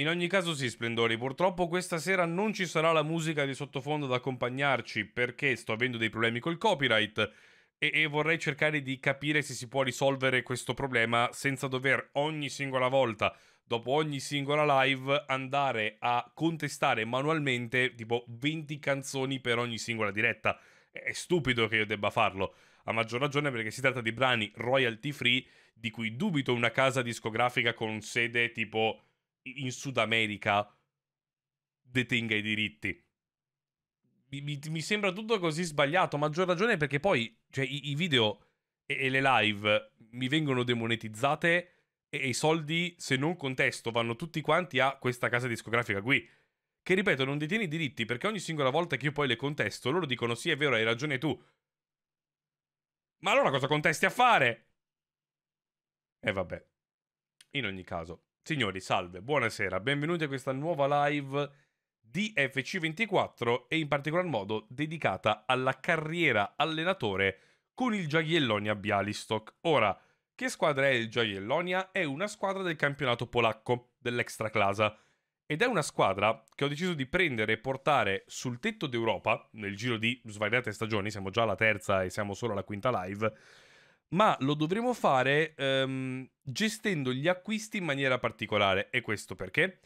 In ogni caso sì, splendori, purtroppo questa sera non ci sarà la musica di sottofondo ad accompagnarci perché sto avendo dei problemi col copyright e, e, vorrei cercare di capire se si può risolvere questo problema senza dover ogni singola volta, dopo ogni singola live, andare a contestare manualmente tipo 20 canzoni per ogni singola diretta. È stupido che io debba farlo, a maggior ragione perché si tratta di brani royalty free di cui dubito una casa discografica con sede tipo in Sud America detenga i diritti. Mi, mi, sembra tutto così sbagliato, maggior ragione perché poi cioè, i, i, video e, e, le live mi vengono demonetizzate e, e, i soldi, se non contesto, vanno tutti quanti a questa casa discografica qui. Che ripeto, non detiene i diritti perché ogni singola volta che io poi le contesto, loro dicono sì è vero, hai ragione tu. Ma allora cosa contesti a fare? E eh, vabbè. In ogni caso. Signori, salve, buonasera, benvenuti a questa nuova live di FC24 e in particolar modo dedicata alla carriera allenatore con il Jagiellonia Bialystok. Ora, che squadra è il Jagiellonia? È una squadra del campionato polacco, dell'Extraclasa, ed è una squadra che ho deciso di prendere e portare sul tetto d'Europa, nel giro di svariate stagioni, siamo già alla terza e siamo solo alla quinta live, ma lo dovremo fare um, gestendo gli acquisti in maniera particolare. E questo perché?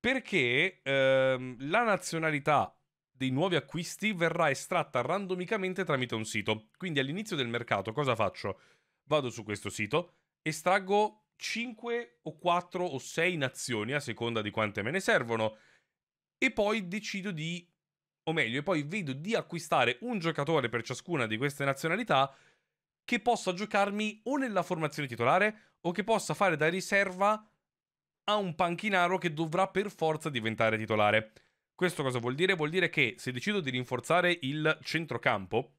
Perché um, la nazionalità dei nuovi acquisti verrà estratta randomicamente tramite un sito. Quindi all'inizio del mercato cosa faccio? Vado su questo sito, estraggo 5 o 4 o 6 nazioni a seconda di quante me ne servono e poi decido di o meglio, e poi vedo di acquistare un giocatore per ciascuna di queste nazionalità che possa giocarmi o nella formazione titolare o che possa fare da riserva a un panchinaro che dovrà per forza diventare titolare. Questo cosa vuol dire? Vuol dire che se decido di rinforzare il centrocampo,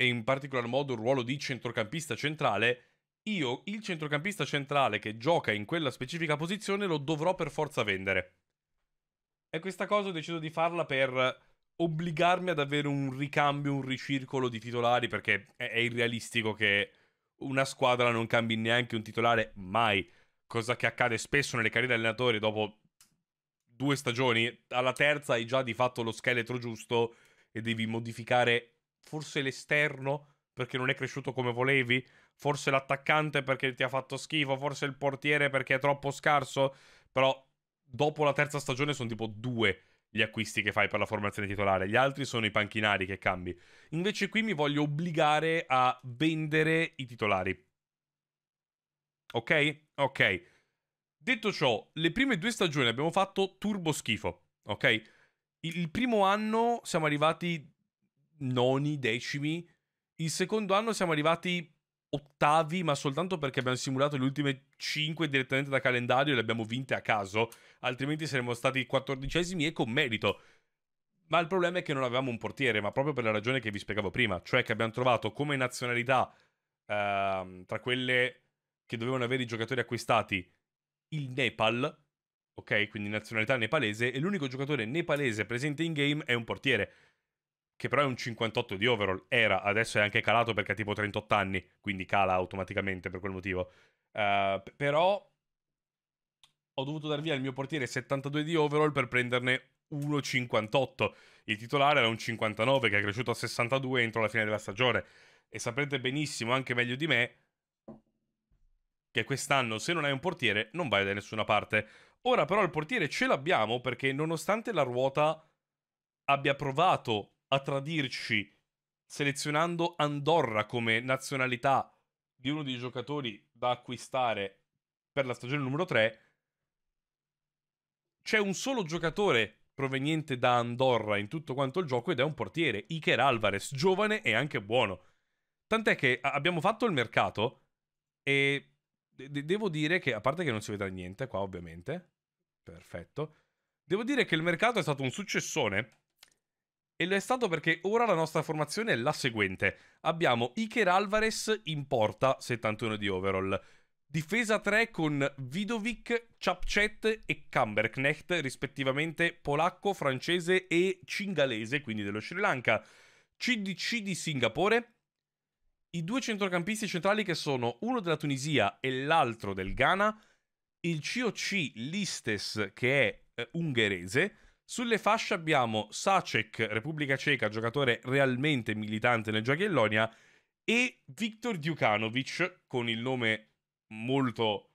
e in particolar modo il ruolo di centrocampista centrale, io il centrocampista centrale che gioca in quella specifica posizione lo dovrò per forza vendere. E questa cosa ho deciso di farla per obbligarmi ad avere un ricambio, un ricircolo di titolari perché è, è irrealistico che una squadra non cambi neanche un titolare mai, cosa che accade spesso nelle carriere di allenatori dopo due stagioni, alla terza hai già di fatto lo scheletro giusto e devi modificare forse l'esterno perché non è cresciuto come volevi, forse l'attaccante perché ti ha fatto schifo, forse il portiere perché è troppo scarso, però dopo la terza stagione sono tipo due gli acquisti che fai per la formazione titolare, gli altri sono i panchinari che cambi. Invece qui mi voglio obbligare a vendere i titolari. Ok? Ok. Detto ciò, le prime due stagioni abbiamo fatto turbo schifo, ok? Il primo anno siamo arrivati noni, decimi, il secondo anno siamo arrivati ottavi, ma soltanto perché abbiamo simulato le ultime 5 direttamente da calendario e le abbiamo vinte a caso, altrimenti saremmo stati quattordicesimi e con merito. Ma il problema è che non avevamo un portiere, ma proprio per la ragione che vi spiegavo prima, cioè che abbiamo trovato come nazionalità ehm, tra quelle che dovevano avere i giocatori acquistati il Nepal, ok, quindi nazionalità nepalese, e l'unico giocatore nepalese presente in game è un portiere che però è un 58 di overall, era, adesso è anche calato perché ha tipo 38 anni, quindi cala automaticamente per quel motivo. Uh, però ho dovuto dar via al mio portiere 72 di overall per prenderne 1,58. Il titolare era un 59 che è cresciuto a 62 entro la fine della stagione. E saprete benissimo, anche meglio di me, che quest'anno se non hai un portiere non vai da nessuna parte. Ora però il portiere ce l'abbiamo perché nonostante la ruota abbia provato a tradirci selezionando Andorra come nazionalità di uno dei giocatori da acquistare per la stagione numero 3, c'è un solo giocatore proveniente da Andorra in tutto quanto il gioco ed è un portiere, Iker Alvarez, giovane e anche buono. Tant'è che abbiamo fatto il mercato e de- devo dire che, a parte che non si vede niente qua ovviamente, perfetto, devo dire che il mercato è stato un successone e lo è stato perché ora la nostra formazione è la seguente. Abbiamo Iker Alvarez in porta, 71 di overall. Difesa 3 con Vidovic, Chapchet e Kamberknecht, rispettivamente polacco, francese e cingalese, quindi dello Sri Lanka. CDC di Singapore. I due centrocampisti centrali che sono uno della Tunisia e l'altro del Ghana. Il COC Listes, che è eh, ungherese sulle fasce abbiamo Sacek, Repubblica Ceca, giocatore realmente militante nel Jagiellonia, e Viktor Djukanovic, con il nome molto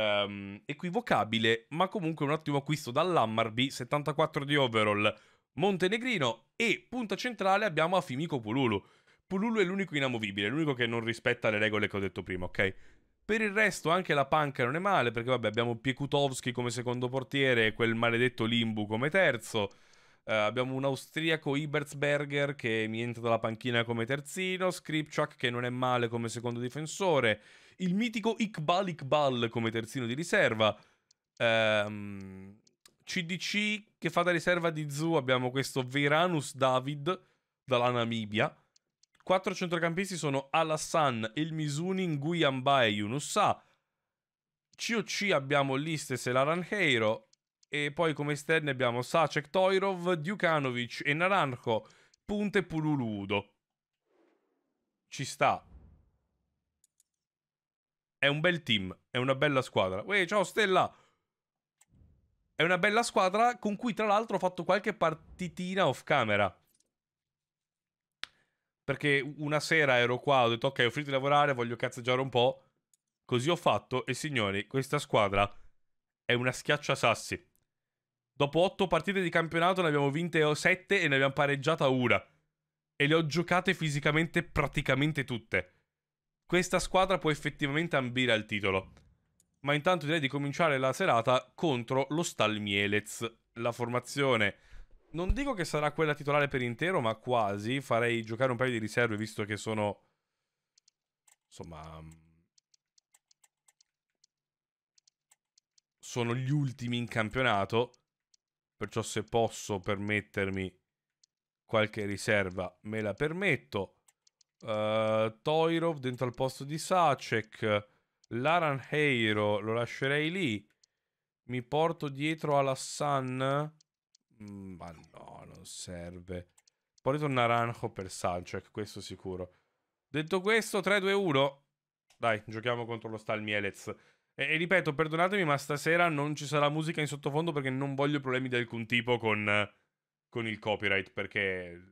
um, equivocabile, ma comunque un ottimo acquisto dall'Ammarby, 74 di overall, montenegrino, e punta centrale abbiamo Afimiko Pululu. Pululu è l'unico inamovibile, l'unico che non rispetta le regole che ho detto prima, ok? Per il resto anche la panca non è male, perché vabbè abbiamo Piekutowski come secondo portiere e quel maledetto Limbu come terzo. Uh, abbiamo un austriaco Ibersberger che mi entra dalla panchina come terzino, Skripchak che non è male come secondo difensore, il mitico Iqbal Iqbal come terzino di riserva, um, ehm, CDC che fa da riserva di Zoo abbiamo questo Veranus David dalla Namibia, Quattro centrocampisti sono Alassan, Il Misuni, Nguyamba e Yunusa. COC abbiamo Listes e Laranheiro. E poi come esterni abbiamo Sacek Toirov, Djukanovic e Naranjo, Punte Pululudo. Ci sta. È un bel team, è una bella squadra. Uè, ciao Stella! È una bella squadra con cui tra l'altro ho fatto qualche partitina off camera. Perché una sera ero qua, ho detto ok, ho finito di lavorare, voglio cazzeggiare un po'. Così ho fatto e signori, questa squadra è una schiaccia sassi. Dopo otto partite di campionato ne abbiamo vinte sette e ne abbiamo pareggiata una. E le ho giocate fisicamente praticamente tutte. Questa squadra può effettivamente ambire al titolo. Ma intanto direi di cominciare la serata contro lo Stal Mielez. La formazione non dico che sarà quella titolare per intero, ma quasi. Farei giocare un paio di riserve, visto che sono... Insomma... Mm, sono gli ultimi in campionato. Perciò se posso permettermi qualche riserva, me la permetto. Uh, Toirov dentro al posto di Sacek. Laranheiro lo lascerei lì. Mi porto dietro alla Sun Mm, ma no, non serve. Poi ritornare Naranjo per Sanchek, ecco, questo sicuro. Detto questo, 3-2-1. Dai, giochiamo contro lo Stal Mielez. E, e, ripeto, perdonatemi, ma stasera non ci sarà musica in sottofondo perché non voglio problemi di alcun tipo con, con il copyright, perché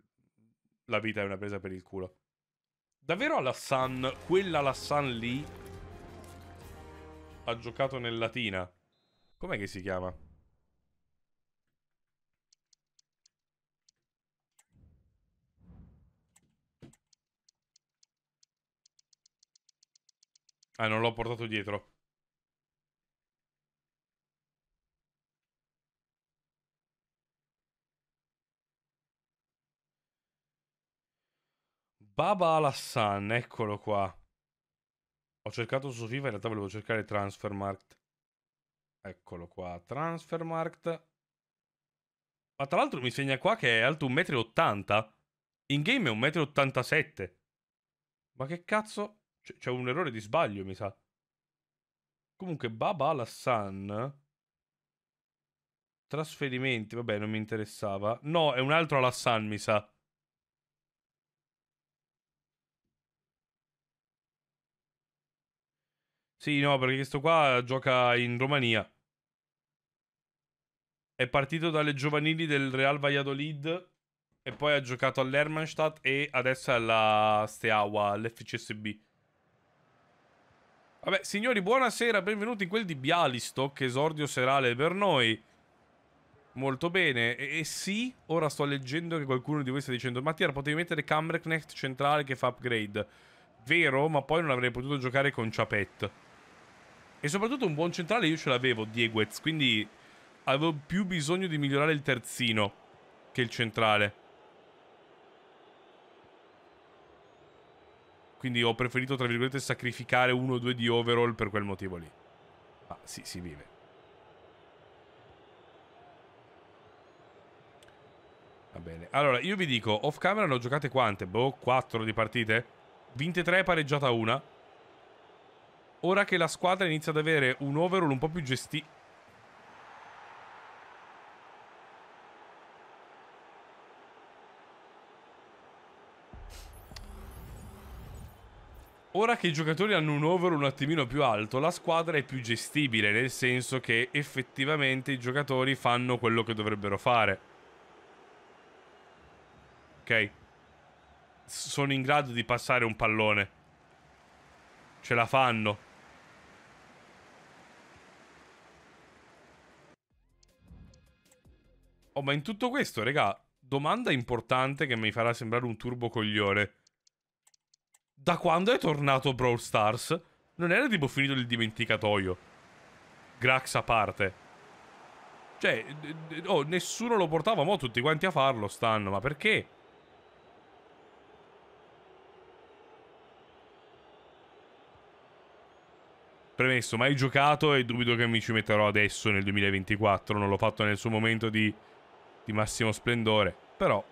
la vita è una presa per il culo. Davvero Sun, quella la Sun lì, ha giocato nel Latina? Com'è che si chiama? Ah, non l'ho portato dietro. Baba Alassan, eccolo qua. Ho cercato su FIFA, in realtà volevo cercare Transfermarkt. Eccolo qua, Transfermarkt. Ma tra l'altro mi segna qua che è alto 1,80 m. In game è 1,87 m. Ma che cazzo? C- c'è un errore di sbaglio, mi sa. Comunque, Baba Alassan. Trasferimenti, vabbè, non mi interessava. No, è un altro Alassan, mi sa. Sì, no, perché questo qua gioca in Romania. È partito dalle giovanili del Real Valladolid e poi ha giocato all'Hermannstadt e adesso è alla Steaua, all'FCSB. Vabbè, signori, buonasera, benvenuti in quel di Bialystok, esordio serale per noi. Molto bene, e, e, sì, ora sto leggendo che qualcuno di voi sta dicendo Mattia, potevi mettere Camberknecht centrale che fa upgrade. Vero, ma poi non avrei potuto giocare con Chapet. E soprattutto un buon centrale io ce l'avevo, Dieguez, quindi avevo più bisogno di migliorare il terzino che il centrale. Quindi ho preferito, tra virgolette, sacrificare uno o due di overall per quel motivo lì. Ma ah, sì, si vive. Va bene. Allora, io vi dico, off camera ne ho giocate quante? Boh, quattro di partite? Vinte 3 pareggiata una. Ora che la squadra inizia ad avere un overall un po' più gestito Ora che i giocatori hanno un over un attimino più alto, la squadra è più gestibile, nel senso che effettivamente i giocatori fanno quello che dovrebbero fare. Ok. Sono in grado di passare un pallone. Ce la fanno. Oh, ma in tutto questo, raga, domanda importante che mi farà sembrare un turbo coglione. Da quando è tornato Brawl Stars? Non era tipo finito il dimenticatoio. Grax a parte. Cioè, oh, nessuno lo portava, mo tutti quanti a farlo stanno, ma perché? Premesso, mai giocato e dubito che mi ci metterò adesso nel 2024, non l'ho fatto nel suo momento di, di massimo splendore, però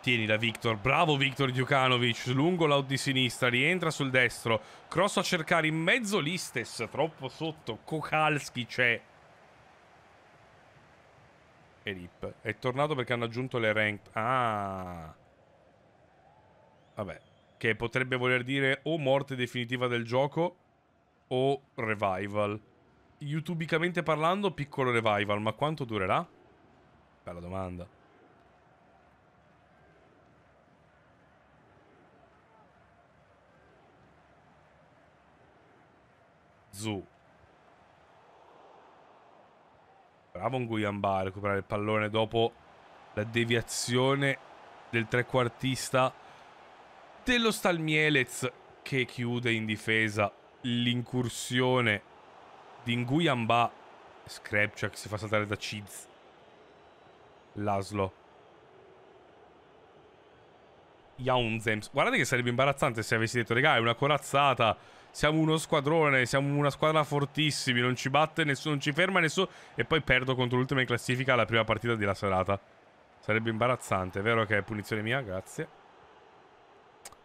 Tieni Tienila Victor, bravo Victor Djukanovic, lungo l'out di sinistra, rientra sul destro, cross a cercare in mezzo l'Istes, troppo sotto, Kokalski c'è. E rip, è tornato perché hanno aggiunto le ranked, ah. Vabbè, che potrebbe voler dire o morte definitiva del gioco o revival. Youtubicamente parlando, piccolo revival, ma quanto durerà? Bella domanda. Zu. Bravo Nguyamba a recuperare il pallone dopo la deviazione del trequartista dello Stalmielez che chiude in difesa l'incursione di Nguyamba. Scrapchak si fa saltare da Chiz. Laszlo. Yaunzems. Guardate che sarebbe imbarazzante se avessi detto, regà, è una corazzata siamo uno squadrone, siamo una squadra fortissimi, non ci batte nessuno, non ci ferma nessuno. E poi perdo contro l'ultima in classifica la prima partita della serata. Sarebbe imbarazzante, è vero che è punizione mia? Grazie.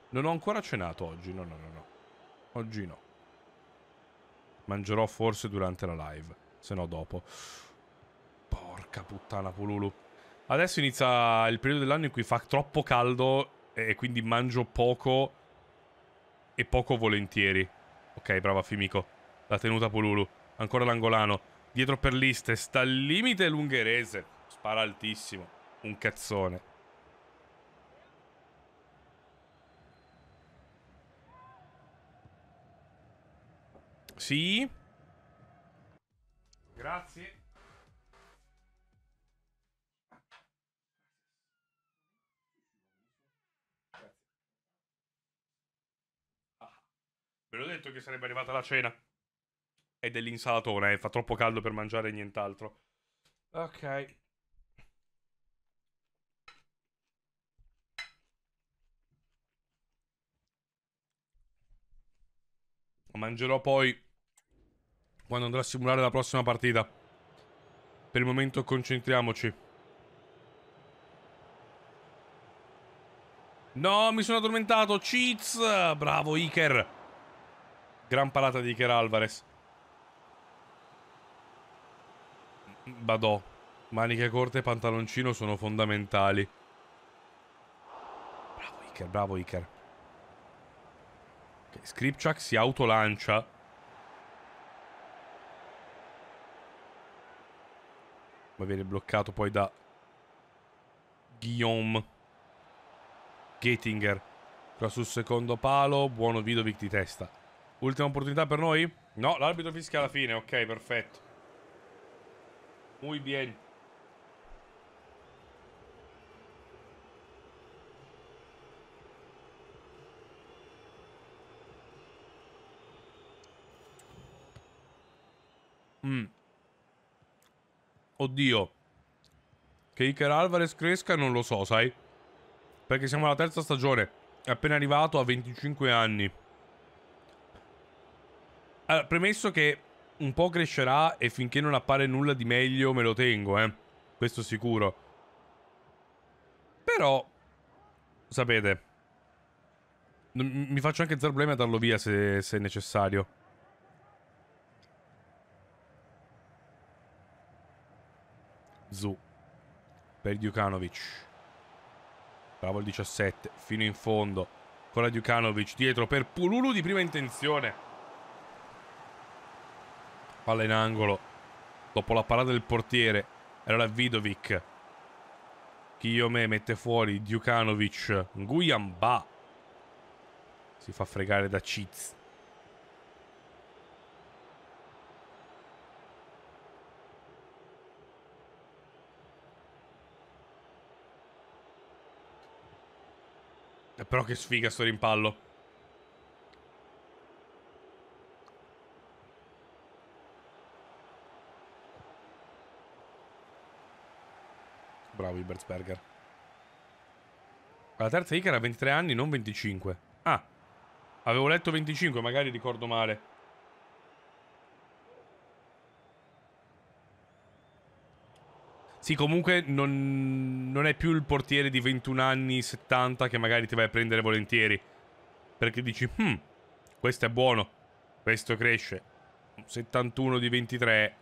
Non ho ancora cenato oggi, no, no, no, no. Oggi no. Mangerò forse durante la live, se no dopo. Porca puttana, Pululu. Adesso inizia il periodo dell'anno in cui fa troppo caldo e quindi mangio poco e poco volentieri. Ok, brava Fimico. La tenuta Pululu. Ancora l'angolano. Dietro per liste. Sta al limite l'ungherese. Spara altissimo. Un cazzone. Sì. Grazie. Ve l'ho detto che sarebbe arrivata la cena. E dell'insalatone, eh. Fa troppo caldo per mangiare nient'altro. Ok. Mangerò poi quando andrò a simulare la prossima partita. Per il momento concentriamoci. No, mi sono addormentato. Cheats! Bravo, Iker. Gran parata di Iker Alvarez. Badò. Maniche corte e pantaloncino sono fondamentali. Bravo Iker, bravo Iker. Okay, Skripchak si autolancia. Ma viene bloccato poi da Guillaume. Gatinger. Qua sul secondo palo, buono Vidovic di testa. Ultima opportunità per noi? No, l'arbitro fischia alla fine, ok, perfetto. Muy bien. Mm. Oddio. Che Iker Alvarez cresca non lo so, sai? Perché siamo alla terza stagione. È appena arrivato a 25 anni. Allora, premesso che un po' crescerà e finché non appare nulla di meglio me lo tengo, eh. Questo sicuro. Però, sapete, mi faccio anche zero problemi a darlo via se, se necessario. Zu. Per Djukanovic. Bravo il 17, fino in fondo. Con la Djukanovic dietro per Pululu di prima intenzione. Palla in angolo. Dopo la parata del portiere. Allora Vidovic. Chiome mette fuori Djukanovic. Nguyamba Si fa fregare da Ciz. Però che sfiga sto rimpallo. Libertsberger. La terza Icar ha 23 anni, non 25. Ah, avevo letto 25, magari ricordo male. Sì, comunque non, non, è più il portiere di 21 anni, 70 che magari ti vai a prendere volentieri. Perché dici, hmm, questo è buono, questo cresce. 71 di 23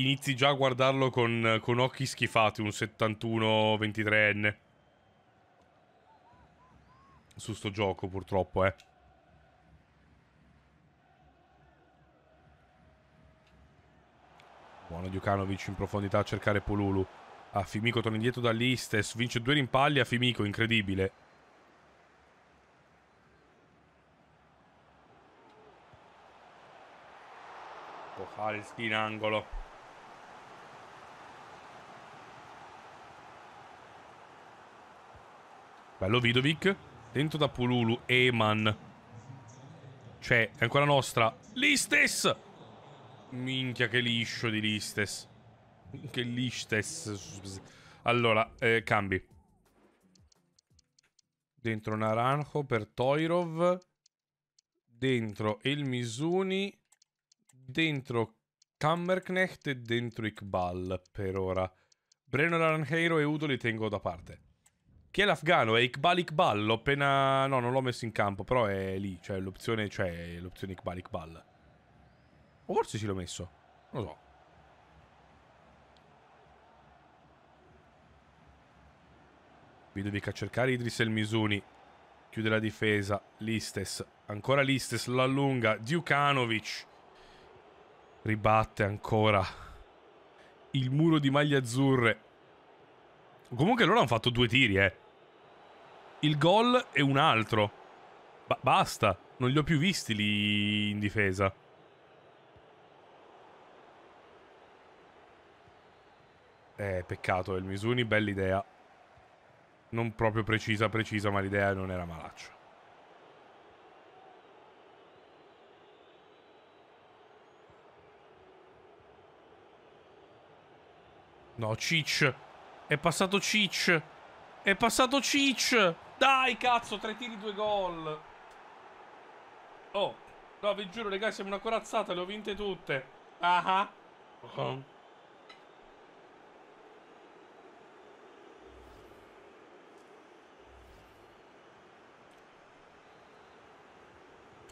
inizi già a guardarlo con, con occhi schifati, un 71-23enne. Su sto gioco, purtroppo, eh. Buono Djukanovic in profondità a cercare Pululu. A ah, Fimico torna indietro dall'Istes, vince due rimpalli a Fimico, incredibile. Kohalski in angolo. Bello Vidovic. Dentro da Pululu. Eman. Cioè, è ancora nostra. Listes! Minchia, che liscio di Listes. Che listes. Allora, eh, cambi. Dentro Naranjo per Toirov. Dentro El Misuni. Dentro Kammerknecht e dentro Iqbal per ora. Breno Naranjeiro e Udo li tengo da parte. Chi è l'afgano? È Iqbal Iqbal. L'ho appena. No, non l'ho messo in campo, però è lì. Cioè, l'opzione c'è. Cioè l'opzione Iqbal Iqbal. O forse ci l'ho messo. Non lo so. Vi dovete cercare Idris El Misuni. Chiude la difesa. Listes. Ancora Listes. L'allunga. Djukanovic. Ribatte ancora. Il muro di maglie azzurre. Comunque loro hanno fatto due tiri, eh il gol e un altro. Ba basta, non li ho più visti lì in difesa. Eh, peccato, il Misuni, bella idea. Non proprio precisa, precisa, ma l'idea non era malaccia. No, Cic. È passato Cic. È passato Cic. Dai, cazzo, tre tiri, due gol. Oh, no, vi giuro, ragazzi, siamo una corazzata, le ho vinte tutte. Ah uh ah. -huh.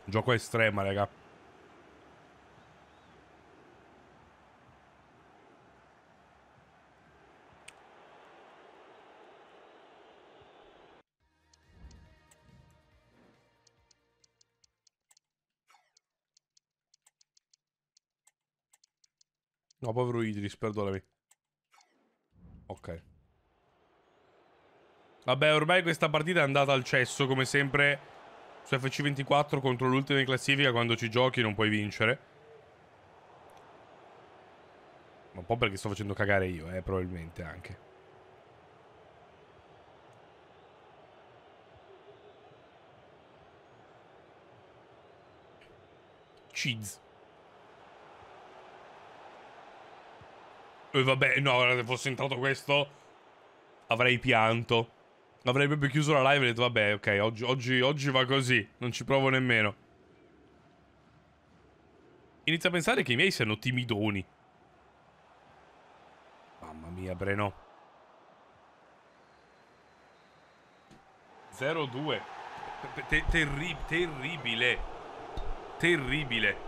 Gioco estrema, raga. No, povero Idris, perdonami. Ok. Vabbè, ormai questa partita è andata al cesso, come sempre su FC24 contro l'ultima in classifica, quando ci giochi non puoi vincere. Ma un po' perché sto facendo cagare io, eh, probabilmente anche. Cheese. E vabbè, no, se fosse entrato questo avrei pianto. Avrei proprio chiuso la live e detto, vabbè, ok, oggi, oggi, oggi va così, non ci provo nemmeno. Inizio a pensare che i miei siano timidoni. Mamma mia, Breno. 0-2. Ter terribile. Terribile.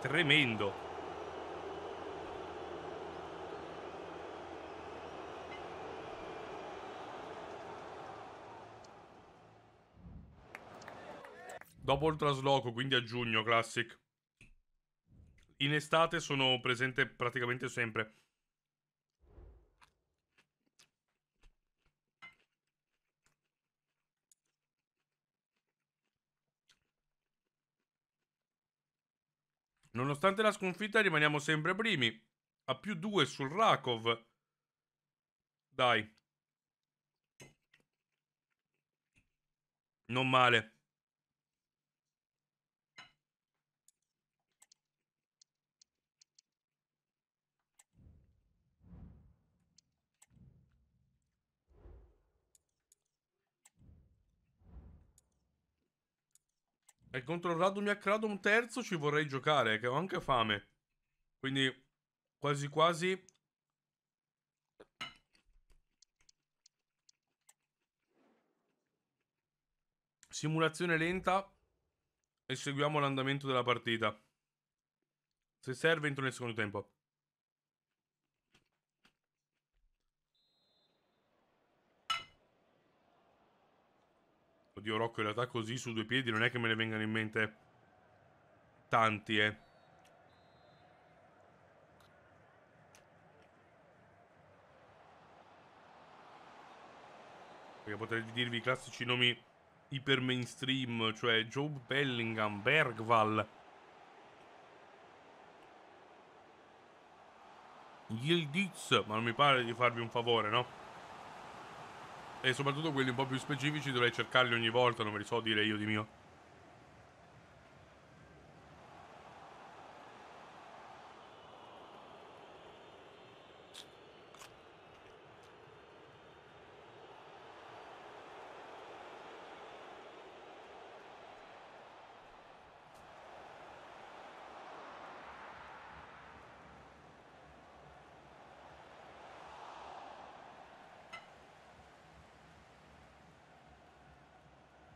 tremendo. Dopo il trasloco, quindi a giugno, Classic. In estate sono presente praticamente sempre. Nonostante la sconfitta rimaniamo sempre primi. A più 2 sul Rakov. Dai. Non male. E contro il Radu mi un terzo, ci vorrei giocare, che ho anche fame. Quindi quasi quasi simulazione lenta e seguiamo l'andamento della partita. Se serve entro nel secondo tempo. Oddio Rocco, in realtà così su due piedi non è che me ne vengano in mente tanti, eh. Perché potrei dirvi i classici nomi iper mainstream, cioè Job Bellingham, Bergval. Yildiz, ma non mi pare di farvi un favore, no? E soprattutto quelli un po' più specifici dovrei cercarli ogni volta, non me li so dire io di mio.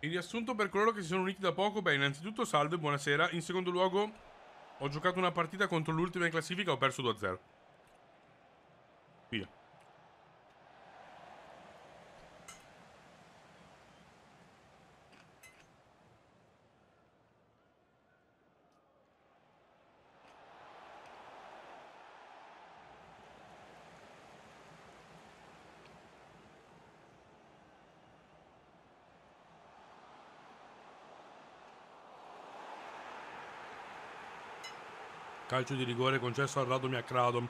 Il riassunto per coloro che si sono uniti da poco, beh innanzitutto salve, buonasera, in secondo luogo ho giocato una partita contro l'ultima in classifica, ho perso 2-0. Via. calcio di rigore concesso al Radomia Akradom.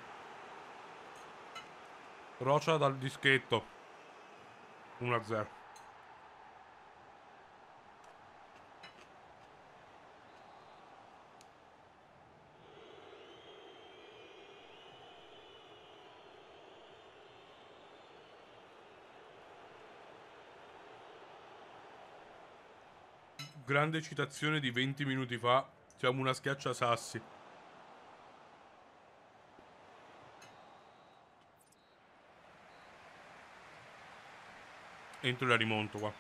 Rocia dal dischetto. 1-0. Grande citazione di 20 minuti fa, siamo una schiaccia sassi. entro la rimonto qua.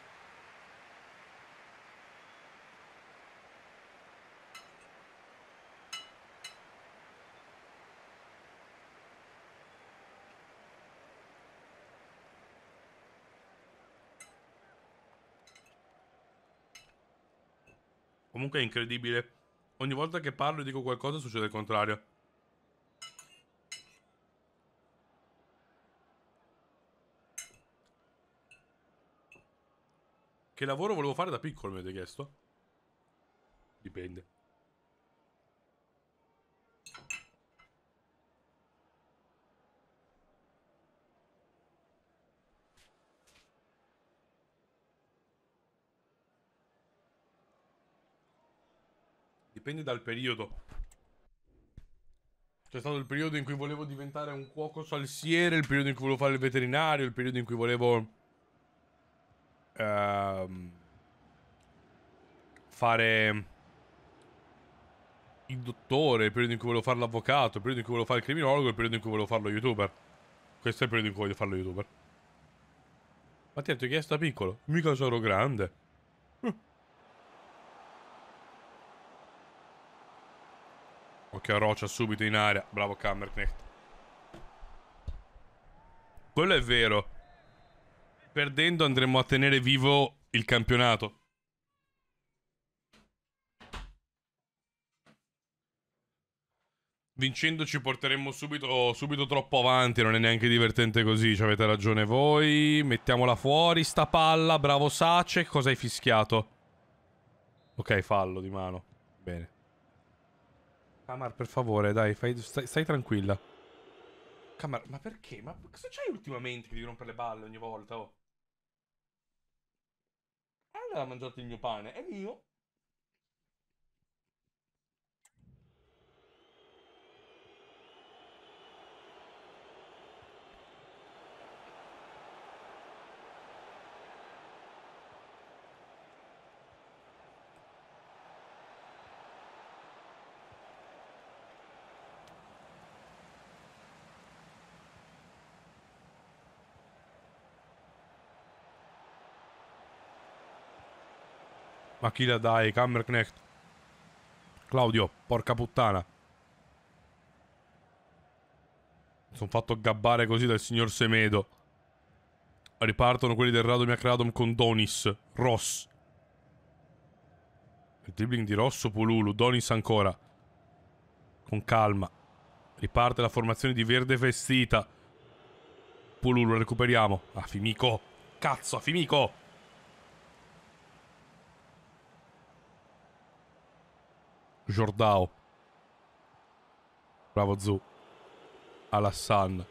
Comunque è incredibile. Ogni volta che parlo e dico qualcosa succede il contrario. Che lavoro volevo fare da piccolo, mi avete chiesto? Dipende. Dipende dal periodo. C'è stato il periodo in cui volevo diventare un cuoco salsiere, il periodo in cui volevo fare il veterinario, il periodo in cui volevo uh, fare il dottore, il periodo in cui volevo fare l'avvocato, il periodo in cui volevo fare il criminologo, il periodo in cui volevo farlo youtuber. Questo è il periodo in cui voglio farlo youtuber. Ma ti ho chiesto da piccolo, mica sono grande. Uh. Hm. Ok, roccia subito in aria. Bravo Kammerknecht. Quello è vero. Perdendo andremo a tenere vivo il campionato. Vincendo ci porteremmo subito, subito troppo avanti, non è neanche divertente così, ci avete ragione voi. Mettiamola fuori sta palla, bravo Sace, cosa hai fischiato? Ok, fallo di mano. Bene. Kamar, per favore, dai, fai, stai, stai, tranquilla. Kamar, ma perché? Ma cosa c'hai ultimamente che devi rompere le balle ogni volta? Oh? allora ha mangiato il mio pane, è mio. Ma chi la dai? Kammerknecht. Claudio, porca puttana. Sono fatto gabbare così dal signor Semedo. Ripartono quelli del Radom Akradom con Donis. Ross. Il dribbling di Rosso Pululu. Donis ancora. Con calma. Riparte la formazione di verde vestita. Pululu, recuperiamo. Ah, Fimico. Cazzo, Fimico. Jordao. Bravo Zu. Alassan.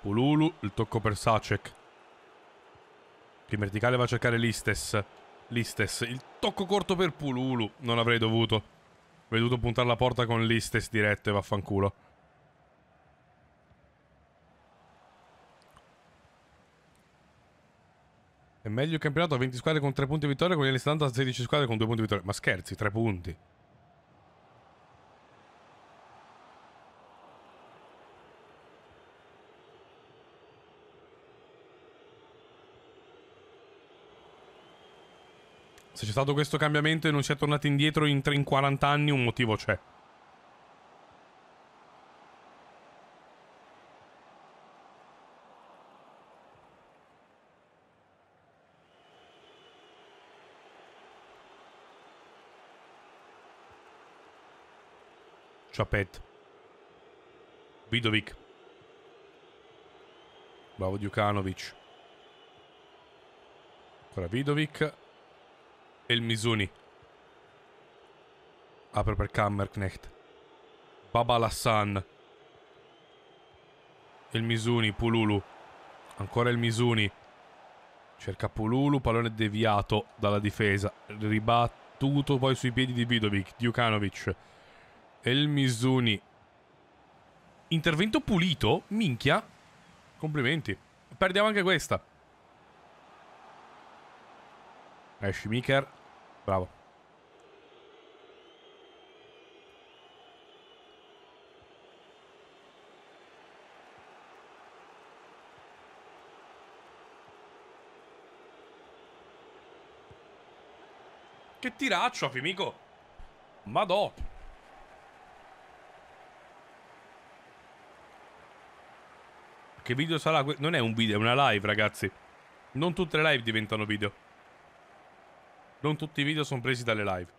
Pululu, il tocco per Sacek. Che in verticale va a cercare Listes. Listes, il tocco corto per Pululu. Non avrei dovuto. Avrei dovuto puntare la porta con Listes diretto e vaffanculo. È meglio il campionato a 20 squadre con 3 punti di vittoria con gli anni 70 a 16 squadre con 2 punti di vittoria. Ma scherzi, 3 punti. Se c'è stato questo cambiamento e non si è tornati indietro in, in 40 anni, un motivo c'è. Čapet. Vidovic. Bravo Djukanovic. Ancora Vidovic. E il Misuni. Apre per Kammerknecht. Baba Lassan. Il Misuni, Pululu. Ancora il Misuni. Cerca Pululu, pallone deviato dalla difesa. Ribattuto poi sui piedi di Vidovic. Djukanovic. El Mizuni. Intervento pulito? Minchia. Complimenti. Perdiamo anche questa. Esci Miker. Bravo. Che tiraccio, Fimico. Madò. Che video sarà? Non è un video, è una live, ragazzi. Non tutte le live diventano video. Non tutti i video sono presi dalle live.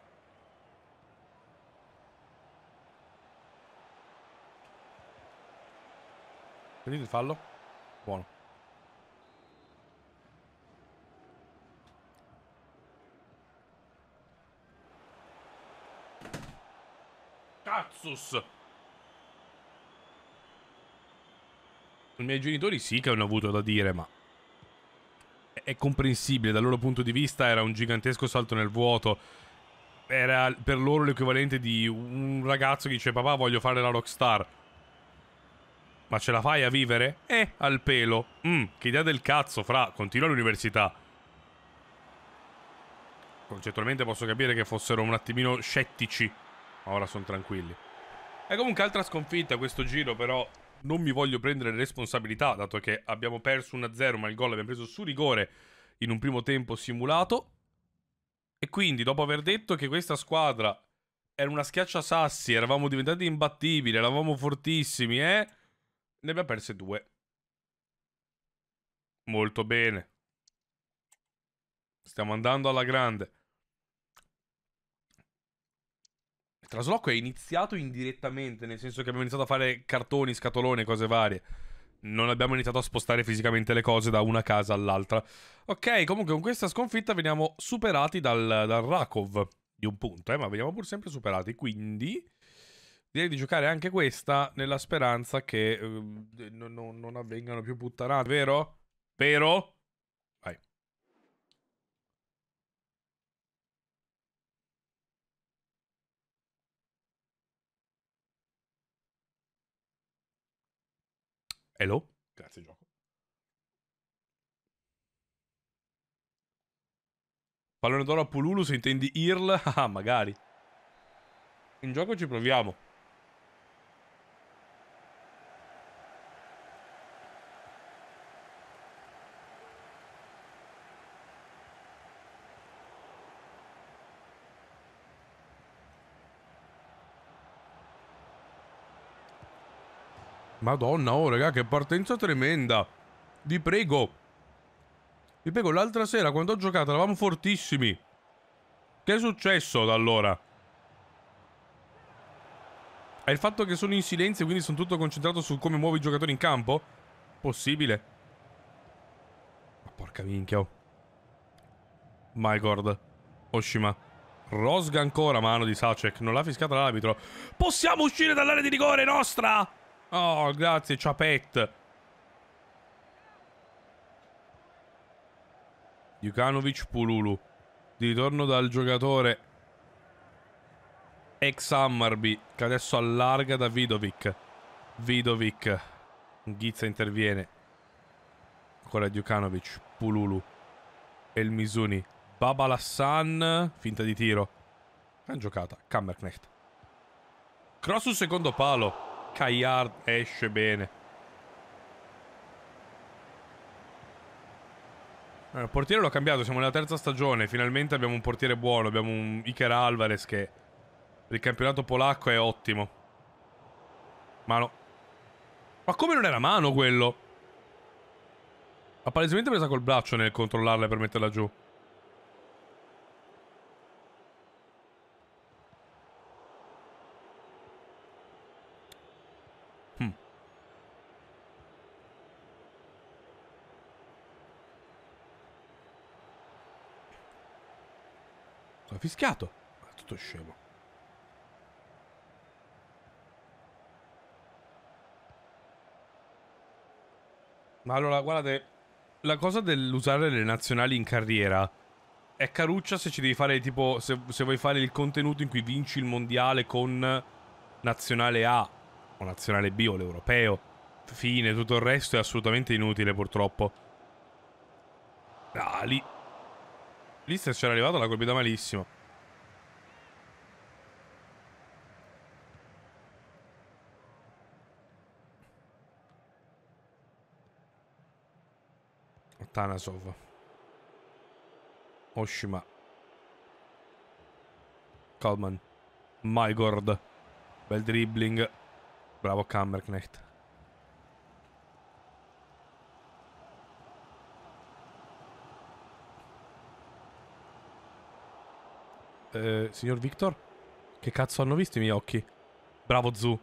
Sentite il fallo? Buono. Cazzus! I miei genitori sì che hanno avuto da dire, ma è comprensibile, dal loro punto di vista era un gigantesco salto nel vuoto. Era per loro l'equivalente di un ragazzo che dice papà voglio fare la rockstar. Ma ce la fai a vivere? Eh, al pelo. Mm, che idea del cazzo, fra, continua l'università. Concettualmente posso capire che fossero un attimino scettici. Ma ora sono tranquilli. E comunque altra sconfitta questo giro, però non mi voglio prendere responsabilità, dato che abbiamo perso 1-0, ma il gol l'abbiamo preso su rigore in un primo tempo simulato. E quindi, dopo aver detto che questa squadra era una schiaccia sassi, eravamo diventati imbattibili, eravamo fortissimi, eh? Ne abbiamo perse due. Molto bene. Stiamo andando alla grande. Trasloco è iniziato indirettamente, nel senso che abbiamo iniziato a fare cartoni, scatolone, cose varie. Non abbiamo iniziato a spostare fisicamente le cose da una casa all'altra. Ok, comunque con questa sconfitta veniamo superati dal, dal Rakov di un punto, eh, ma veniamo pur sempre superati. Quindi direi di giocare anche questa nella speranza che eh, non, non avvengano più puttanate, vero? Vero? Hello? Grazie gioco. Pallone d'oro a Pululu se intendi Irl. Ah, magari. In gioco ci proviamo. Madonna, oh raga, che partenza tremenda. Vi prego. Vi prego, l'altra sera quando ho giocato eravamo fortissimi. Che è successo da allora? È il fatto che sono in silenzio e quindi sono tutto concentrato su come muovo i giocatori in campo? Possibile. Ma porca minchia, oh. My God. Oshima. Rosga ancora, mano di Sacek. Non l'ha fiscata l'arbitro. Possiamo uscire dall'area di rigore nostra! Oh, grazie, Ciapet. Jukanovic Pululu. Di ritorno dal giocatore ex Hammarby, che adesso allarga da Vidovic. Vidovic. Ghizza interviene. Ancora Djukanovic, Pululu. E il Misuni. Babalassan, finta di tiro. Gran giocata, Kammerknecht. Cross sul secondo palo. Caillard esce bene. il portiere l'ho cambiato, siamo nella terza stagione, finalmente abbiamo un portiere buono, abbiamo un Iker Alvarez che per il campionato polacco è ottimo. Mano. Ma come non era mano quello? Ha palesemente presa col braccio nel controllarla e per metterla giù. fischiato. Ma tutto scemo. Ma allora, guardate, la cosa dell'usare le nazionali in carriera è caruccia se ci devi fare tipo, se, se vuoi fare il contenuto in cui vinci il mondiale con nazionale A o nazionale B o l'europeo. Fine, tutto il resto è assolutamente inutile purtroppo. Ah, lì... Lì se c'era arrivato la colpita malissimo. Tanasov. Oshima. Coleman. Maigord. Bel dribbling. Bravo Kammerknecht. Eh, signor Victor? Che cazzo hanno visto i miei occhi? Bravo Zu.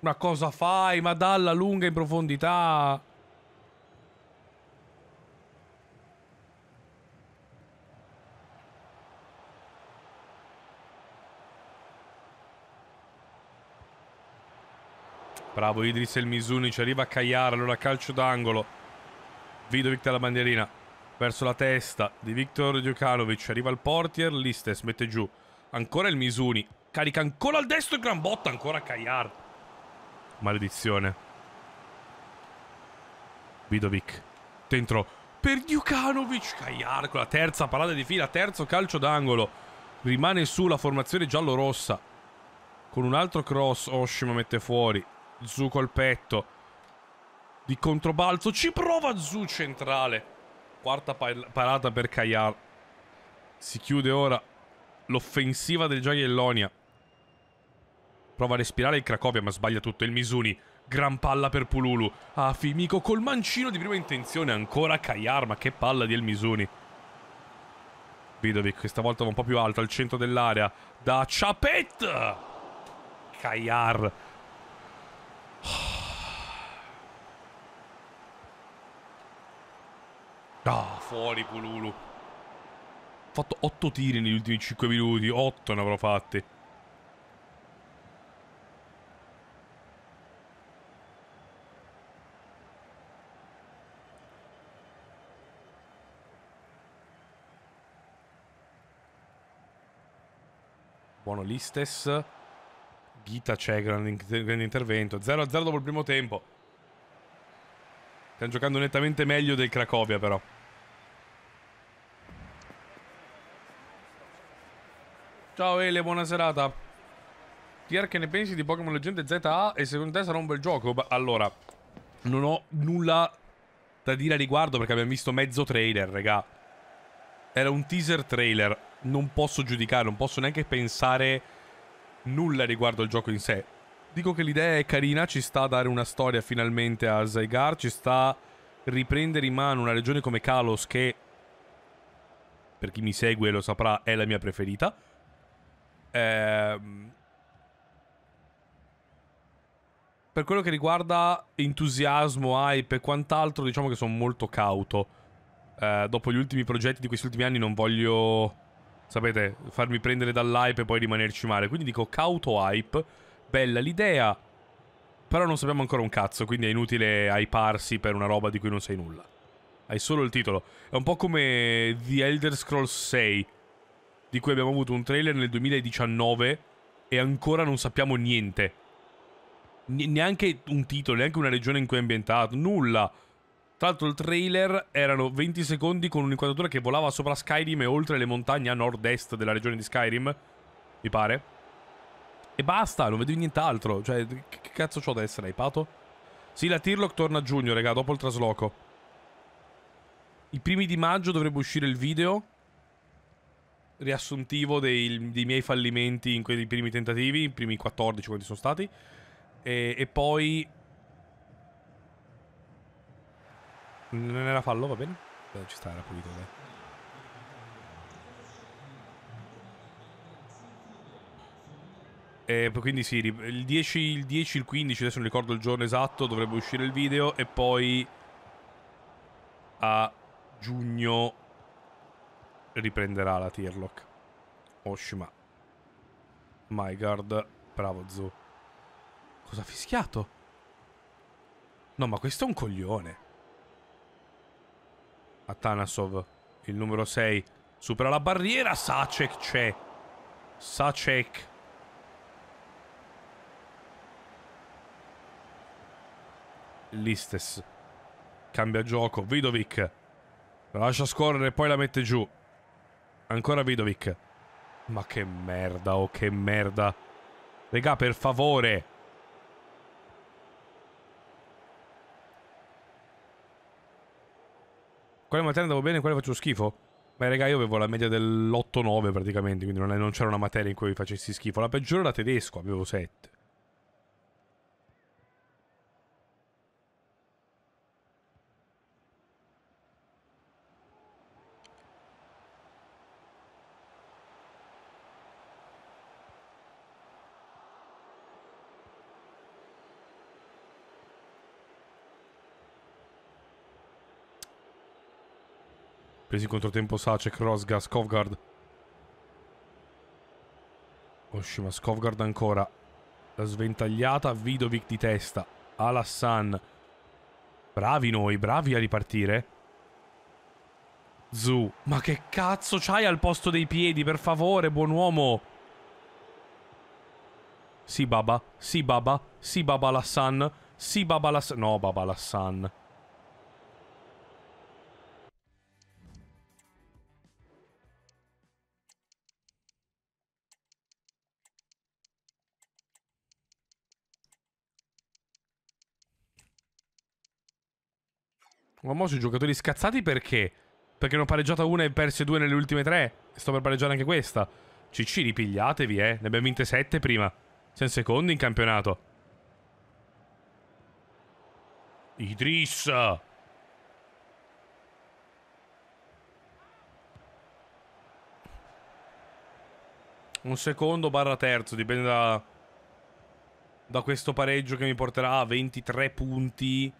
Ma cosa fai? Ma dalla lunga in profondità. Bravo Idris e il Misuni, ci arriva Cagliara, allora calcio d'angolo. Vidovic dalla bandierina, verso la testa di Viktor Djukanovic, arriva il portier, Listes mette giù. Ancora il Misuni, carica ancora al destro e gran botta, ancora Cagliar. Maledizione. Vidovic, dentro, per Djukanovic, Cagliar con la terza parata di fila, terzo calcio d'angolo. Rimane su la formazione giallo-rossa. Con un altro cross Oshima mette fuori. Zu col petto. Di controbalzo. Ci prova Zu centrale. Quarta parata per Kayar. Si chiude ora l'offensiva del Gioiellonia. Prova a respirare il Cracovia ma sbaglia tutto. Il Misuni. Gran palla per Pululu. Ah, Fimico col mancino di prima intenzione. Ancora Kayar. Ma che palla di El Misuni. Vidovic questa volta va un po' più alto al centro dell'area da Chapet Kayar Ah, fuori Pululu. Ho fatto 8 tiri negli ultimi 5 minuti. 8 ne avrò fatti. Buono Listes. Ghita c'è, grande, grande intervento. 0-0 dopo il primo tempo. Stiamo giocando nettamente meglio del Cracovia però. Ciao Ele, buona serata. Tier, che ne pensi di Pokémon Leggende ZA? E secondo te sarà un bel gioco? Beh, allora, non ho nulla da dire a riguardo perché abbiamo visto mezzo trailer, raga. Era un teaser trailer. Non posso giudicare, non posso neanche pensare nulla riguardo al gioco in sé dico che l'idea è carina, ci sta a dare una storia finalmente a Zygar, ci sta a riprendere in mano una regione come Kalos che, per chi mi segue lo saprà, è la mia preferita. Ehm... Per quello che riguarda entusiasmo, hype e quant'altro, diciamo che sono molto cauto. Eh, dopo gli ultimi progetti di questi ultimi anni non voglio, sapete, farmi prendere dall'hype e poi rimanerci male. Quindi dico cauto hype bella l'idea, però non sappiamo ancora un cazzo, quindi è inutile hyparsi per una roba di cui non sai nulla. Hai solo il titolo. È un po' come The Elder Scrolls 6, di cui abbiamo avuto un trailer nel 2019 e ancora non sappiamo niente. Neanche un titolo, neanche una regione in cui è ambientato, nulla. Tra l'altro il trailer erano 20 secondi con un'inquadratura che volava sopra Skyrim e oltre le montagne a nord-est della regione di Skyrim, mi pare. E basta, non vedo nient'altro. Cioè, che cazzo c'ho da essere, Ipato? Sì, la Tirlock torna a giugno, raga, dopo il trasloco. I primi di maggio dovrebbe uscire il video riassuntivo dei, dei miei fallimenti in quei primi tentativi, i primi 14 quanti sono stati. E, e poi... Non era fallo, va bene? Ci sta, era pulito, dai. E eh, quindi sì, il 10, il 10, il 15, adesso non ricordo il giorno esatto, dovrebbe uscire il video e poi a giugno riprenderà la Tirlock. Oshima. My guard. Bravo Zoo. Cosa ha fischiato? No, ma questo è un coglione. Atanasov, il numero 6, supera la barriera. Sacek c'è. Sacek Listes. Cambia gioco. Vidovic. La lascia scorrere e poi la mette giù. Ancora Vidovic. Ma che merda, oh che merda. Regà, per favore. Quale materia andavo bene e quale faccio schifo? Beh, regà, io avevo la media dell'8-9 praticamente, quindi non, c'era una materia in cui facessi schifo. La peggiore era tedesco, avevo 7. Presi in controtempo Sace, Krosga, Skovgard. Oshima, Skovgard ancora. La sventagliata, Vidovic di testa. Alassan. Bravi noi, bravi a ripartire. Zu, ma che cazzo c'hai al posto dei piedi, per favore, buon uomo. Sì, Baba, sì, Baba, sì, Baba Alassan, sì, Baba Alassan. No, Baba Alassan. Uomo sui giocatori scazzati perché? Perché ne ho pareggiata una e perse due nelle ultime tre. Sto per pareggiare anche questa. CC, ripigliatevi, eh. Ne abbiamo vinte sette prima. Siamo secondi in campionato. Idris. Un secondo barra terzo, dipende da... Da questo pareggio che mi porterà a 23 punti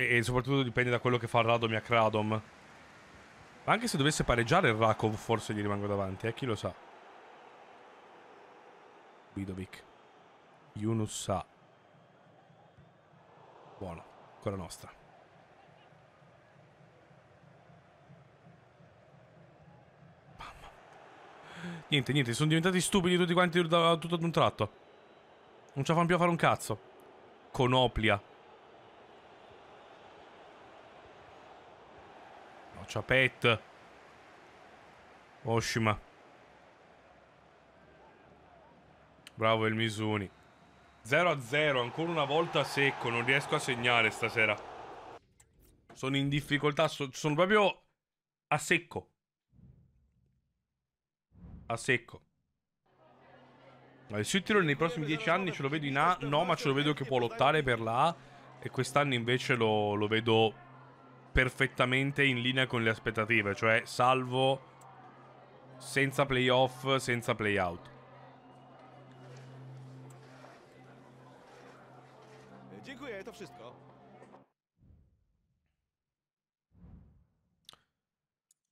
e soprattutto dipende da quello che fa Radomiak Radom. Ma anche se dovesse pareggiare il Rakov, forse gli rimango davanti, eh, chi lo sa. Vidovic. Yunus Sa. Buono, ancora nostra. Bam. Niente, niente, sono diventati stupidi tutti quanti da, tutto ad un tratto. Non ci fanno più a fare un cazzo. Conoplia. Ciapet. Oshima. Bravo il Misuni. 0 a 0, ancora una volta secco, non riesco a segnare stasera. Sono in difficoltà, so sono proprio a secco. A secco. Il eh, Suitiro nei prossimi dieci anni ce lo vedo in A, no ma ce lo vedo che può lottare per la A e quest'anno invece lo, lo vedo perfettamente in linea con le aspettative, cioè salvo senza playoff, senza playout.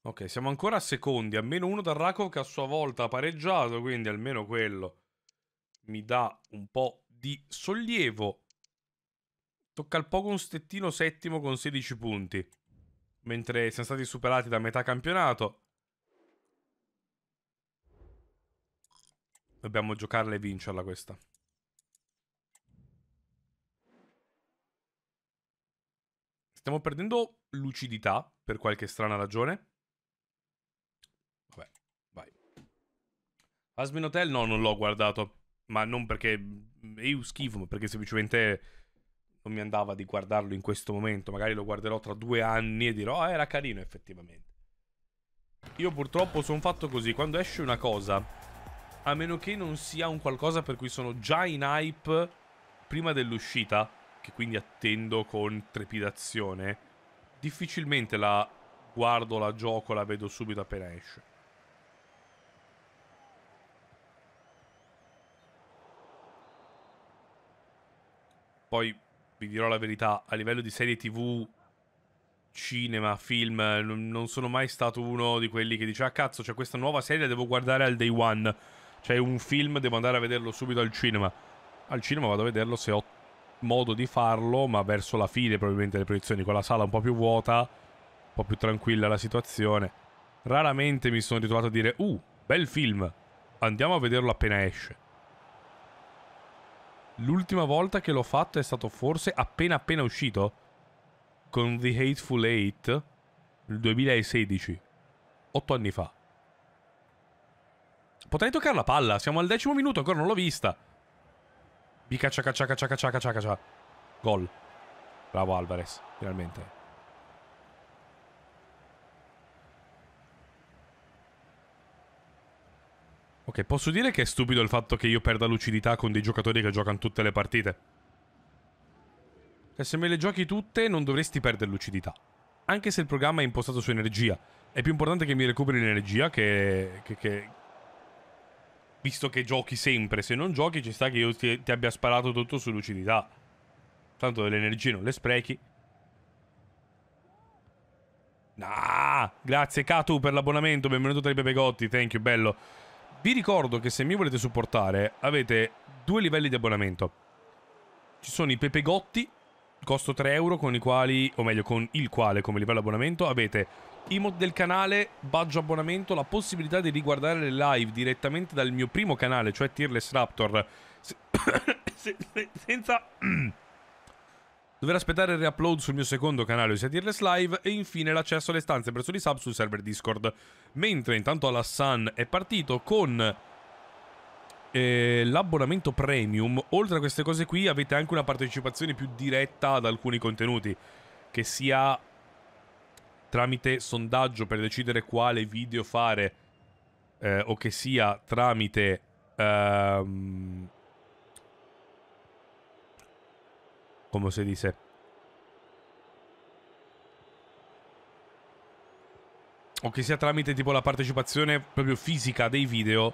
Ok, siamo ancora a secondi, almeno uno dal Rakov che a sua volta ha pareggiato, quindi almeno quello mi dà un po' di sollievo. Tocca al Pogon Stettino settimo con 16 punti mentre siamo stati superati da metà campionato. Dobbiamo giocarla e vincerla questa. Stiamo perdendo lucidità per qualche strana ragione. Vabbè, vai. Asmin Hotel no, non l'ho guardato. Ma non perché... Mm, io schifo, ma perché semplicemente non mi andava di guardarlo in questo momento, magari lo guarderò tra due anni e dirò, ah era carino effettivamente. Io purtroppo sono fatto così, quando esce una cosa, a meno che non sia un qualcosa per cui sono già in hype prima dell'uscita, che quindi attendo con trepidazione, difficilmente la guardo, la gioco, la vedo subito appena esce. Poi vi dirò la verità, a livello di serie tv, cinema, film, non sono mai stato uno di quelli che dice ah cazzo c'è questa nuova serie, la devo guardare al day one, c'è un film, devo andare a vederlo subito al cinema. Al cinema vado a vederlo se ho modo di farlo, ma verso la fine probabilmente le proiezioni, con la sala un po' più vuota, un po' più tranquilla la situazione. Raramente mi sono ritrovato a dire uh, bel film, andiamo a vederlo appena esce. L'ultima volta che l'ho fatto è stato forse appena appena uscito. Con The Hateful Eight. Il 2016. Otto anni fa. Potrei toccare la palla. Siamo al decimo minuto, ancora non l'ho vista. Bicaccia, caccia, caccia, caccia, caccia, caccia. Gol. Bravo Alvarez, finalmente. Ok, posso dire che è stupido il fatto che io perda lucidità con dei giocatori che giocano tutte le partite. Cioè, se me le giochi tutte non dovresti perdere lucidità. Anche se il programma è impostato su energia. È più importante che mi recuperi l'energia che, che, che... Visto che giochi sempre. Se non giochi ci sta che io ti, ti abbia sparato tutto su lucidità. Tanto le energie non le sprechi. Nah, grazie Katu per l'abbonamento, benvenuto tra i pepegotti, thank you, bello. Vi ricordo che se mi volete supportare avete due livelli di abbonamento. Ci sono i pepegotti, costo 3 euro, con i quali, o meglio con il quale come livello abbonamento, avete i mod del canale, baggio abbonamento, la possibilità di riguardare le live direttamente dal mio primo canale, cioè Tearless Raptor, se senza... Dover aspettare il reupload sul mio secondo canale USA Tireless Live e infine l'accesso alle stanze presso di sub sul server Discord. Mentre intanto Alassan è partito con eh, l'abbonamento premium, oltre a queste cose qui avete anche una partecipazione più diretta ad alcuni contenuti, che sia tramite sondaggio per decidere quale video fare eh, o che sia tramite... Ehm, como se dice. O che sia tramite tipo la partecipazione proprio fisica dei video.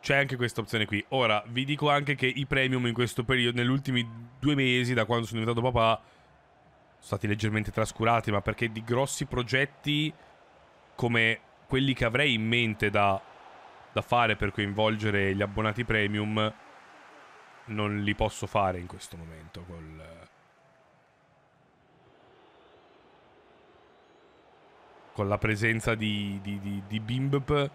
C'è anche questa opzione qui. Ora, vi dico anche che i premium in questo periodo, negli ultimi due mesi, da quando sono diventato papà, sono stati leggermente trascurati, ma perché di grossi progetti come quelli che avrei in mente da, da fare per coinvolgere gli abbonati premium non li posso fare in questo momento col... con la presenza di, di, di, di Bimb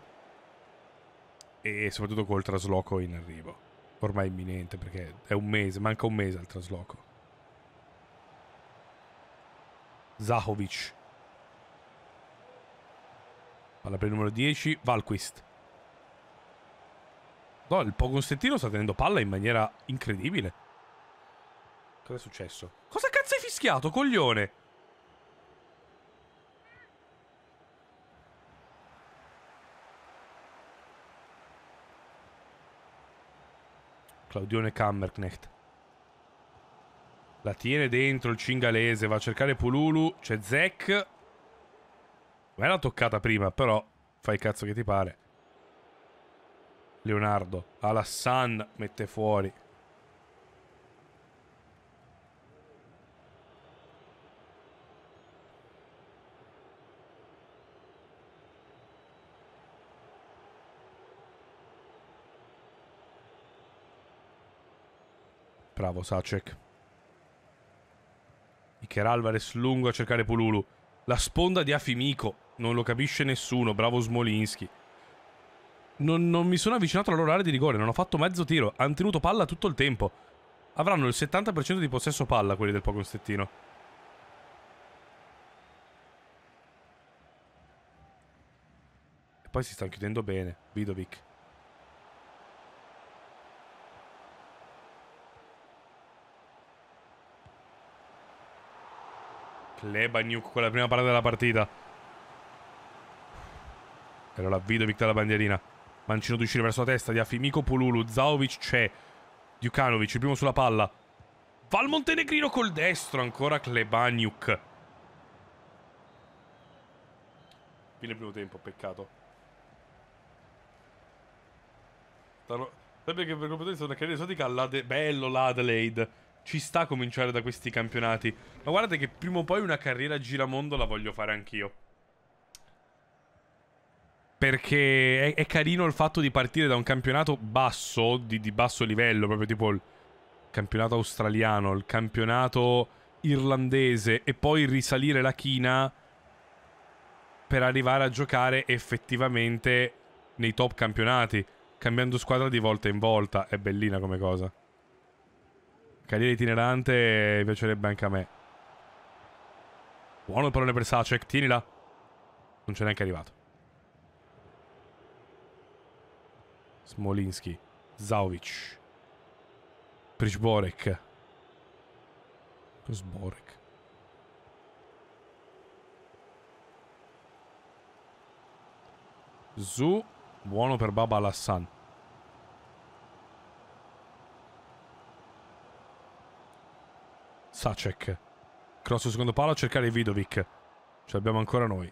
e soprattutto col trasloco in arrivo ormai imminente perché è un mese, manca un mese al trasloco Zahovic palla per il numero 10 Valquist No, il Pogon sta tenendo palla in maniera incredibile. Cos'è successo? Cosa cazzo hai fischiato, coglione? Claudione Kammerknecht. La tiene dentro il cingalese, va a cercare Pululu, c'è Zek. Ma era toccata prima, però fai il cazzo che ti pare. Leonardo. Alassan mette fuori. Bravo Sacek. Iker Alvarez lungo a cercare Pululu. La sponda di Afimico. Non lo capisce nessuno. Bravo Smolinski. Non, non mi sono avvicinato alla loro area di rigore, non ho fatto mezzo tiro, hanno tenuto palla tutto il tempo. Avranno il 70% di possesso palla quelli del Pokémon Stettino. E poi si stanno chiudendo bene, Vidovic. Klebanyuk con la prima palla della partita. E allora Vidovic dalla bandierina. Mancino di uscire verso la testa di Afimiko Pululu. Zaovic c'è. Djukanovic, il primo sulla palla. Va il Montenegrino col destro, ancora Klebaniuk. Fine primo tempo, peccato. Sapete che per competenza una carriera esotica all'Ade... Bello l'Adelaide. Ci sta a cominciare da questi campionati. Ma guardate che prima o poi una carriera giramondo la voglio fare anch'io perché è, è, carino il fatto di partire da un campionato basso, di, di, basso livello, proprio tipo il campionato australiano, il campionato irlandese e poi risalire la china per arrivare a giocare effettivamente nei top campionati, cambiando squadra di volta in volta. È bellina come cosa. Carriera itinerante eh, piacerebbe anche a me. Buono il pallone per Sacek, tienila. Non c'è neanche arrivato. Smolinski, Zaovic, Prisborek. Prisborek. Zu, buono per Baba Alassan. Sacek. Cross sul secondo palo a cercare Vidovic. Ce l'abbiamo ancora noi.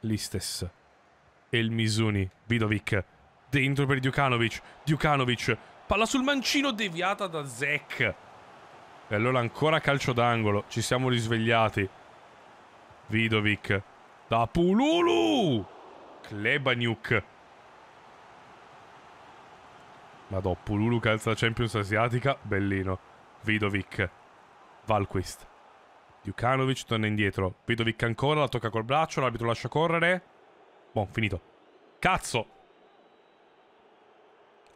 Listes. El Misuni. Vidovic. Dentro per Djukanovic. Djukanovic. Palla sul mancino deviata da Zek. E allora ancora calcio d'angolo. Ci siamo risvegliati. Vidovic. Da Pululu. Klebaniuk. Ma dopo Lulu calza la Champions asiatica, bellino. Vidovic. Valquist. Djukanovic torna indietro. Vidovic ancora, la tocca col braccio, l'arbitro lascia correre. Buon, finito. Cazzo!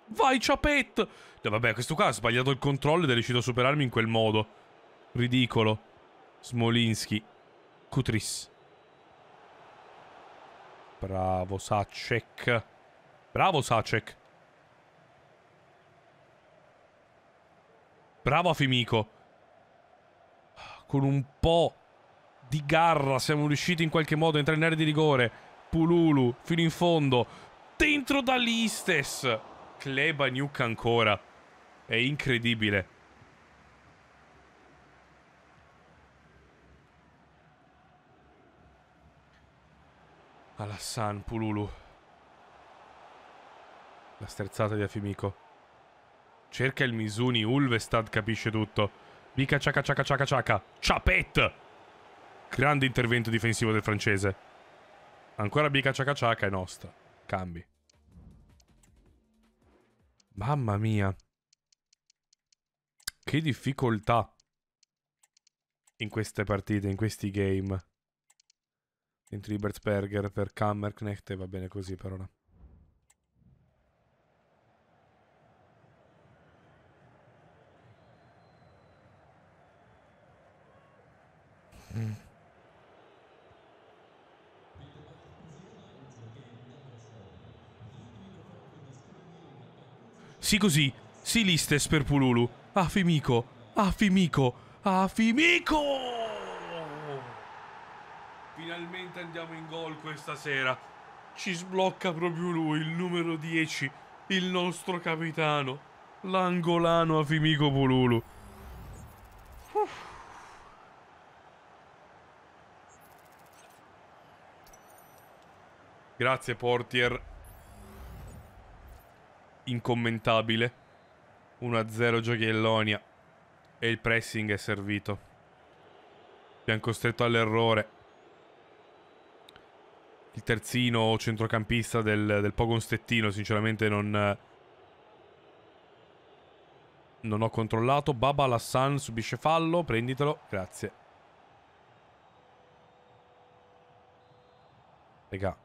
Vai, Chapet! No, vabbè, questo qua ha sbagliato il controllo ed è riuscito a superarmi in quel modo. Ridicolo. Smolinski. Kutris. Bravo, Sacek. Bravo, Sacek. Bravo Fimico. Con un po' di garra siamo riusciti in qualche modo a entrare in area di rigore. Pululu, fino in fondo. Dentro da Listes. Kleba Nuke ancora. È incredibile. Alassane, Pululu. La sterzata di Afimico. Cerca il Misuni, Ulvestad capisce tutto. Bica ciaca ciaca ciaca ciaca. Ciapet! Grande intervento difensivo del francese. Ancora Bica ciaca ciaca e nostra. Cambi. Mamma mia. Che difficoltà in queste partite, in questi game. Dentro Libertsberger per Kammerknecht e va bene così per ora. Mm. Sì così, sì listes per Pululu. Ah Fimico, ah Fimico, ah Fimico! Finalmente andiamo in gol questa sera. Ci sblocca proprio lui, il numero 10, il nostro capitano, l'angolano Afimico Pululu. Grazie portier incommentabile. 1-0 Giochiellonia. E il pressing è servito. Abbiamo costretto all'errore. Il terzino centrocampista del, del Pogon Stettino, sinceramente non... Non ho controllato. Baba Lassan subisce fallo. Prenditelo. Grazie. Regà.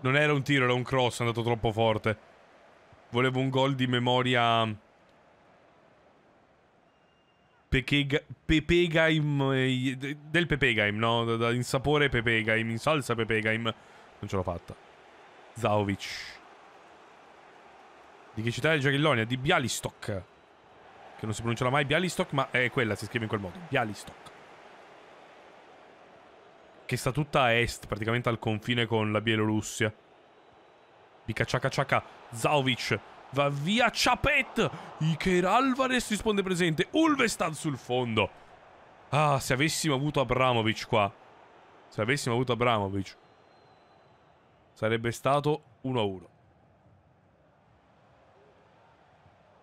Non era un tiro, era un cross, è andato troppo forte. Volevo un gol di memoria... Pepega, pepegaim... Del pepegaim, no? In sapore pepegaim, in salsa pepegaim. Non ce l'ho fatta. Zaovic. Di che città è Giacchellonia? Di Bialystok. Che non si pronuncia mai Bialystok, ma è quella, si scrive in quel modo. Bialystok che sta tutta a est, praticamente al confine con la Bielorussia. Bica ciaca ciaca, Zaovic, va via Ciapet, Iker Alvarez risponde presente, Ulvestad sul fondo. Ah, se avessimo avuto Abramovic qua, se avessimo avuto Abramovic, sarebbe stato 1-1.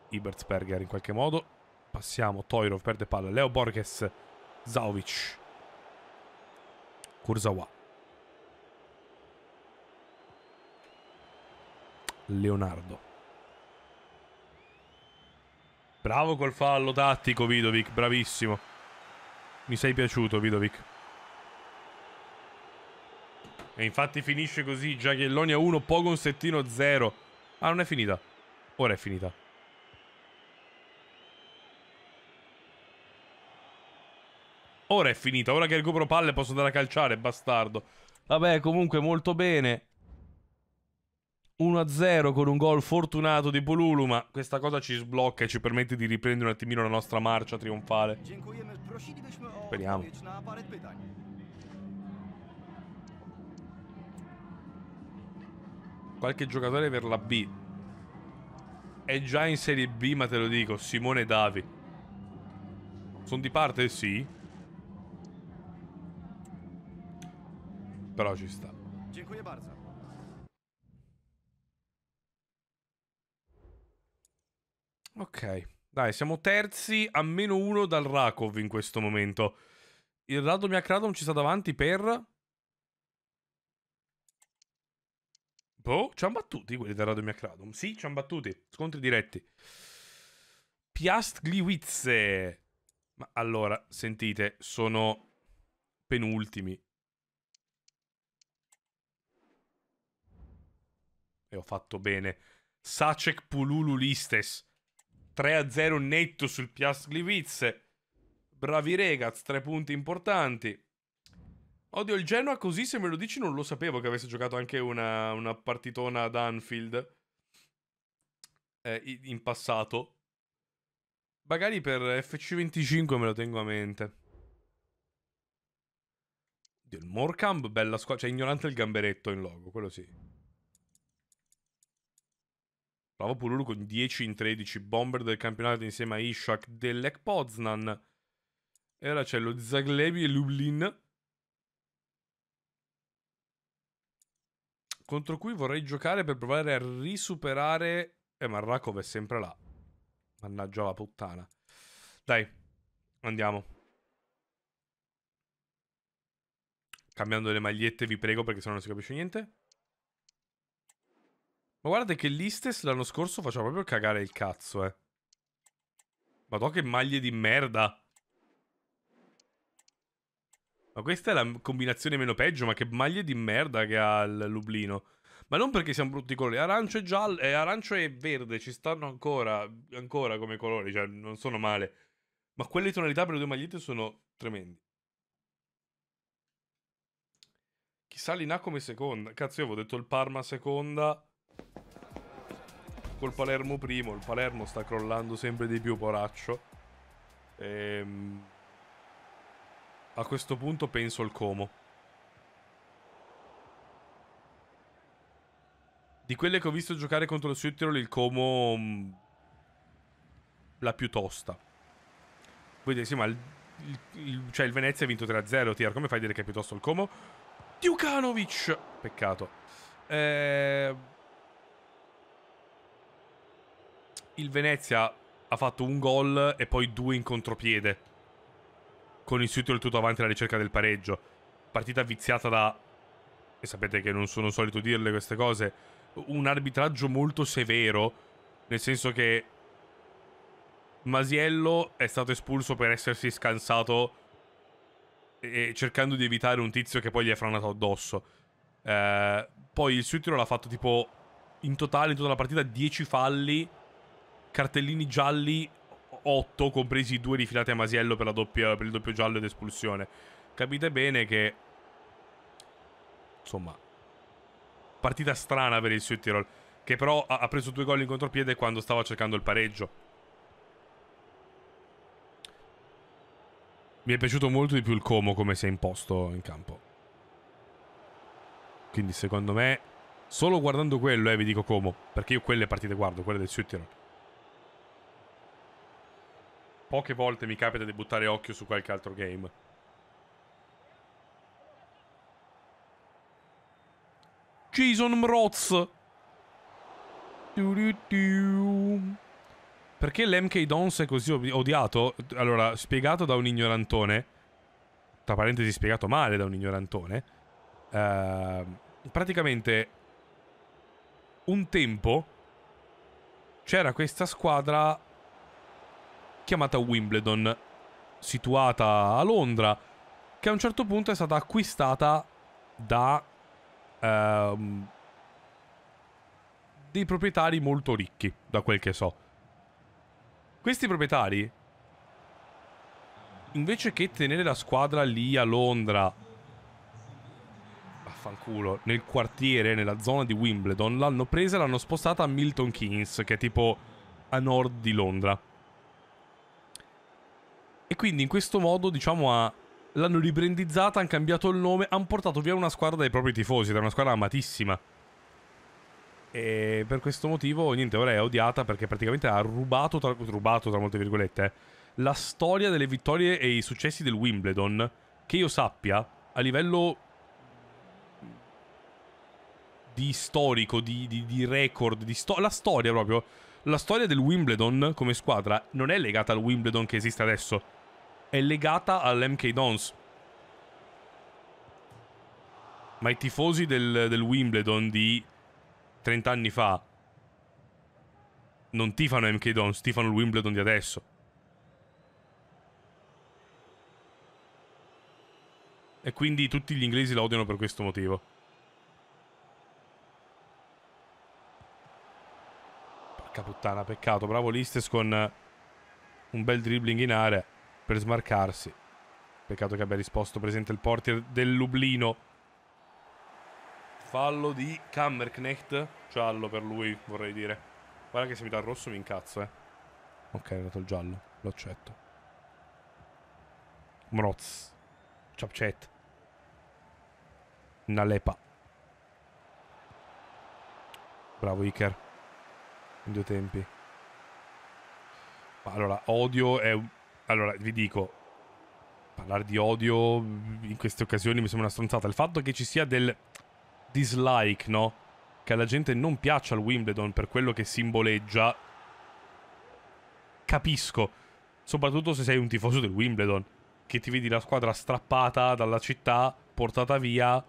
Ibertsberger in qualche modo. Passiamo, Toirov perde palla, Leo Borges, Zaovic, Kurzawa. Leonardo. Bravo col fallo tattico Vidovic, bravissimo. Mi sei piaciuto Vidovic. E infatti finisce così Giachielloni 1, Pogon Settino 0. Ah, non è finita. Ora è finita. Ora è finita, ora che recupero palle posso andare a calciare, bastardo. Vabbè, comunque molto bene. 1-0 con un gol fortunato di Pululu, ma questa cosa ci sblocca e ci permette di riprendere un attimino la nostra marcia trionfale. Speriamo. Qualche giocatore per la B. È già in Serie B, ma te lo dico, Simone Davi. Sono di parte? Sì. Però ci sta. Dziękuję bardzo. Ok. Dai, siamo terzi a meno uno dal Rakov in questo momento. Il Rado Miakradom ci sta davanti per... Boh, ci hanno battuti quelli del Rado Miakradom. Sì, ci hanno battuti. Scontri diretti. Piast Gliwitze. Ma allora, sentite, sono penultimi. E ho fatto bene. Sacek Pululu Listes. 3-0 netto sul Piast Gliwice. Bravi Regaz, tre punti importanti. Odio il Genoa così, se me lo dici, non lo sapevo che avesse giocato anche una, una partitona ad Anfield eh, in passato. Magari per FC25 me lo tengo a mente. Oddio, il Morecamp, bella squadra. Cioè, ignorante il gamberetto in logo, quello sì. Bravo Pululu con 10 in 13, bomber del campionato insieme a Ishak dell'Ek Poznan. E ora c'è lo Zaglebi e Lublin. Contro cui vorrei giocare per provare a risuperare... Eh, ma Rakov è sempre là. Mannaggia la puttana. Dai, andiamo. Cambiando le magliette vi prego perché sennò non si capisce niente. Ma guardate che l'Istes l'anno scorso faceva proprio cagare il cazzo, eh. Madonna che maglie di merda. Ma questa è la combinazione meno peggio, ma che maglie di merda che ha il Lublino. Ma non perché siamo brutti colori, arancio e giallo, eh, arancio e verde ci stanno ancora, ancora come colori, cioè non sono male. Ma quelle tonalità per le due magliette sono tremendi. Chissà l'Inà come seconda. Cazzo, io avevo detto il Parma seconda. Col Palermo primo, il Palermo sta crollando sempre di più, poraccio. Ehm, a questo punto penso al Como. Di quelle che ho visto giocare contro il Südtirol, il Como... Mm, la più tosta. Poi sì, ma il, il, il, cioè il Venezia ha vinto 3-0, Tier. Come fai a dire che è piuttosto il Como? Djukanovic! Peccato. Eh... il Venezia ha fatto un gol e poi due in contropiede. Con il sito del tutto avanti alla ricerca del pareggio. Partita viziata da... E sapete che non sono solito dirle queste cose. Un arbitraggio molto severo. Nel senso che... Masiello è stato espulso per essersi scansato e cercando di evitare un tizio che poi gli è franato addosso. Eh, poi il Suitro l'ha fatto tipo in totale in tutta la partita 10 falli cartellini gialli 8, compresi i due rifilati a Masiello per, doppia, per il doppio giallo ed espulsione. Capite bene che... Insomma... Partita strana per il Sud Tirol, che però ha preso due gol in contropiede quando stava cercando il pareggio. Mi è piaciuto molto di più il Como come si è imposto in campo. Quindi secondo me, solo guardando quello, eh, vi dico Como, perché io quelle partite guardo, quelle del Sutterol poche volte mi capita di buttare occhio su qualche altro game. Jason Mroz. Perché l'MK Dons è così odiato? Allora, spiegato da un ignorantone. Tra parentesi, spiegato male da un ignorantone. Uh, praticamente, un tempo c'era questa squadra chiamata Wimbledon, situata a Londra, che a un certo punto è stata acquistata da ehm, dei proprietari molto ricchi, da quel che so. Questi proprietari, invece che tenere la squadra lì a Londra, vaffanculo, nel quartiere, nella zona di Wimbledon, l'hanno presa e l'hanno spostata a Milton Keynes, che è tipo a nord di Londra. E quindi in questo modo, diciamo, l'hanno ribrandizzata, hanno cambiato il nome, hanno portato via una squadra dai propri tifosi, da una squadra amatissima. E per questo motivo, niente, ora è odiata perché praticamente ha rubato, tra, rubato, tra molte virgolette, eh, la storia delle vittorie e i successi del Wimbledon, che io sappia, a livello di storico, di, di, di record, di sto la storia proprio, la storia del Wimbledon come squadra non è legata al Wimbledon che esiste adesso è legata all'MK Dons. Ma i tifosi del, del Wimbledon di 30 anni fa non tifano MK Dons, tifano il Wimbledon di adesso. E quindi tutti gli inglesi la odiano per questo motivo. Porca puttana, peccato. Bravo Listes con un bel dribbling in area per smarcarsi. Peccato che abbia risposto presente il portiere del Lublino. Fallo di Kammerknecht. Giallo per lui, vorrei dire. Guarda che se mi dà il rosso mi incazzo, eh. Ok, è andato il giallo. Lo accetto. Mroz. Chapchet. Nalepa. Bravo Iker. In due tempi. allora, odio è allora vi dico, parlare di odio in queste occasioni mi sembra una stronzata. Il fatto che ci sia del dislike, no? Che alla gente non piaccia il Wimbledon per quello che simboleggia, capisco. Soprattutto se sei un tifoso del Wimbledon, che ti vedi la squadra strappata dalla città, portata via,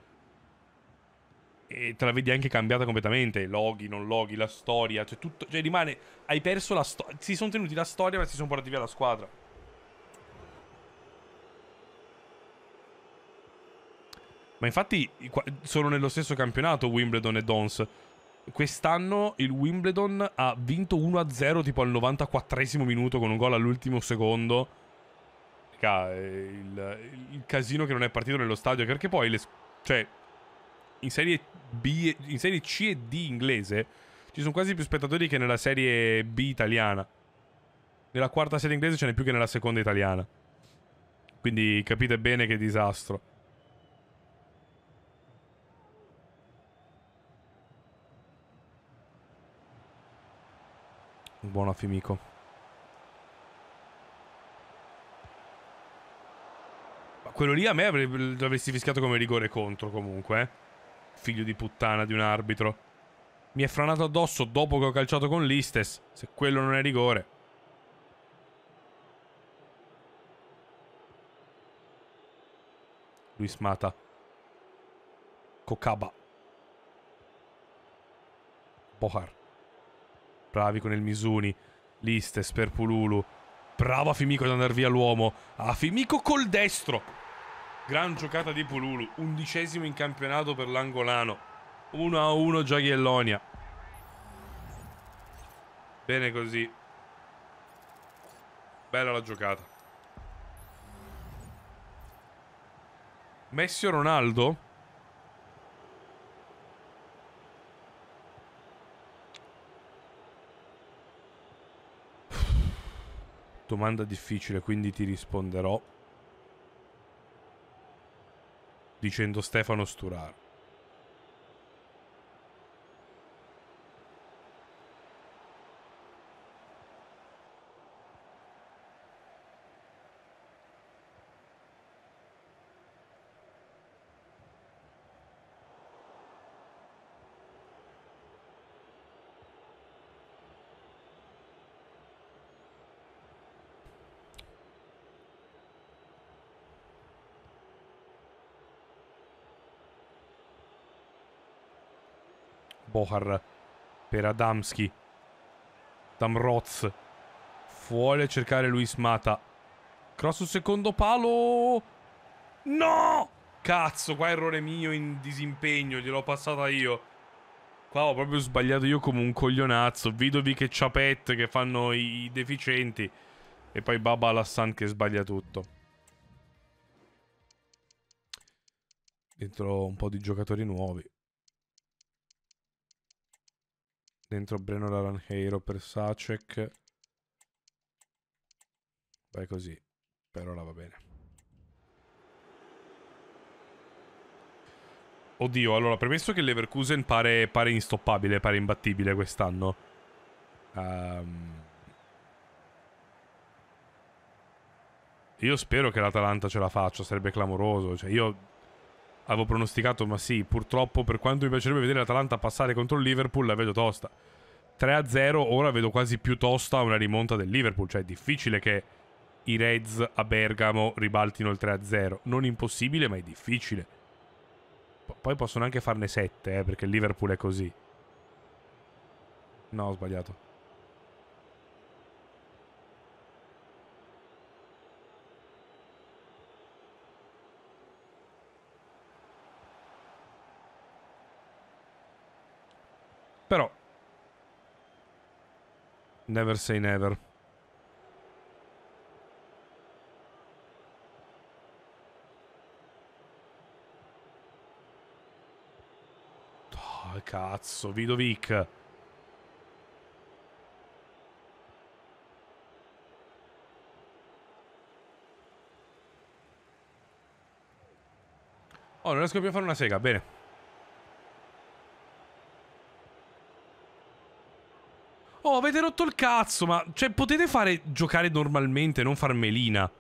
e te la vedi anche cambiata completamente. Loghi, non loghi, la storia, cioè tutto. Cioè rimane. Hai perso la storia. Si sono tenuti la storia, ma si sono portati via la squadra. Ma infatti sono nello stesso campionato Wimbledon e Dons. Quest'anno il Wimbledon ha vinto 1-0 tipo al 94 minuto con un gol all'ultimo secondo. Raga, eh, il, il, casino che non è partito nello stadio. Perché poi le, cioè, in serie, B, in serie C e D inglese ci sono quasi più spettatori che nella serie B italiana. Nella quarta serie inglese ce n'è più che nella seconda italiana. Quindi capite bene che disastro. buono Fimico. Ma quello lì a me l'avresti fischiato come rigore contro comunque. Eh. Figlio di puttana di un arbitro. Mi è franato addosso dopo che ho calciato con l'Istes. Se quello non è rigore. Luis Mata. Kokaba. Bohar. Bravi con il Misuni. Listes per Pululu. Bravo a Fimico ad andare via l'uomo. A Fimico col destro. Gran giocata di Pululu. Undicesimo in campionato per l'angolano. 1-1 a Giagiellonia. Bene così. Bella la giocata. Messio Ronaldo Domanda difficile, quindi ti risponderò dicendo Stefano Sturaro. Pohar per Adamski. Damroz fuori a cercare Luis Mata. Cross sul secondo palo. No! Cazzo, qua errore mio in disimpegno, gliel'ho passata io. Qua ho proprio sbagliato io come un coglionazzo. Vidovi che ciapette che fanno i deficienti. E poi Baba Alassan che sbaglia tutto. Dentro un po' di giocatori nuovi. Dentro Breno Ranheiro per Sacek. Vai così. Per ora va bene. Oddio, allora, premesso che l'Everkusen pare, pare instoppabile, pare imbattibile quest'anno. Um... Io spero che l'Atalanta ce la faccia, sarebbe clamoroso. Cioè, io avevo pronosticato, ma sì, purtroppo per quanto mi piacerebbe vedere l'Atalanta passare contro il Liverpool, la vedo tosta. 3-0, ora vedo quasi più tosta una rimonta del Liverpool, cioè è difficile che i Reds a Bergamo ribaltino il 3-0. Non impossibile, ma è difficile. P poi possono anche farne 7, eh, perché il Liverpool è così. No, ho sbagliato. Però... Never say never. Oh, cazzo, Vidovic. Oh, non riesco più a fare una sega, bene. avete rotto il cazzo, ma... Cioè, potete fare giocare normalmente, non far melina.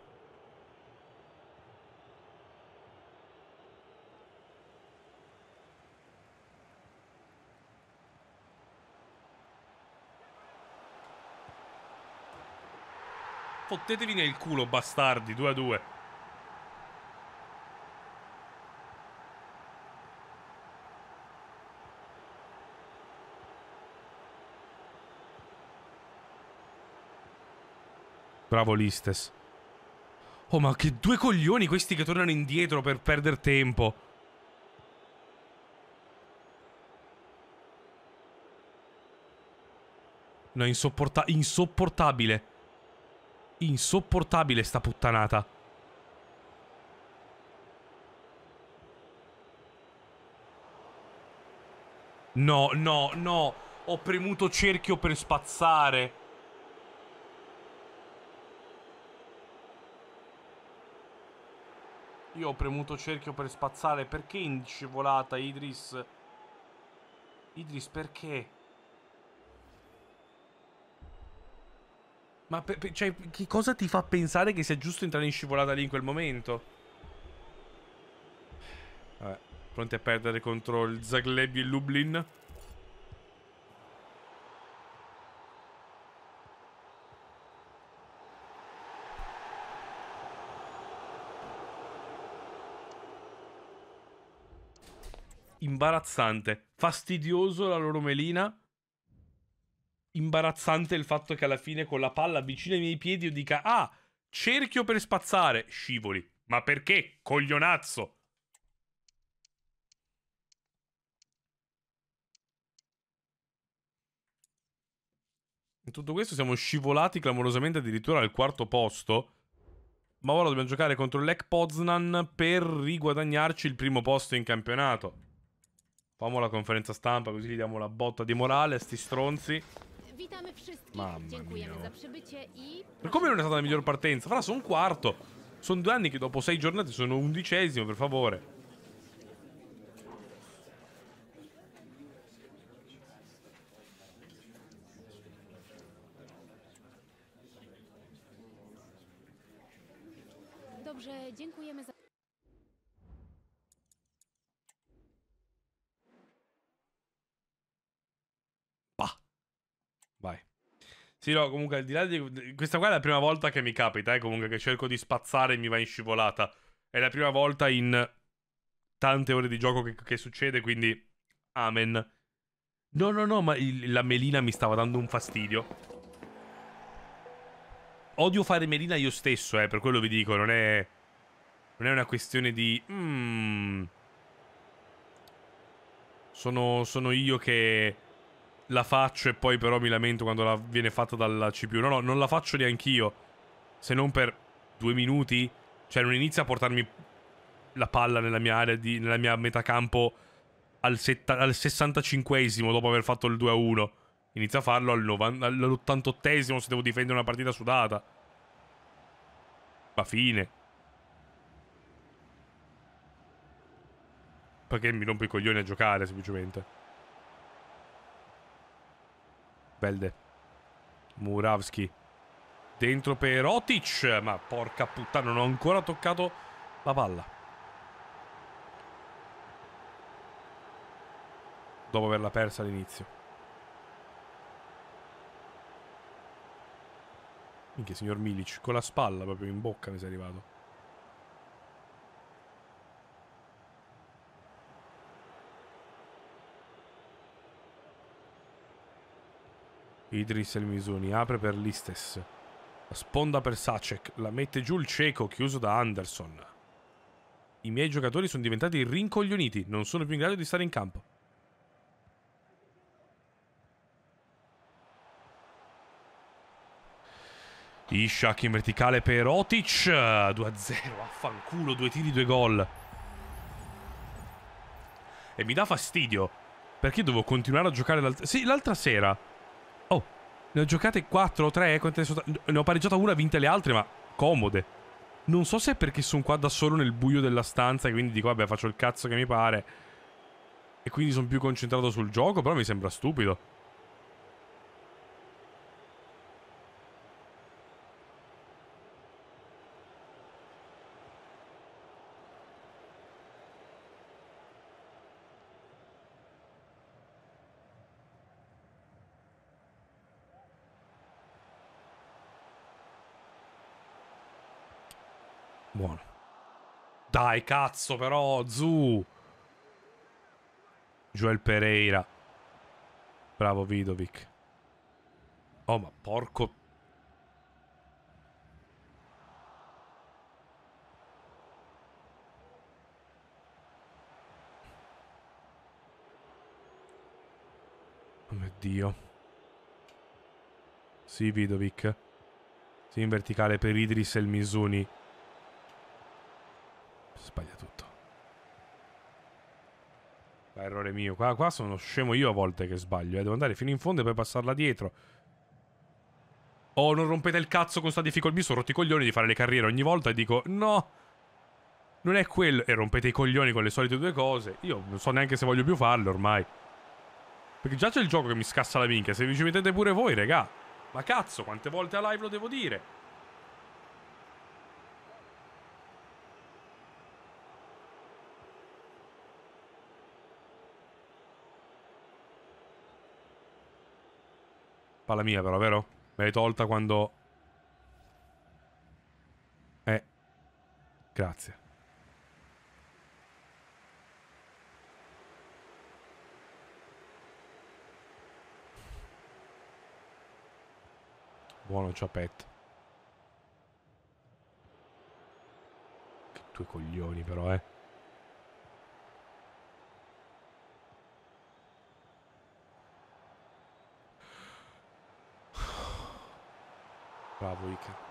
Fottetevi nel culo, bastardi, 2 a 2. Bravo Listes. Oh, ma che due coglioni questi che tornano indietro per perdere tempo. No, insopporta insopportabile. Insopportabile sta puttanata. No, no, no. Ho premuto cerchio per spazzare. Io ho premuto cerchio per spazzare. Perché in scivolata, Idris? Idris, perché? Ma per, per, cioè, che cosa ti fa pensare che sia giusto entrare in scivolata lì in quel momento? Vabbè, pronti a perdere contro il Zaglebi e il Lublin? imbarazzante, fastidioso la loro melina, imbarazzante il fatto che alla fine con la palla vicino ai miei piedi io dica ah, cerchio per spazzare, scivoli. Ma perché, coglionazzo? In tutto questo siamo scivolati clamorosamente addirittura al quarto posto. Ma ora dobbiamo giocare contro l'Ek Poznan per riguadagnarci il primo posto in campionato. Famo la conferenza stampa, così gli diamo la botta di morale, sti stronzi. Witamy wszystkich, Mamma dziękujemy mio. za przybycie i... Per come non è stata la miglior partenza? Fra, sono un quarto. Sono due anni che dopo sei giornate sono undicesimo, per favore. Dobrze, dziękujemy za... Sì, no, comunque al di là di... Questa qua è la prima volta che mi capita, eh, comunque, che cerco di spazzare e mi va in scivolata. È la prima volta in tante ore di gioco che, che succede, quindi... Amen. No, no, no, ma il, la melina mi stava dando un fastidio. Odio fare melina io stesso, eh, per quello vi dico, non è... Non è una questione di... Mm, sono, sono io che la faccio e poi però mi lamento quando la viene fatta dalla CPU. No, no, non la faccio neanche io. Se non per due minuti. Cioè, non inizia a portarmi la palla nella mia area, di, nella mia metacampo al, setta, al 65esimo dopo aver fatto il 2-1. Inizia a farlo all'88esimo se devo difendere una partita sudata. Ma fine. Perché mi rompo i coglioni a giocare, semplicemente. perde. Muravski. Dentro per Otic. Ma porca puttana, non ho ancora toccato la palla. Dopo averla persa all'inizio. Minchia, signor Milic. Con la spalla proprio in bocca mi sei arrivato. Idris El Misuni apre per Listes. sponda per Sacek. La mette giù il cieco chiuso da Anderson. I miei giocatori sono diventati rincoglioniti. Non sono più in grado di stare in campo. Ishak in verticale per Otic. 2-0. Affanculo. Due tiri, due gol. E mi dà fastidio. Perché devo continuare a giocare l'altra... Sì, l'altra sera ne ho giocate 4 o 3, eh, ne ho pareggiata una, vinte le altre, ma comode. Non so se è perché sono qua da solo nel buio della stanza e quindi dico, vabbè, faccio il cazzo che mi pare. E quindi sono più concentrato sul gioco, però mi sembra stupido. Dai, cazzo, però, Zu. Joel Pereira. Bravo, Vidovic. Oh, ma porco... Oh mio Dio. Sì, Vidovic. Sì, in verticale per Idris e il Misuni sbaglia tutto. errore mio. Qua, qua, sono scemo io a volte che sbaglio. Eh. Devo andare fino in fondo e poi passarla dietro. Oh, non rompete il cazzo con sta difficoltà. Mi sono rotti i coglioni di fare le carriere ogni volta e dico no. Non è quello. E rompete i coglioni con le solite due cose. Io non so neanche se voglio più farle ormai. Perché già c'è il gioco che mi scassa la minchia. Se vi ci mettete pure voi, regà. Ma cazzo, quante volte a live lo devo dire? Palla mia però, vero? Me l'hai tolta quando... Eh. Grazie. Buono ciapetto. Che due coglioni però, eh. Bravo Ica.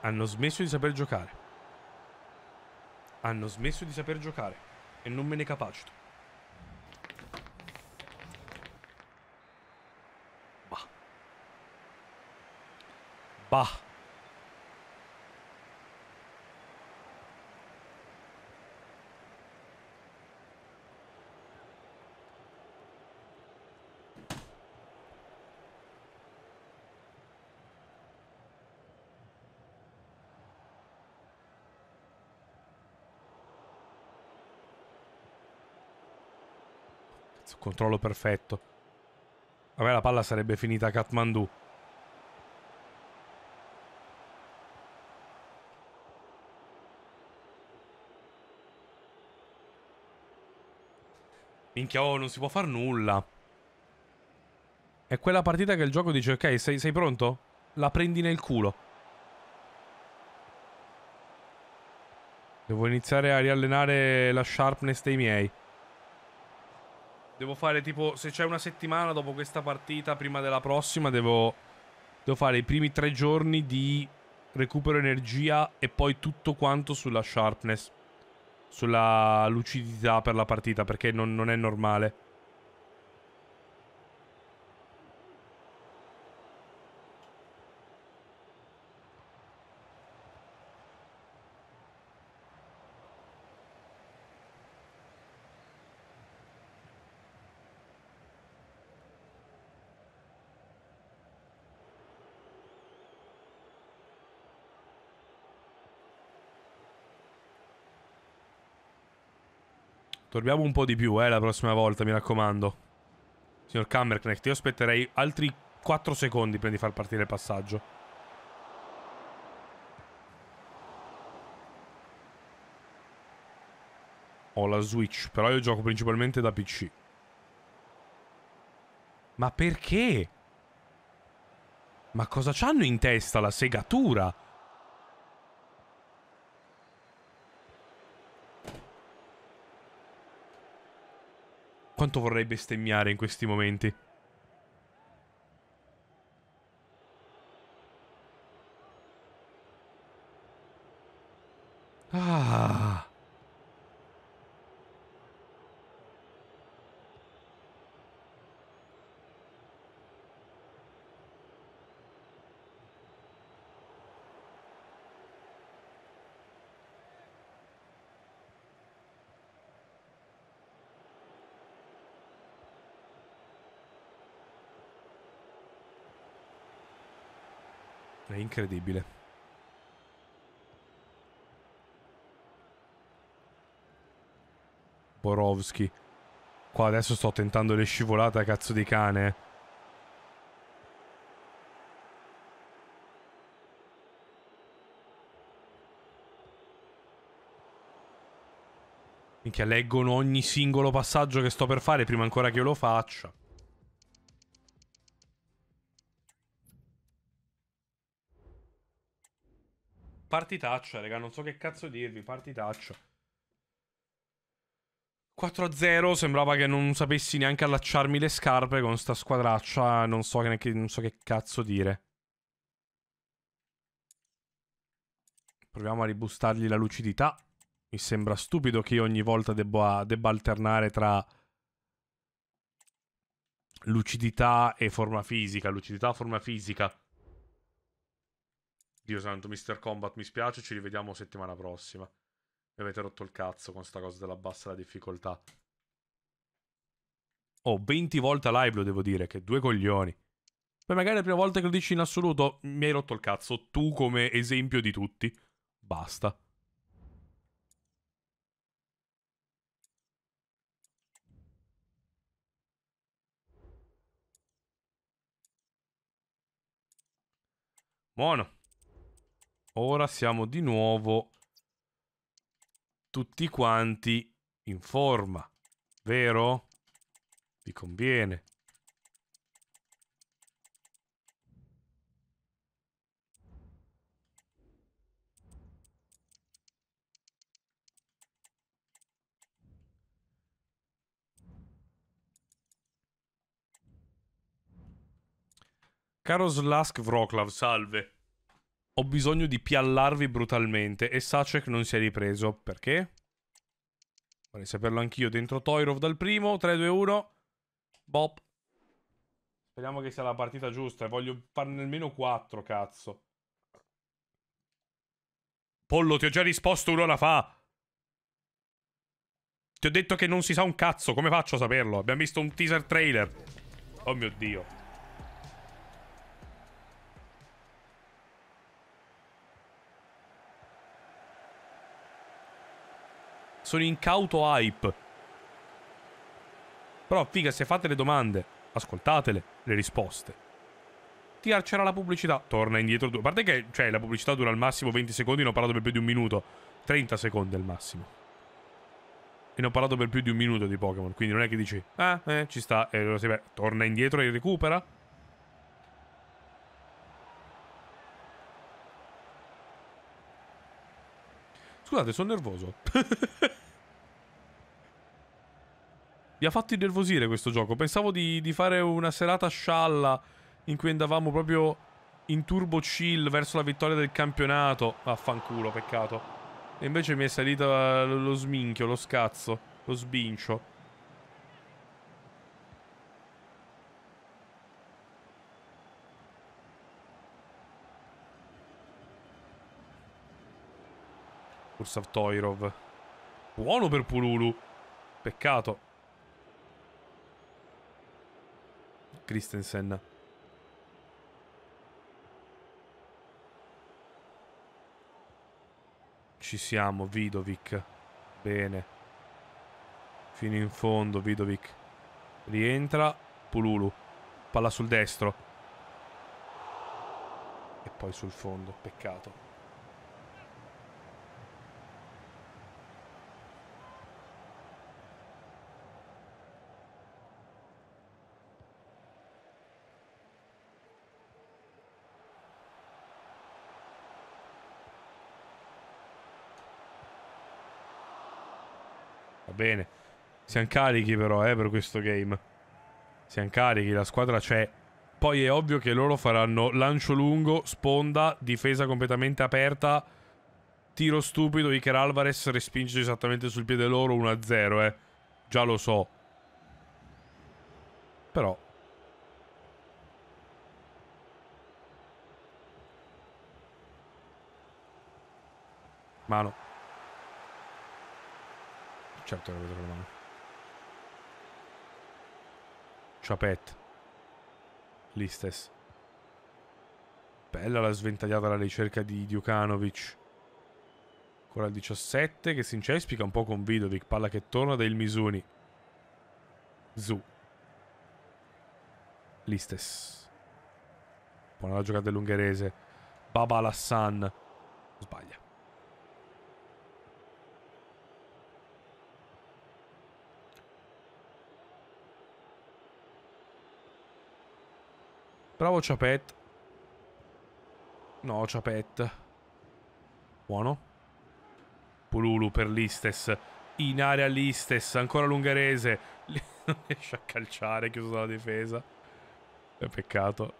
Hanno smesso di saper giocare. Hanno smesso di saper giocare e non me ne capacito. Bah. Bah. Controllo perfetto. Vabbè, la palla sarebbe finita a Kathmandu. Minchia, oh, non si può far nulla. È quella partita che il gioco dice, ok, sei, sei pronto? La prendi nel culo. Devo iniziare a riallenare la sharpness dei miei. Devo fare tipo, se c'è una settimana dopo questa partita, prima della prossima, devo, devo fare i primi tre giorni di recupero energia e poi tutto quanto sulla sharpness, sulla lucidità per la partita, perché non, non è normale. Dormiamo un po' di più, eh, la prossima volta, mi raccomando. Signor Kammerknecht, io aspetterei altri 4 secondi prima di far partire il passaggio. Ho la Switch, però io gioco principalmente da PC. Ma perché? Ma cosa c'hanno in testa la segatura? Quanto vorrei bestemmiare in questi momenti. incredibile. Borowski. Qua adesso sto tentando le scivolate a cazzo di cane. Minchia, leggono ogni singolo passaggio che sto per fare prima ancora che io lo faccia. Partitaccio, eh, raga, non so che cazzo dirvi, partitaccia. 4-0, sembrava che non sapessi neanche allacciarmi le scarpe con sta squadraccia, non so, neanche, non so che cazzo dire. Proviamo a ribustargli la lucidità. Mi sembra stupido che io ogni volta debba, debba alternare tra lucidità e forma fisica, lucidità e forma fisica. Dio santo, Mr. Combat, mi spiace, ci rivediamo settimana prossima. Mi avete rotto il cazzo con sta cosa della bassa della difficoltà. Oh, 20 volte live lo devo dire, che due coglioni. Poi magari è la prima volta che lo dici in assoluto mi hai rotto il cazzo, tu come esempio di tutti. Basta. Buono ora siamo di nuovo tutti quanti in forma, vero? Vi conviene. Caro Slask Vroclav, salve ho bisogno di piallarvi brutalmente e Sacek non si è ripreso. Perché? Vorrei saperlo anch'io. Dentro Toirov dal primo, 3, 2, 1. Bop. Speriamo che sia la partita giusta. Voglio farne almeno 4, cazzo. Pollo, ti ho già risposto un'ora fa. Ti ho detto che non si sa un cazzo. Come faccio a saperlo? Abbiamo visto un teaser trailer. Oh mio Dio. Sono incauto hype. Però, figa, se fate le domande, ascoltatele le risposte. Ti arcerà la pubblicità. Torna indietro. A parte che, cioè, la pubblicità dura al massimo 20 secondi, non ho parlato per più di un minuto. 30 secondi al massimo. E ne ho parlato per più di un minuto di Pokémon. Quindi non è che dici, ah, eh, ci sta. E allora si beh, torna indietro e recupera. Scusate, sono nervoso. Mi ha fatto innervosire questo gioco. Pensavo di, di, fare una serata scialla in cui andavamo proprio in turbo chill verso la vittoria del campionato. Vaffanculo, peccato. E invece mi è salito eh, lo sminchio, lo scazzo, lo sbincio. Savtoirov. Buono per Pululu. Peccato. Christensen. Ci siamo, Vidovic. Bene. Fino in fondo, Vidovic. Rientra, Pululu. Palla sul destro. E poi sul fondo, peccato. bene. Siamo carichi però, eh, per questo game. Siamo carichi, la squadra c'è. Poi è ovvio che loro faranno lancio lungo, sponda, difesa completamente aperta, tiro stupido, Iker Alvarez respinge esattamente sul piede loro 1-0, eh. Già lo so. Però... Mano. Certo era lo Romano. con Listes. Bella la sventagliata alla ricerca di Djukanovic. Ancora il 17 che si incespica un po' con Vidovic. Palla che torna da Il Misuni. Zu. Listes. Buona la giocata dell'ungherese. Baba Lassan. Sbaglia. Bravo Ciapet. No, Ciapet. Buono. Pululu per l'Istes. In area l'Istes, ancora l'ungherese. Non riesce a calciare, chiuso dalla difesa. È peccato.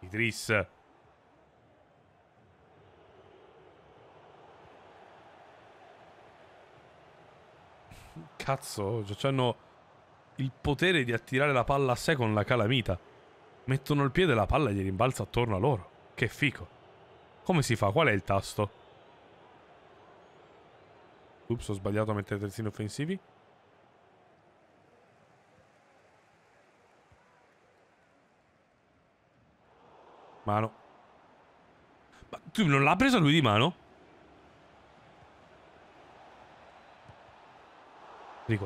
Idris. Cazzo, ci hanno il potere di attirare la palla a sé con la calamita. Mettono il piede e la palla gli rimbalza attorno a loro. Che fico. Come si fa? Qual è il tasto? Ups, ho sbagliato a mettere terzini offensivi. Mano. Ma tu non l'ha presa lui di mano? Di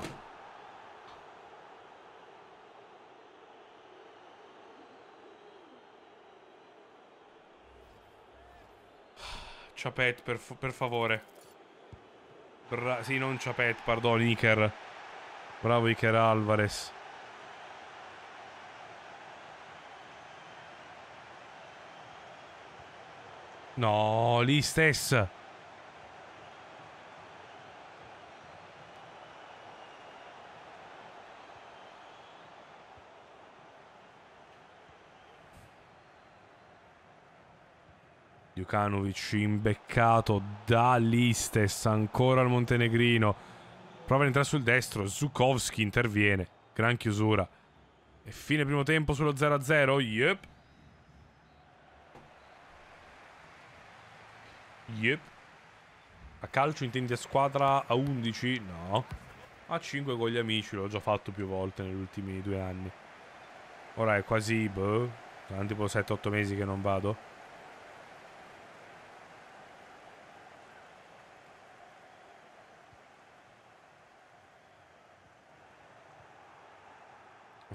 Chapet, per, per favore. Bra sì, non Chapet, pardon, Iker. Bravo Iker Alvarez. No, lì stessa. Jukanovic imbeccato da Listes ancora al montenegrino prova ad entrare sul destro Zukovski interviene gran chiusura e fine primo tempo sullo 0-0 yep yep a calcio intendi a squadra a 11? no a 5 con gli amici l'ho già fatto più volte negli ultimi due anni ora è quasi boh, tipo 7-8 mesi che non vado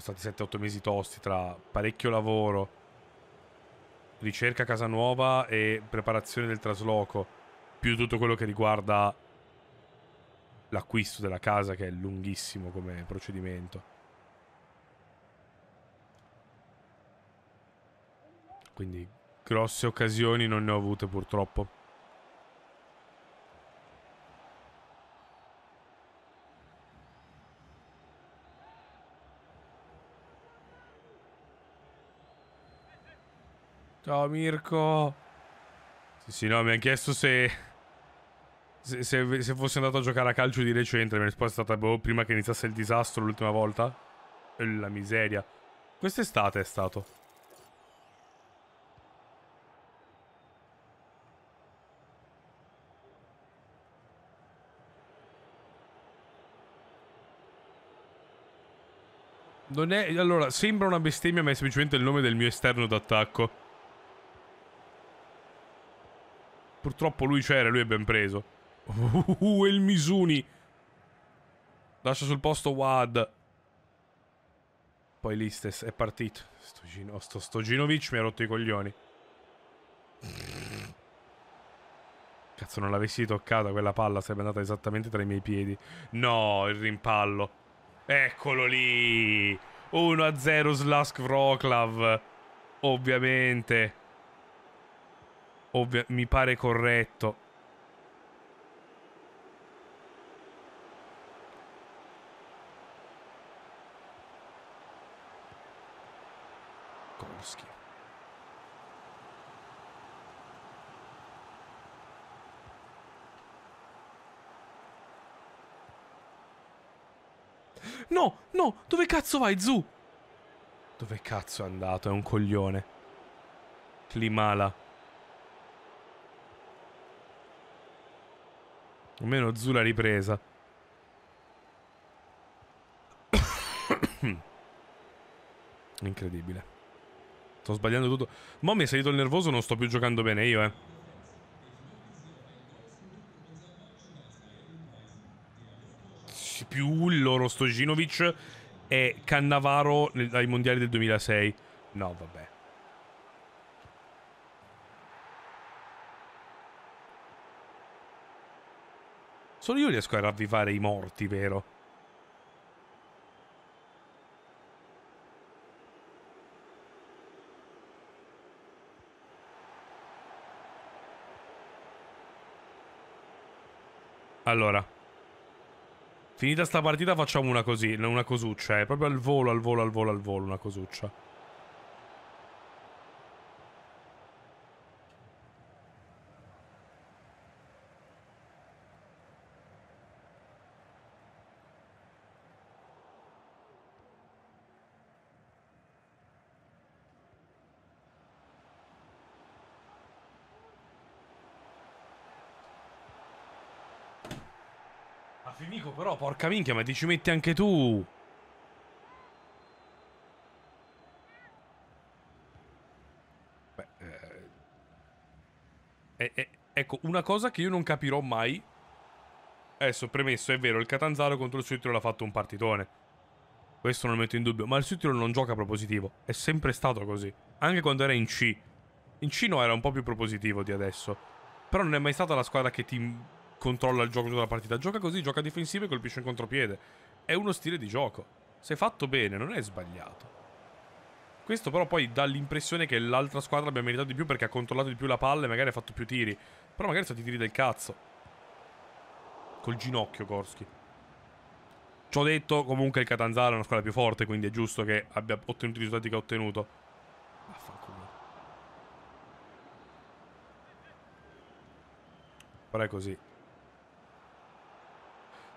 sono stati 7-8 mesi tosti tra parecchio lavoro, ricerca a casa nuova e preparazione del trasloco, più tutto quello che riguarda l'acquisto della casa che è lunghissimo come procedimento. Quindi grosse occasioni non ne ho avute purtroppo. Ciao Mirko. Sì, sì, no, mi ha chiesto se, se, se, se fosse andato a giocare a calcio di recente. La risposta è stata boh, prima che iniziasse il disastro l'ultima volta. E la miseria. Quest'estate è stato. Non è... Allora, sembra una bestemmia, ma è semplicemente il nome del mio esterno d'attacco. Purtroppo lui c'era, lui è ben preso. Uh, il Misuni. Lascia sul posto Wad. Poi Listes è partito. Sto, Gino, sto, sto Ginovic mi ha rotto i coglioni. Cazzo, non l'avessi toccata quella palla, sarebbe andata esattamente tra i miei piedi. No, il rimpallo. Eccolo lì. 1-0 Slask Vroclav. Ovviamente ovvio, mi pare corretto. Korski. No, no, dove cazzo vai, Zu? Dove cazzo è andato? È un coglione. Klimala. Almeno Zula ripresa. Incredibile. Sto sbagliando tutto. Mo' mi è salito il nervoso, non sto più giocando bene io, eh. Più il loro Stojinovic e Cannavaro ai mondiali del 2006. No, vabbè. Solo io riesco a ravvivare i morti, vero? Allora Finita sta partita facciamo una così Una cosuccia eh. Proprio al volo, al volo, al volo, al volo Una cosuccia Porca minchia, ma ti ci metti anche tu. Beh, eh, eh, eh ecco, una cosa che io non capirò mai. Adesso, eh, premesso, è vero, il Catanzaro contro il Suitro l'ha fatto un partitone. Questo non lo metto in dubbio. Ma il Suitro non gioca propositivo. È sempre stato così. Anche quando era in C. In C no, era un po' più propositivo di adesso. Però non è mai stata la squadra che ti controlla il gioco tutta la partita. Gioca così, gioca difensivo e colpisce in contropiede. È uno stile di gioco. Se fatto bene, non è sbagliato. Questo però poi dà l'impressione che l'altra squadra abbia meritato di più perché ha controllato di più la palla e magari ha fatto più tiri. Però magari sono stati tiri del cazzo. Col ginocchio, Gorski. Ciò detto, comunque il Catanzaro è una squadra più forte, quindi è giusto che abbia ottenuto i risultati che ha ottenuto. Vaffanculo. Però è così.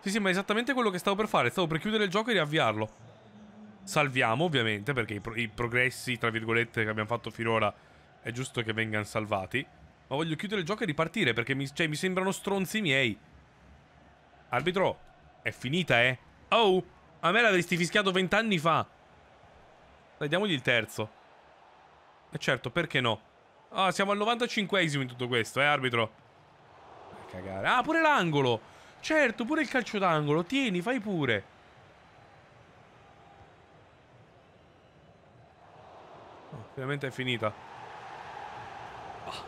Sì, sì, ma è esattamente quello che stavo per fare. Stavo per chiudere il gioco e riavviarlo. Salviamo, ovviamente, perché i, pro i progressi, tra virgolette, che abbiamo fatto finora è giusto che vengano salvati. Ma voglio chiudere il gioco e ripartire, perché mi, cioè, mi sembrano stronzi miei. Arbitro, è finita, eh? Oh, a me l'avresti fischiato vent'anni fa. Dai, diamogli il terzo. E eh, certo, perché no? Ah, siamo al 95esimo in tutto questo, eh, arbitro? Cagare. Ah, pure l'angolo! Certo, pure il calcio d'angolo. Tieni, fai pure. Oh, finalmente è finita. Oh.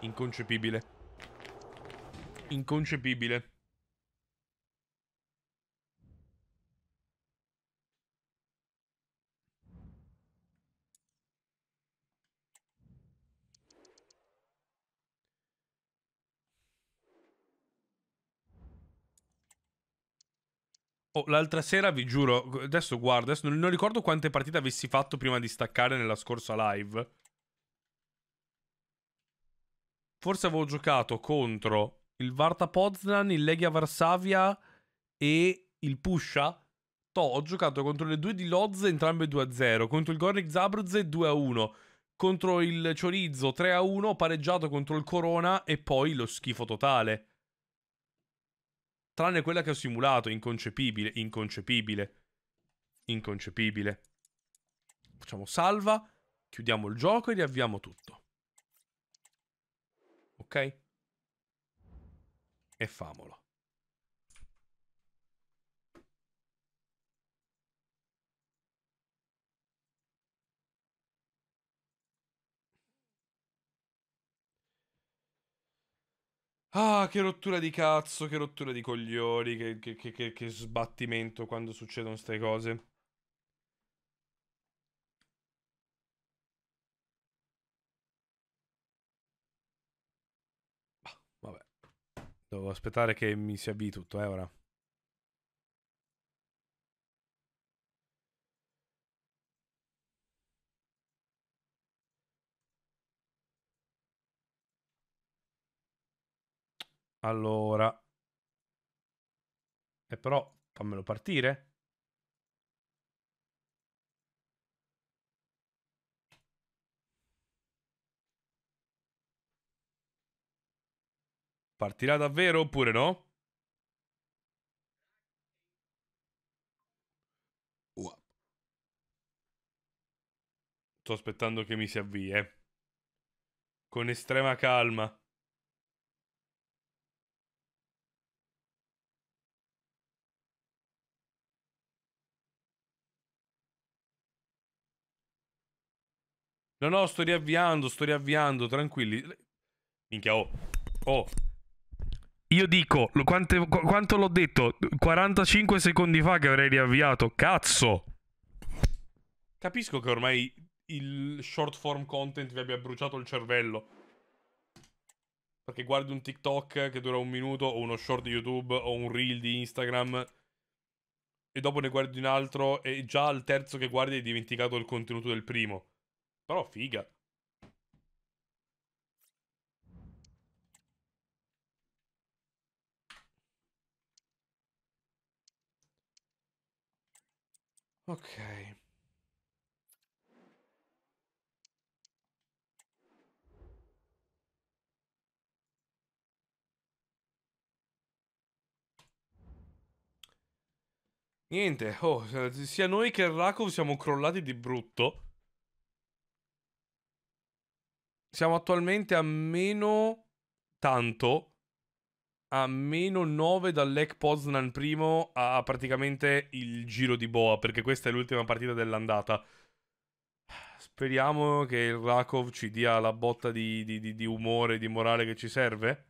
Inconcepibile. Inconcepibile. Oh, l'altra sera vi giuro, adesso guardo, adesso non, ricordo quante partite avessi fatto prima di staccare nella scorsa live. Forse avevo giocato contro il Varta Poznan, il Legia Varsavia e il Pusha. To, ho giocato contro le due di Lodz, entrambe 2-0. Contro il Gornik Zabrze 2-1. Contro il Ciorizzo 3-1, pareggiato contro il Corona e poi lo schifo totale. Tranne quella che ho simulato, inconcepibile, inconcepibile, inconcepibile. Facciamo salva, chiudiamo il gioco e riavviamo tutto. Ok? E famolo. Ah, che rottura di cazzo, che rottura di coglioni, che, che, che, che sbattimento quando succedono queste cose. vabbè. Devo aspettare che mi si avvii tutto, eh, ora. Allora. E però fammelo partire. Partirà davvero oppure no? Sto aspettando che mi si avvie. Eh. Con estrema calma. No, no, sto riavviando, sto riavviando, tranquilli. Minchia, oh. Oh. Io dico, quante, qu quanto l'ho detto? 45 secondi fa che avrei riavviato. Cazzo! Capisco che ormai il short form content vi abbia bruciato il cervello. Perché guardi un TikTok che dura un minuto, o uno short di YouTube, o un reel di Instagram, e dopo ne guardi un altro, e già al terzo che guardi hai dimenticato il contenuto del primo. Però figa. Ok. Niente, oh, sia noi che il Rakov siamo crollati di brutto. Siamo attualmente a meno tanto, a meno 9 dall'Ek Poznan primo a praticamente il giro di boa, perché questa è l'ultima partita dell'andata. Speriamo che il Rakov ci dia la botta di, di, di, di umore, di morale che ci serve.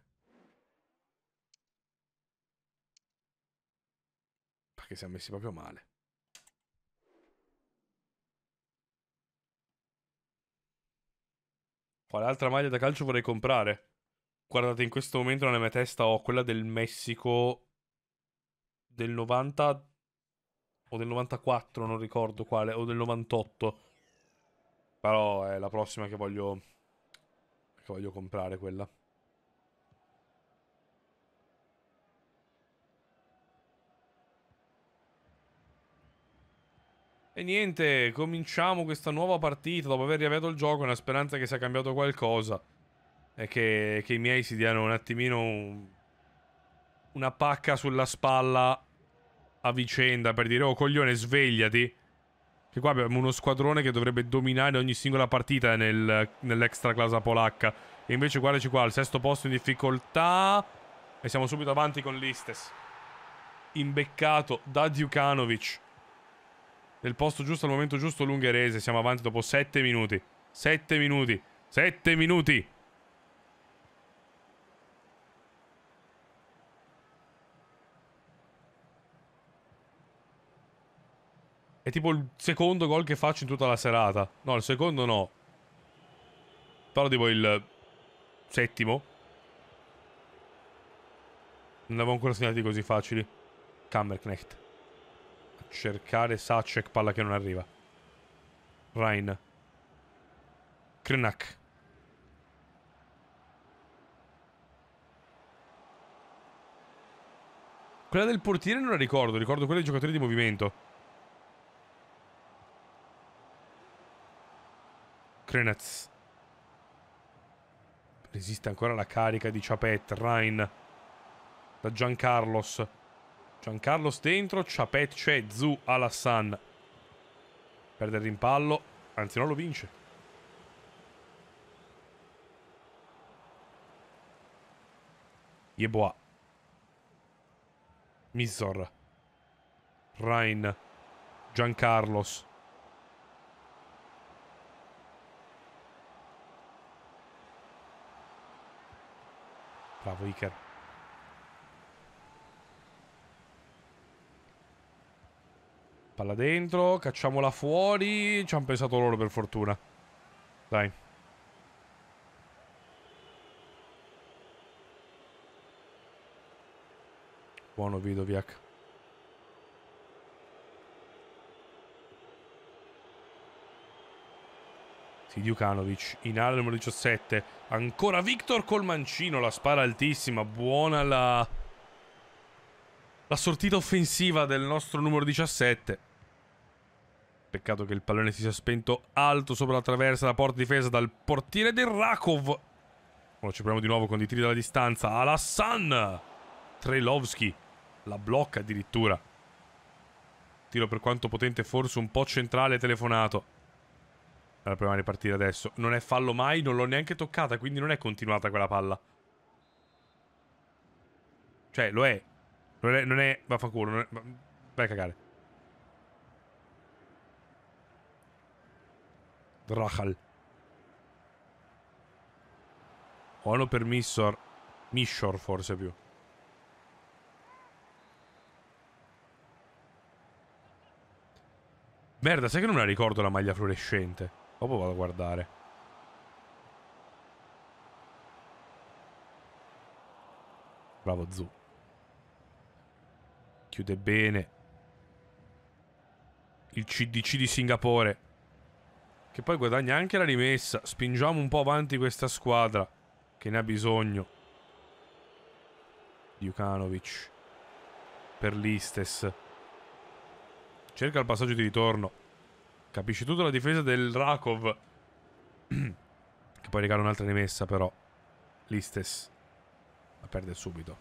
Perché siamo messi proprio male. Quale altra maglia da calcio vorrei comprare? Guardate, in questo momento nella mia testa ho quella del Messico del 90 o del 94, non ricordo quale, o del 98. Però è la prossima che voglio che voglio comprare quella. E niente, cominciamo questa nuova partita dopo aver riavviato il gioco nella speranza che sia cambiato qualcosa e che, che i miei si diano un attimino un, una pacca sulla spalla a vicenda per dire oh coglione svegliati che qua abbiamo uno squadrone che dovrebbe dominare ogni singola partita nel, nell'extra classe polacca e invece guardaci qua al sesto posto in difficoltà e siamo subito avanti con l'Istes imbeccato da Djukanovic nel posto giusto al momento giusto l'ungherese. Siamo avanti dopo 7 minuti. 7 minuti. 7 minuti. È tipo il secondo gol che faccio in tutta la serata. No, il secondo no. Però tipo il settimo. Non avevo ancora segnati così facili. Kammerknecht cercare Sacek, palla che non arriva. Rain. Krenak. Quella del portiere non la ricordo, ricordo quella dei giocatori di movimento. Krenaz. Resiste ancora la carica di Chapet, Rain. Da Giancarlos. Giancarlo dentro, Chapet c'è, Zu Alassan perde il rimpallo, anzi non lo vince. Yeboa. Mizor. Rain. Giancarlos. Bravo Iker. Palla dentro, cacciamola fuori. Ci hanno pensato loro per fortuna. Dai. Buono Vidoviak. Sidiukanovic in area numero 17. Ancora Victor col mancino, la spara altissima. Buona la... La sortita offensiva del nostro numero 17. Peccato che il pallone si sia spento alto sopra la traversa, della porta difesa dal portiere del Rakov. Ora ci proviamo di nuovo con i tiri dalla distanza. Alassan! Trelovski la blocca addirittura. Tiro per quanto potente, forse un po' centrale telefonato. È la prima a ripartire adesso. Non è fallo mai, non l'ho neanche toccata, quindi non è continuata quella palla. Cioè, lo è. Non è... Non è vaffanculo, non è... Vai a cagare. Drachal. Buono per Missor. Mishor forse più. Merda, sai che non la ricordo la maglia fluorescente? Dopo vado a guardare. Bravo Zu. Chiude bene. Il CDC di Singapore. Che poi guadagna anche la rimessa. Spingiamo un po' avanti questa squadra. Che ne ha bisogno. Djukanovic. Per l'Istes. Cerca il passaggio di ritorno. Capisce tutto la difesa del Rakov. che poi regala un'altra rimessa però. L'Istes. La perde subito.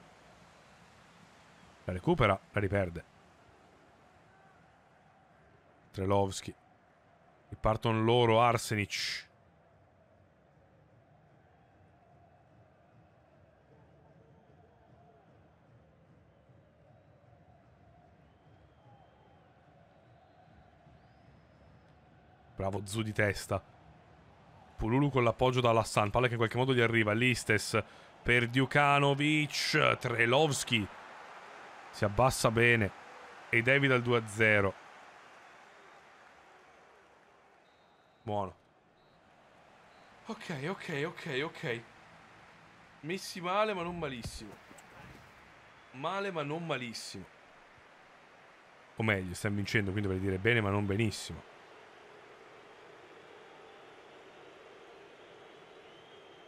La recupera, la riperde. Trelovski partono loro, Arsenic. Bravo, Zu di testa. Pululu con l'appoggio dalla San. Palla che in qualche modo gli arriva. Listes per Djukanovic. Trelovski si abbassa bene. E David al 2-0. Buono. Ok, ok, ok, ok. Messi male ma non malissimo. Male ma non malissimo. O meglio, stiamo vincendo, quindi vuol dire bene ma non benissimo.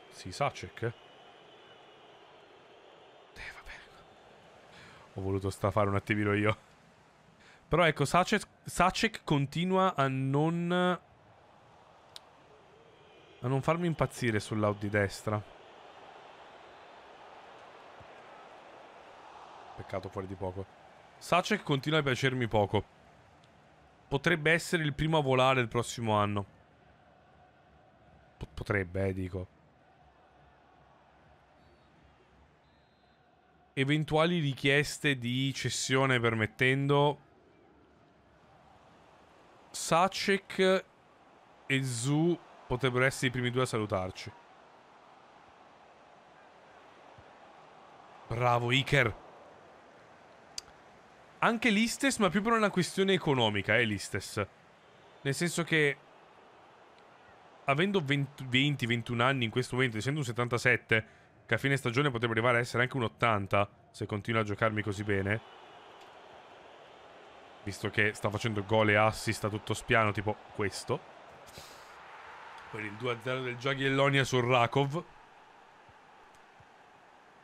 Sì, Sacek. Eh, vabbè. Ho voluto strafare un attimino io. Però ecco, Sacek, Sacek continua a non a non farmi impazzire sull'out di destra. Peccato fuori di poco. Sacek continua a piacermi poco. Potrebbe essere il primo a volare il prossimo anno. P potrebbe, eh, dico. Eventuali richieste di cessione permettendo... Sacek e Zu potrebbero essere i primi due a salutarci. Bravo Iker. Anche l'Istes, ma più per una questione economica, eh, l'Istes. Nel senso che avendo 20-21 anni in questo momento, essendo un 77, che a fine stagione potrebbe arrivare a essere anche un 80, se continua a giocarmi così bene. Visto che sta facendo gol e assist a tutto spiano, tipo questo per il 2-0 del Giaghillonia sul Rakov.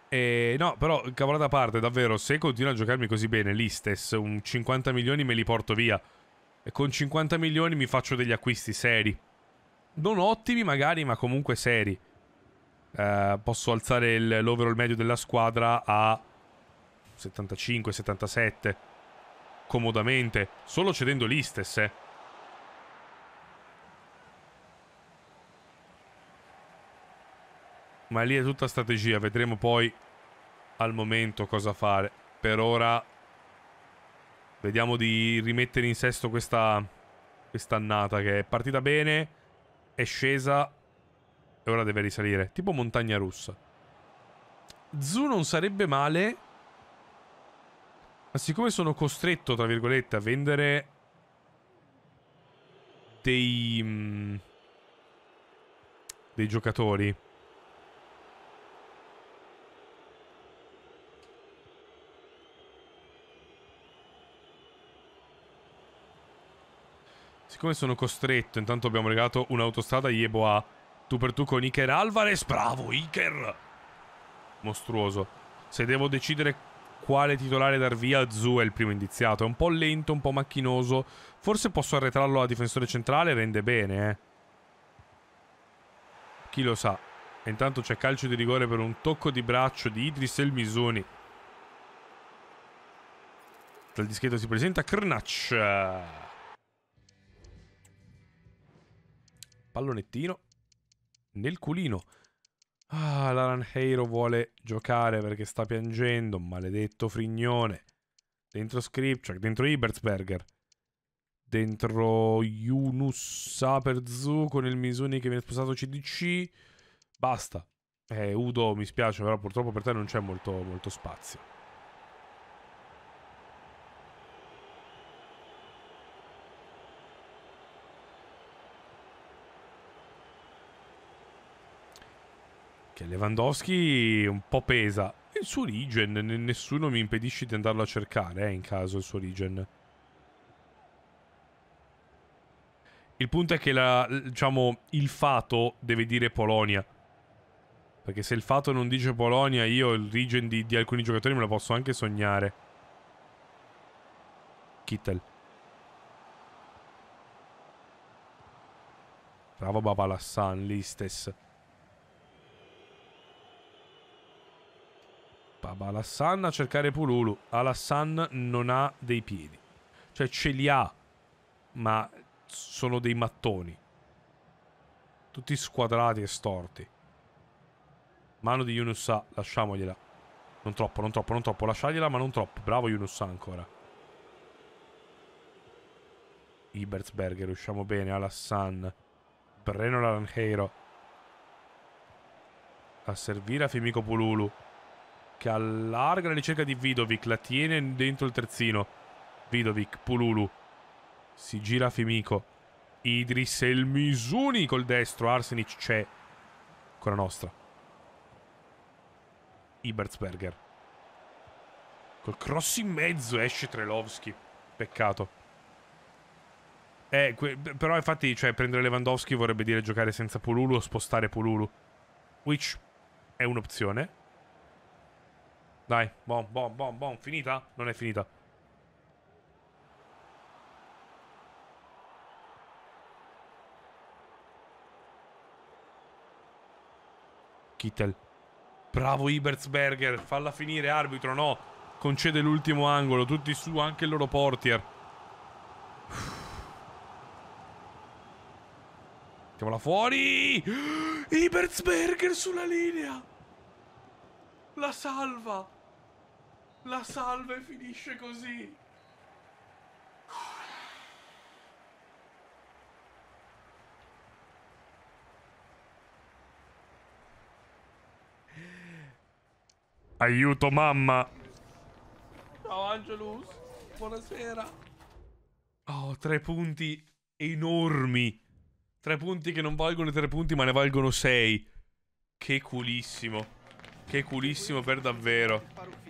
E no, però, cavolata a parte, davvero, se continua a giocarmi così bene l'Istes, un 50 milioni me li porto via. E con 50 milioni mi faccio degli acquisti seri. Non ottimi magari, ma comunque seri. Eh, posso alzare l'overall medio della squadra a 75-77. Comodamente. Solo cedendo l'Istes, eh. Ma lì è tutta strategia, vedremo poi al momento cosa fare. Per ora vediamo di rimettere in sesto questa quest'annata che è partita bene, è scesa e ora deve risalire. Tipo montagna russa. Zu non sarebbe male, ma siccome sono costretto, tra virgolette, a vendere dei... Mh, mm, dei giocatori siccome sono costretto, intanto abbiamo regalato un'autostrada a a tu per tu con Iker Alvarez. Bravo, Iker! Mostruoso. Se devo decidere quale titolare dar via, Zu è il primo indiziato. È un po' lento, un po' macchinoso. Forse posso arretrarlo a difensore centrale, rende bene, eh. Chi lo sa. intanto c'è calcio di rigore per un tocco di braccio di Idris El Misuni. Dal dischetto si presenta Krnach. Pallonettino nel culino. Ah, l'Aranheiro vuole giocare perché sta piangendo, maledetto frignone. Dentro Scripture, dentro Ibertsberger. Dentro Yunus Saperzu con il Misoni che viene spostato CDC. Basta. Eh, Udo, mi spiace, però purtroppo per te non c'è molto, molto spazio. che cioè, Lewandowski un po' pesa. Il suo Regen, nessuno mi impedisce di andarlo a cercare, eh, in caso il suo Regen. Il punto è che la, diciamo, il Fato deve dire Polonia. Perché se il Fato non dice Polonia, io il Regen di, di alcuni giocatori me lo posso anche sognare. Kittel. Bravo Babalassan, Listes. K. Va Alassan a cercare Pululu. Alassan non ha dei piedi. Cioè ce li ha, ma sono dei mattoni. Tutti squadrati e storti. Mano di Yunusa, lasciamogliela. Non troppo, non troppo, non troppo. Lasciagliela, ma non troppo. Bravo Yunusa ancora. Ibersberger, usciamo bene. Alassan. Breno Laranheiro. A servire a Fimico Pululu che allarga la ricerca di Vidovic, la tiene dentro il terzino. Vidovic, Pululu, si gira Fimico, Idris e il Misuni col destro, Arsenic c'è, con la nostra. Ibertsberger. Col cross in mezzo esce Trelovski, peccato. Eh, però infatti, cioè, prendere Lewandowski vorrebbe dire giocare senza Pululu o spostare Pululu. Which è un'opzione. Dai, bom, bom, bom, bom, Finita? Non è finita. Kittel. Bravo Ibersberger, falla finire, arbitro, no. Concede l'ultimo angolo, tutti su, anche il loro portier. Mettiamola fuori! Ibersberger sulla linea! La salva! La salve finisce così. Aiuto mamma. Ciao Angelus, buonasera. Oh, tre punti enormi. Tre punti che non valgono tre punti ma ne valgono sei. Che culissimo. Che culissimo per davvero.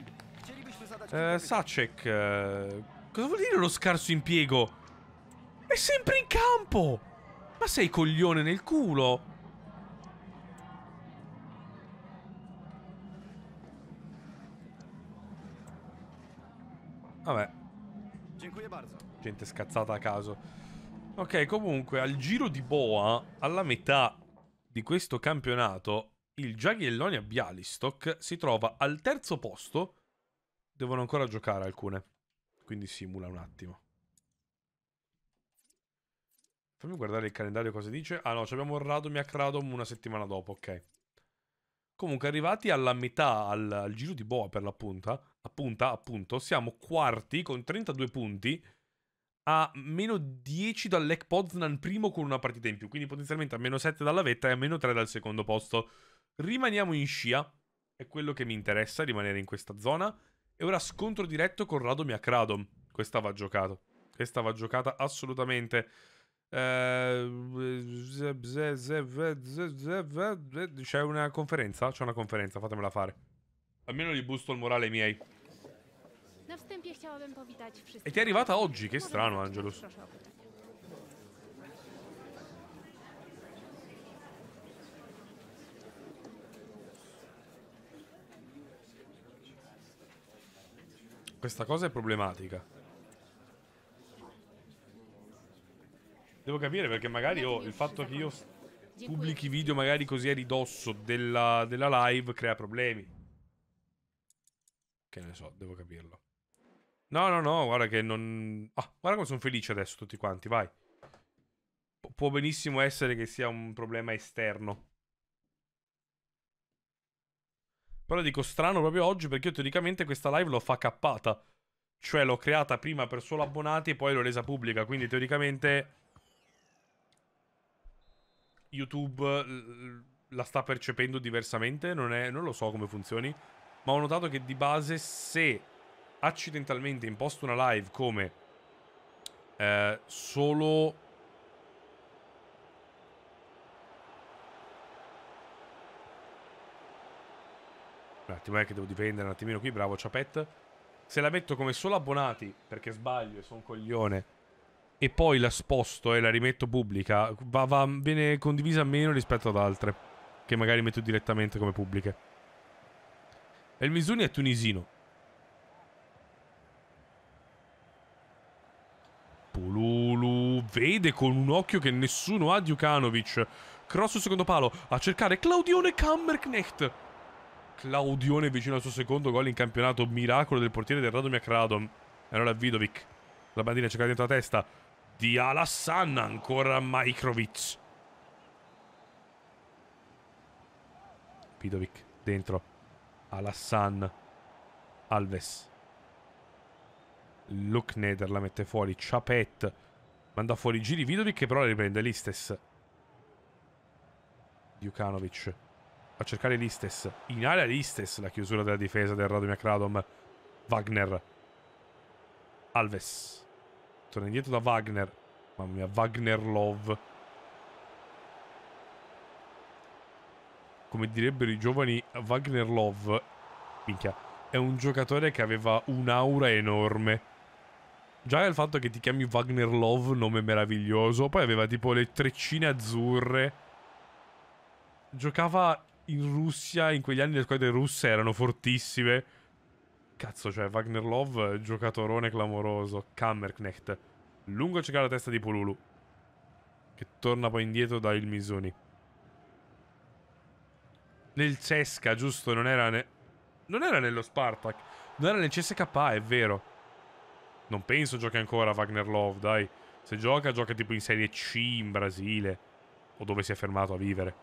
Eh, Sacek, eh, cosa vuol dire lo scarso impiego? È sempre in campo! Ma sei coglione nel culo! Vabbè. Gente scazzata a caso. Ok, comunque, al giro di Boa, alla metà di questo campionato, il Jagiellonia Bialystok si trova al terzo posto Devono ancora giocare alcune. Quindi simula un attimo. Fammi guardare il calendario cosa dice. Ah no, abbiamo il Radom e Acradom una settimana dopo, ok. Comunque arrivati alla metà, al, al giro di boa per la punta, appunta, appunto, siamo quarti con 32 punti a meno 10 dall'Ek Poznan primo con una partita in più, quindi potenzialmente a meno 7 dalla vetta e a meno 3 dal secondo posto. Rimaniamo in scia, è quello che mi interessa, rimanere in questa zona. E ora scontro diretto con Radom e Akradom. Questa va giocata. Questa va giocata assolutamente. Eh, c'è una conferenza? C'è una conferenza, fatemela fare. Almeno gli busto il morale ai miei. E ti è arrivata oggi, che strano, Angelus. Questa cosa è problematica. Devo capire perché magari oh, il fatto che io pubblichi video magari così a ridosso della, della live crea problemi. Che ne so, devo capirlo. No, no, no, guarda che non... Ah, guarda come sono felice adesso tutti quanti, vai. Pu può benissimo essere che sia un problema esterno. Però dico strano proprio oggi perché io teoricamente questa live l'ho fa cappata. Cioè l'ho creata prima per solo abbonati e poi l'ho resa pubblica. Quindi teoricamente... YouTube la sta percependo diversamente, non, è, non, lo so come funzioni, ma ho notato che di base se accidentalmente imposto una live come eh, solo Un attimo, è eh, che devo difendere un attimino qui, bravo Ciapet. Se la metto come solo abbonati, perché sbaglio e sono un coglione, e poi la sposto e la rimetto pubblica, va, va, viene condivisa meno rispetto ad altre, che magari metto direttamente come pubbliche. E il Mizuni è tunisino. Pululu vede con un occhio che nessuno ha Djukanovic. Cross secondo palo a cercare Claudione Kammerknecht. Claudione vicino al suo secondo gol in campionato. Miracolo del portiere del Radomir Kradom. E allora Vidovic. La bandina cerca dentro la testa. Di Alassan ancora Majkrovic. Vidovic dentro. Alassan. Alves. Lukneder la mette fuori. Chapet manda fuori Giri Vidovic che però la riprende l'Istes. Djukanovic a cercare l'Istes. In area l'Istes la chiusura della difesa del Radomia Kradom. Wagner. Alves. Torna indietro da Wagner. Mamma mia, Wagner Love. Come direbbero i giovani, Wagner Love. Minchia. È un giocatore che aveva un'aura enorme. Già il fatto che ti chiami Wagner Love, nome meraviglioso. Poi aveva tipo le treccine azzurre. Giocava in Russia, in quegli anni le squadre russe erano fortissime. Cazzo, cioè, Wagner Love, giocatorone clamoroso. Kammerknecht, lungo cerca la testa di Pululu, che torna poi indietro da Il Misoni. Nel Cesca, giusto? Non era, ne... non era nello Spartak. Non era nel CSK, è vero. Non penso giochi ancora Wagner Love, dai. Se gioca, gioca tipo in Serie C in Brasile. O dove si è fermato a vivere.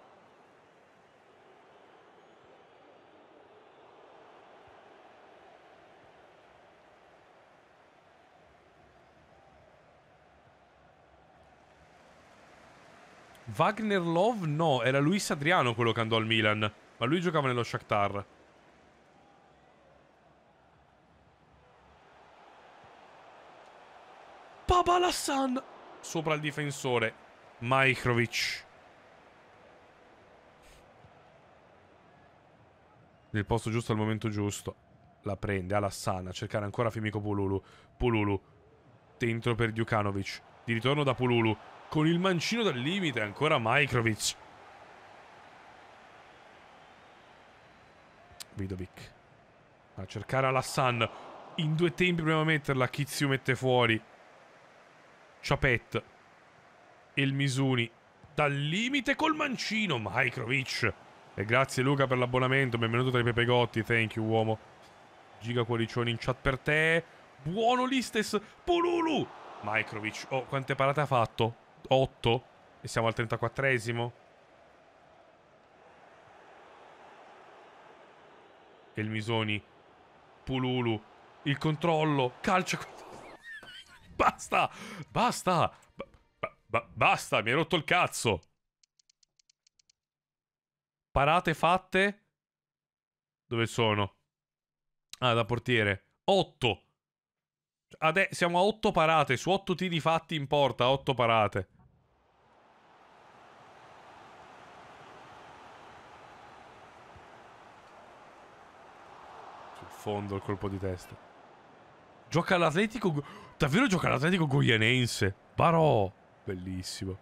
Wagner Love no, era Luis Adriano quello che andò al Milan, ma lui giocava nello Shakhtar. Babalassan sopra il difensore Majkrovic. Nel posto giusto al momento giusto. La prende Alassana, cercare ancora Fimico Pululu. Pululu dentro per Djukanovic. Di ritorno da Pululu con il mancino dal limite, ancora Microvic. Vidovic a cercare Alassan in due tempi prima di metterla Kizio mette fuori Ciapet e il Misuni dal limite col mancino Microvic e grazie Luca per l'abbonamento benvenuto tra i pepegotti thank you uomo giga cuoricioni in chat per te buono Listes Pululu Microvic oh quante parate ha fatto 8 e siamo al 34esimo. E il Misoni. Pululu. Il controllo. Calcio. Basta. Basta. basta. Mi hai rotto il cazzo. Parate fatte. Dove sono? Ah, da portiere. 8. Adè, siamo a 8 parate. Su 8 tiri fatti in porta, 8 parate. Sul fondo il colpo di testa. Gioca all'Atletico... Davvero gioca all'Atletico Goianense. Barò. Bellissimo.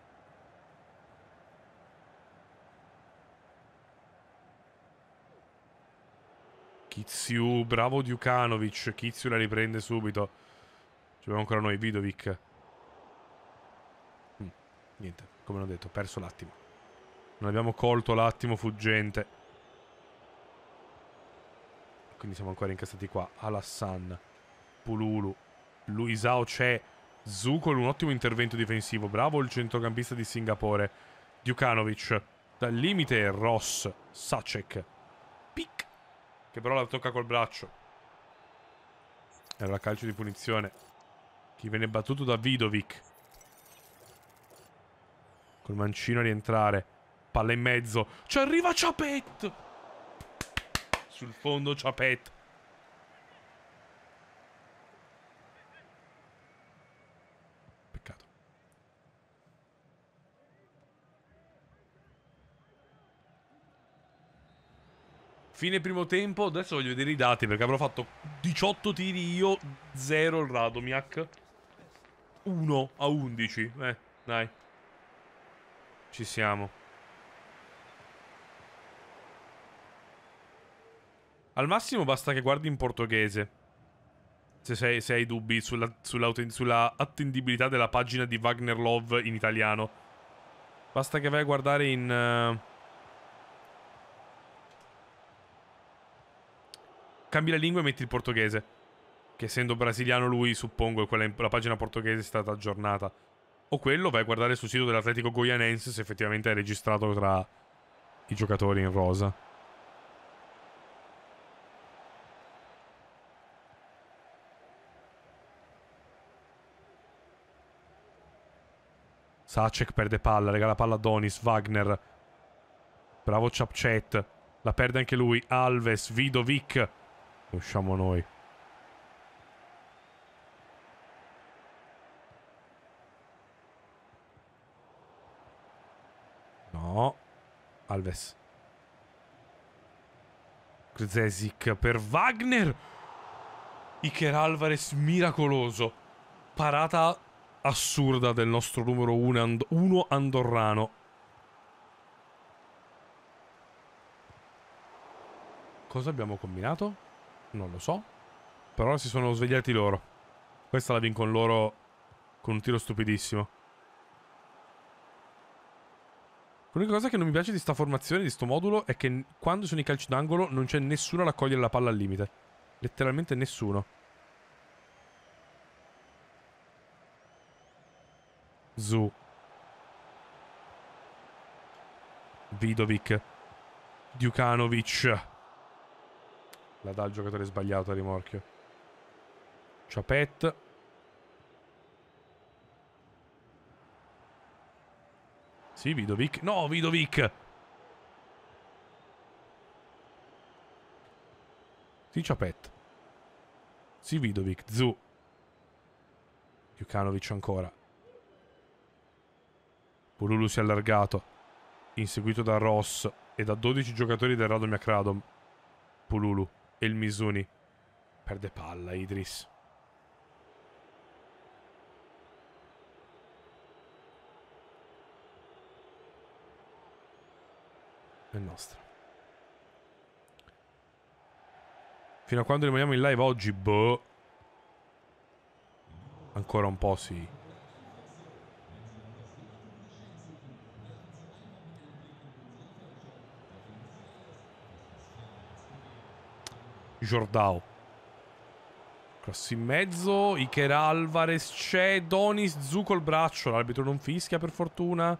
Kiziu, bravo Djukanovic. Kiziu la riprende subito abbiamo ancora noi, Vidovic. Mm, niente, come ho detto, perso l'attimo. Non abbiamo colto l'attimo fuggente. Quindi siamo ancora incastrati qua. Alassan, Pululu, Luisao c'è. Zu con un ottimo intervento difensivo. Bravo il centrocampista di Singapore. Djukanovic. Dal limite Ross. Sacek. Pic. Che però la tocca col braccio. Era calcio di punizione. Che viene battuto da Vidovic. Col mancino a rientrare. Palla in mezzo. Ci arriva Ciapet! Sul fondo Ciapet. Peccato. Fine primo tempo, adesso voglio vedere i dati perché avrò fatto 18 tiri io, 0 il Radomiak. 1 a 11. Eh, dai. Ci siamo. Al massimo basta che guardi in portoghese. Se, sei, se hai dubbi sulla, sulla, sulla, attendibilità della pagina di Wagner Love in italiano. Basta che vai a guardare in... Uh... Cambi la lingua e metti il portoghese che essendo brasiliano lui suppongo che la pagina portoghese è stata aggiornata. O quello vai a guardare sul sito dell'Atletico Goianense se effettivamente è registrato tra i giocatori in rosa. Sacek perde palla, regala palla a Donis, Wagner. Bravo Chapchat. La perde anche lui, Alves, Vidovic. Usciamo noi. Alves. Zesic per Wagner. Iker Alvarez miracoloso. Parata assurda del nostro numero 1 and andorrano. Cosa abbiamo combinato? Non lo so. Però si sono svegliati loro. Questa la vincono loro con un tiro stupidissimo. L'unica cosa che non mi piace di sta formazione, di sto modulo, è che quando sono i calci d'angolo non c'è nessuno a raccogliere la palla al limite. Letteralmente nessuno. Zu. Vidovic. Djukanovic. La dà al giocatore sbagliato a rimorchio. Ciapet. Sì, Vidovic. No, Vidovic! Sì, Ciapet. Sì, Vidovic. Zu. Jukanovic ancora. Pululu si è allargato. Inseguito da Ross e da 12 giocatori del Radomia Kradom. Pululu e il Misuni. Perde palla, Idris. nostra. Fino a quando rimaniamo in live oggi, boh. Ancora un po' sì. Jordao. Cross in mezzo, Iker Alvarez c'è, Donis, Zu col braccio, l'arbitro non fischia per fortuna.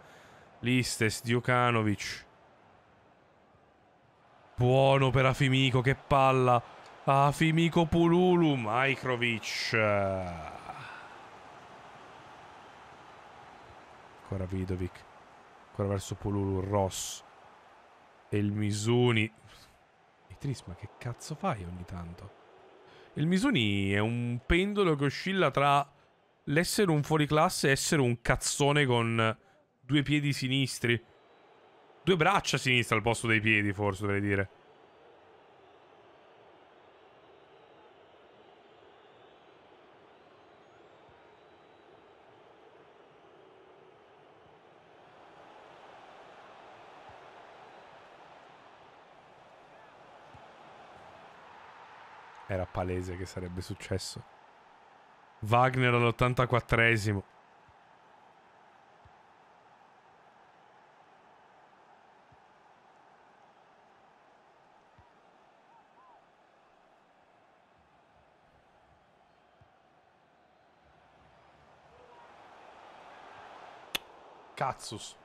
Listes, Diokanovic. Buono per Afimico, che palla. Afimico Pululu, Majkovic. Ancora Vidovic. Ancora verso Pululu, Ross. E il Misuni. E Tris, ma che cazzo fai ogni tanto? Il Misuni è un pendolo che oscilla tra l'essere un fuoriclasse e essere un cazzone con due piedi sinistri. Due braccia a sinistra al posto dei piedi, forse dovrei dire. Era palese che sarebbe successo. Wagner all'84esimo. Gatsus.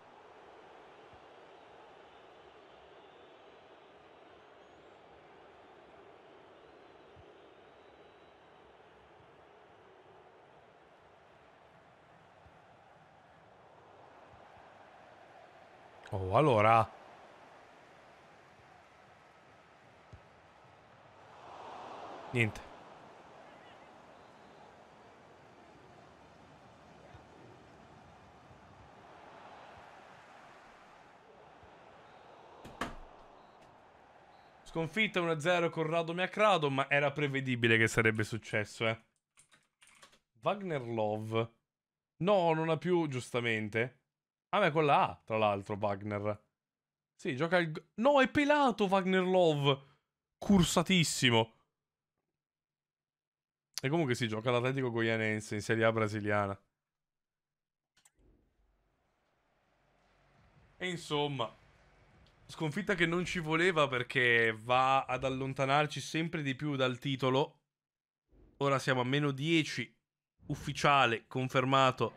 Oh, allora... Niente. Sconfitta 1-0 con Radom e Acrado, ma era prevedibile che sarebbe successo, eh. Wagner Love. No, non ha più, giustamente. Ah, ma è quella A, tra l'altro, Wagner. Sì, gioca il... No, è pelato Wagner Love. Cursatissimo. E comunque si gioca all'Atletico Goianense in Serie A brasiliana. E insomma... Sconfitta che non ci voleva perché va ad allontanarci sempre di più dal titolo. Ora siamo a meno 10, ufficiale, confermato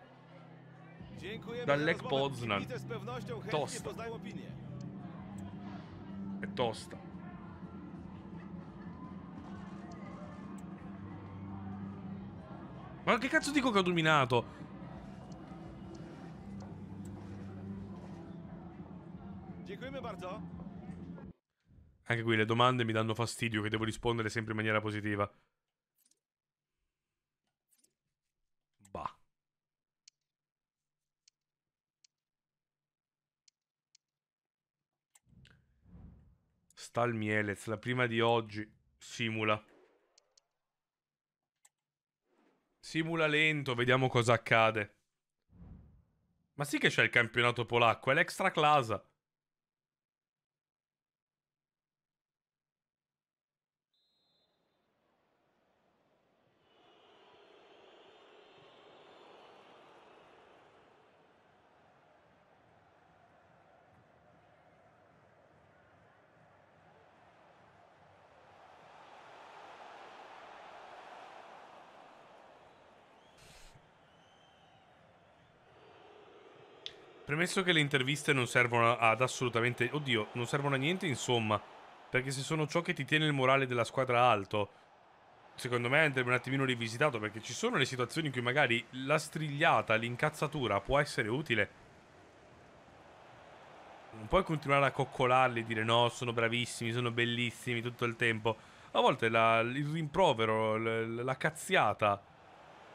dal Poznan. Tosta. È tosta. Ma che cazzo dico che ho dominato? Dziękujemy bardzo. Anche qui le domande mi danno fastidio che devo rispondere sempre in maniera positiva. Bah. Sta al Mielez, la prima di oggi simula. Simula lento, vediamo cosa accade. Ma sì che c'è il campionato polacco, è l'extra clasa. Premesso che le interviste non servono ad assolutamente... Oddio, non servono a niente, insomma. Perché se sono ciò che ti tiene il morale della squadra alto, secondo me andrebbe un attimino rivisitato, perché ci sono le situazioni in cui magari la strigliata, l'incazzatura può essere utile. Non puoi continuare a coccolarli e dire no, sono bravissimi, sono bellissimi tutto il tempo. A volte la, il rimprovero, la, la cazziata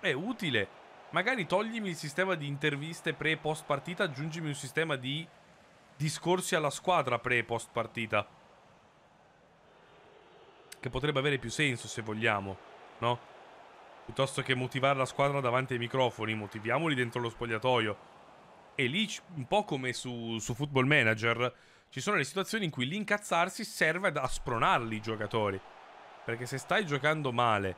è utile magari toglimi il sistema di interviste pre e post partita, aggiungimi un sistema di discorsi alla squadra pre e post partita. Che potrebbe avere più senso se vogliamo, no? Piuttosto che motivare la squadra davanti ai microfoni, motiviamoli dentro lo spogliatoio. E lì, un po' come su, su Football Manager, ci sono le situazioni in cui l'incazzarsi serve a spronarli i giocatori. Perché se stai giocando male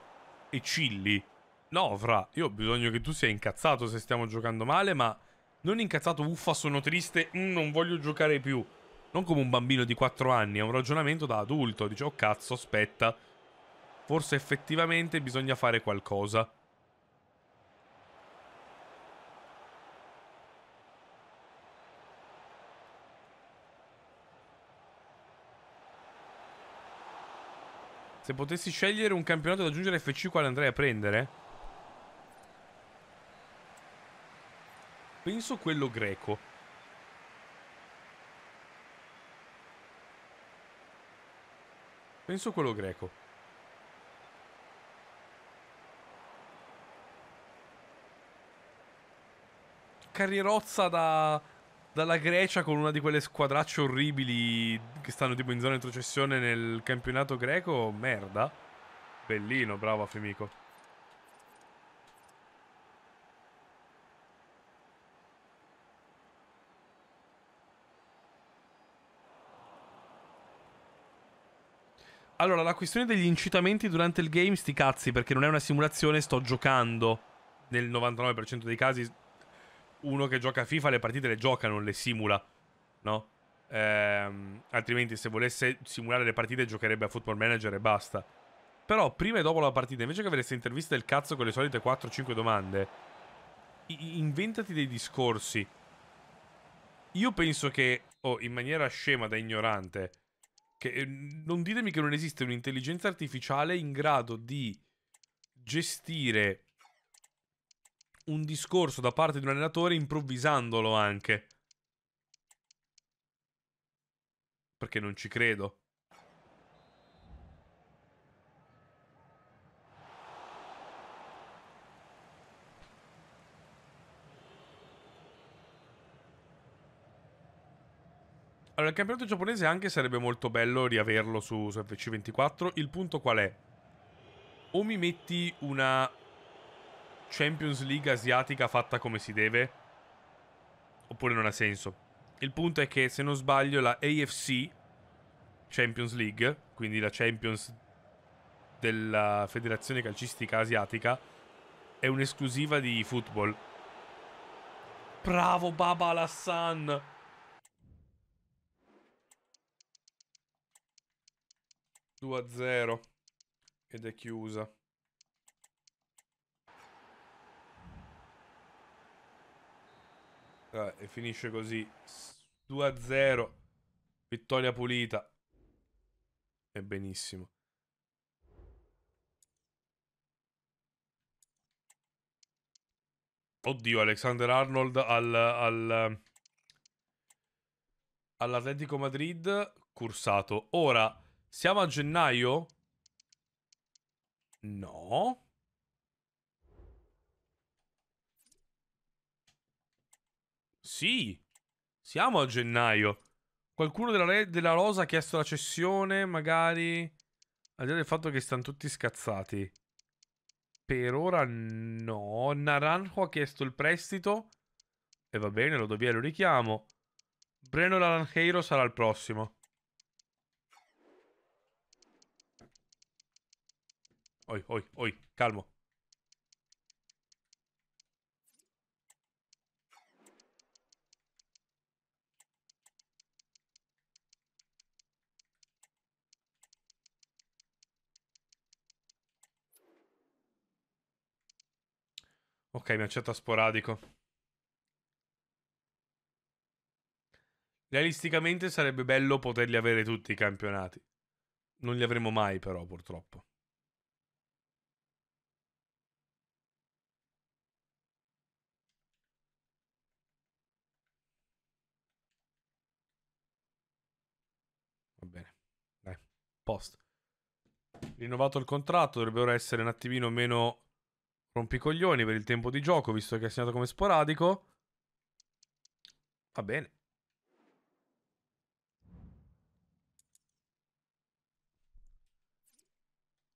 e cilli... No, fra, io ho bisogno che tu sia incazzato se stiamo giocando male, ma non incazzato, uffa, sono triste, mm, non voglio giocare più. Non come un bambino di 4 anni, è un ragionamento da adulto. Dice, oh cazzo, aspetta. Forse effettivamente bisogna fare qualcosa. Se potessi scegliere un campionato da aggiungere FC quale andrei a prendere? penso quello greco. Penso quello greco. Carrierozza da, dalla Grecia con una di quelle squadracce orribili che stanno tipo in zona di retrocessione nel campionato greco. Merda. Bellino, bravo Femico. Allora, la questione degli incitamenti durante il game, sti cazzi, perché non è una simulazione, sto giocando. Nel 99% dei casi, uno che gioca a FIFA le partite le gioca, non le simula, no? Ehm, altrimenti, se volesse simulare le partite, giocherebbe a Football Manager e basta. Però, prima e dopo la partita, invece che avere queste interviste del cazzo con le solite 4-5 domande, inventati dei discorsi. Io penso che, oh, in maniera scema da ignorante che, eh, non ditemi che non esiste un'intelligenza artificiale in grado di gestire un discorso da parte di un allenatore improvvisandolo anche. Perché non ci credo. Allora, il campionato giapponese anche sarebbe molto bello riaverlo su, su FC24. Il punto qual è? O mi metti una Champions League asiatica fatta come si deve, oppure non ha senso. Il punto è che, se non sbaglio, la AFC Champions League, quindi la Champions della Federazione Calcistica Asiatica, è un'esclusiva di football. Bravo Baba Alassan! 2 a 0 ed è chiusa. Eh, e finisce così. 2 a 0. Vittoria pulita. E benissimo. Oddio, Alexander Arnold al, al all'Atletico Madrid cursato. Ora siamo a gennaio? No. Sì. Siamo a gennaio. Qualcuno della, della Rosa ha chiesto la cessione, magari. Al di là del fatto che stanno tutti scazzati. Per ora no. Naranjo ha chiesto il prestito. E va bene, lo do via lo richiamo. Breno Naranjeiro sarà il prossimo. Oi, oi, oi, calmo. Ok, mi accetta sporadico. Realisticamente sarebbe bello poterli avere tutti i campionati. Non li avremo mai però, purtroppo. Post. Rinnovato il contratto, dovrebbero essere un attimino meno rompicoglioni per il tempo di gioco, visto che è segnato come sporadico. Va bene.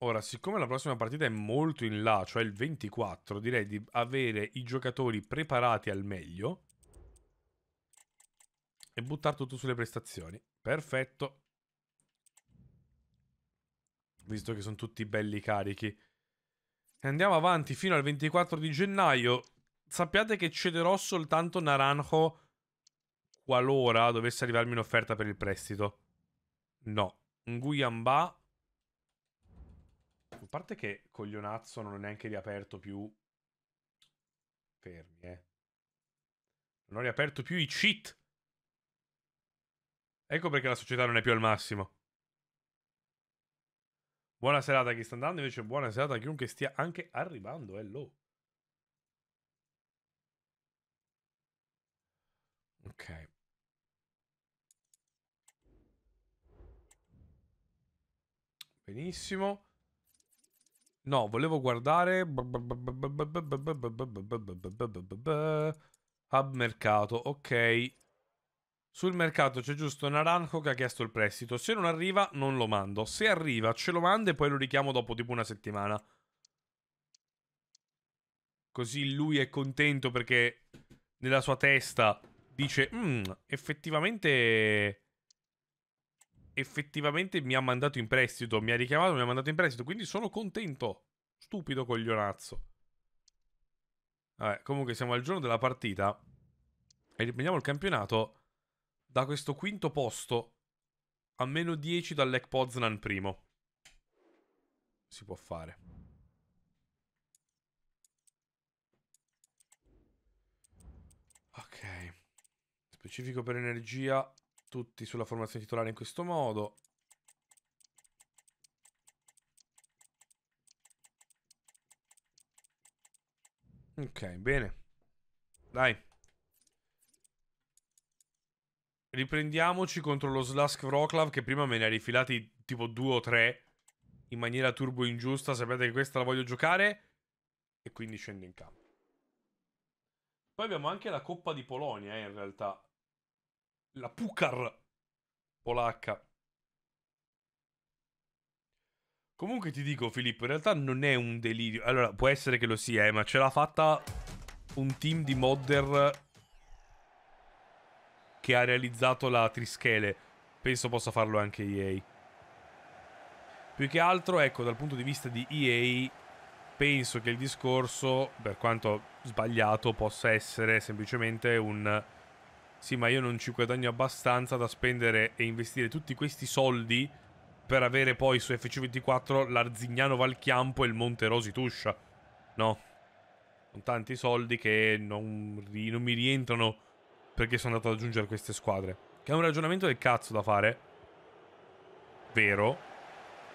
Ora, siccome la prossima partita è molto in là, cioè il 24, direi di avere i giocatori preparati al meglio e buttare tutto sulle prestazioni. Perfetto visto che sono tutti belli carichi. Andiamo avanti fino al 24 di gennaio. Sappiate che cederò soltanto Naranjo qualora dovesse arrivarmi un'offerta per il prestito. No. Nguyamba. A parte che coglionazzo non ho neanche riaperto più... Fermi, eh. Non ho riaperto più i cheat. Ecco perché la società non è più al massimo. Buona serata a chi sta andando, invece buona serata a chiunque stia anche arrivando. Hello. Ok. Benissimo. No, volevo guardare Hub Mercato. Ok. Sul mercato c'è giusto Naranjo che ha chiesto il prestito. Se non arriva, non lo mando. Se arriva, ce lo mando e poi lo richiamo dopo tipo una settimana. Così lui è contento perché nella sua testa dice: mm, effettivamente. Effettivamente mi ha mandato in prestito. Mi ha richiamato, mi ha mandato in prestito. Quindi sono contento. Stupido coglionazzo. Vabbè, comunque siamo al giorno della partita. E riprendiamo il campionato da questo quinto posto a meno 10 dall'Ek Poznan primo. Si può fare. Ok. Specifico per energia, tutti sulla formazione titolare in questo modo. Ok, bene. Dai. Riprendiamoci contro lo Slask Vroclav che prima me ne ha rifilati tipo due o tre in maniera turbo ingiusta. Sapete che questa la voglio giocare e quindi scendo in campo. Poi abbiamo anche la Coppa di Polonia eh, in realtà. La Pukar polacca. Comunque ti dico Filippo, in realtà non è un delirio. Allora, può essere che lo sia, eh, ma ce l'ha fatta un team di modder che ha realizzato la Trischele. Penso possa farlo anche EA. Più che altro, ecco, dal punto di vista di EA, penso che il discorso, per quanto sbagliato, possa essere semplicemente un... Sì, ma io non ci guadagno abbastanza da spendere e investire tutti questi soldi per avere poi su FC24 l'Arzignano Valchiampo e il Monte Rosi Tuscia. No. Sono tanti soldi che non, non mi rientrano perché sono andato ad aggiungere queste squadre. Che è un ragionamento del cazzo da fare. Vero.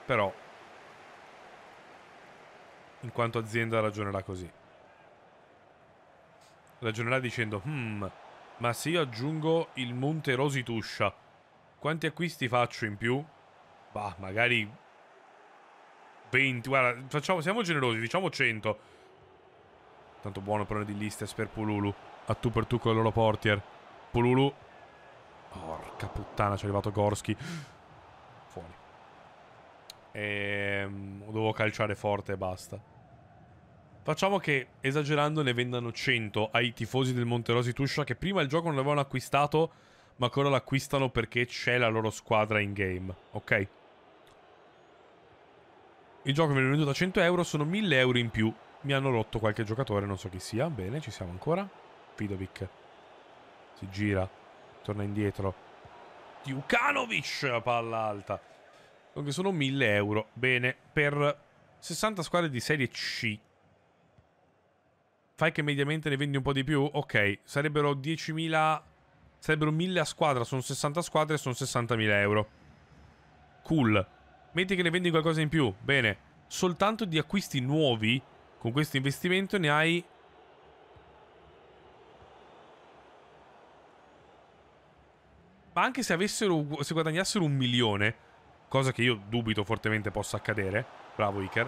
Però. In quanto azienda ragionerà così. Ragionerà dicendo, hmm, ma se io aggiungo il Monte Rosi quanti acquisti faccio in più? Bah, magari 20, guarda, facciamo, siamo generosi, diciamo 100. Tanto buono però di Listes per Pululu. A tu per tu con il loro portier. Lulu Porca puttana, ci è arrivato Gorski. Fuori. E, ehm, devo calciare forte e basta. Facciamo che, esagerando, ne vendano 100 ai tifosi del Monterosi Tuscia che prima il gioco non l'avevano acquistato, ma che ora l'acquistano perché c'è la loro squadra in game. Ok? Il gioco viene venduto a 100 euro, sono 1000 euro in più. Mi hanno rotto qualche giocatore, non so chi sia. Bene, ci siamo ancora. Fidovic si gira, torna indietro. Djukanovic, palla alta. Che sono 1000 euro. Bene, per 60 squadre di serie C. Fai che mediamente ne vendi un po' di più? Ok, sarebbero 10.000... Sarebbero 1.000 a squadra, sono 60 squadre, sono 60.000 euro. Cool. Metti che ne vendi qualcosa in più. Bene. Soltanto di acquisti nuovi, con questo investimento, ne hai Ma anche se avessero, se guadagnassero un milione, cosa che io dubito fortemente possa accadere, bravo Iker,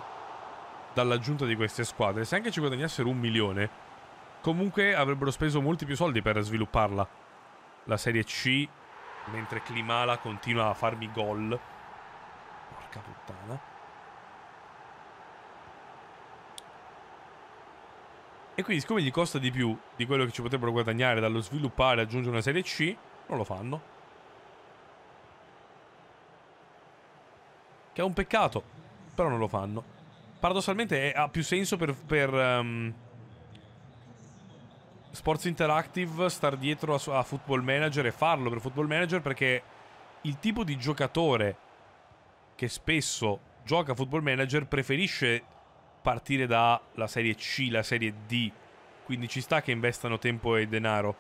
dall'aggiunta di queste squadre, se anche ci guadagnassero un milione, comunque avrebbero speso molti più soldi per svilupparla. La Serie C, mentre Klimala continua a farmi gol. Porca puttana. E quindi siccome gli costa di più di quello che ci potrebbero guadagnare dallo sviluppare e aggiungere una Serie C, non lo fanno. Che è un peccato, però non lo fanno. Paradossalmente è, ha più senso per... per um, Sports Interactive star dietro a, a Football Manager e farlo per Football Manager perché il tipo di giocatore che spesso gioca a Football Manager preferisce partire dalla serie C, la serie D. Quindi ci sta che investano tempo e denaro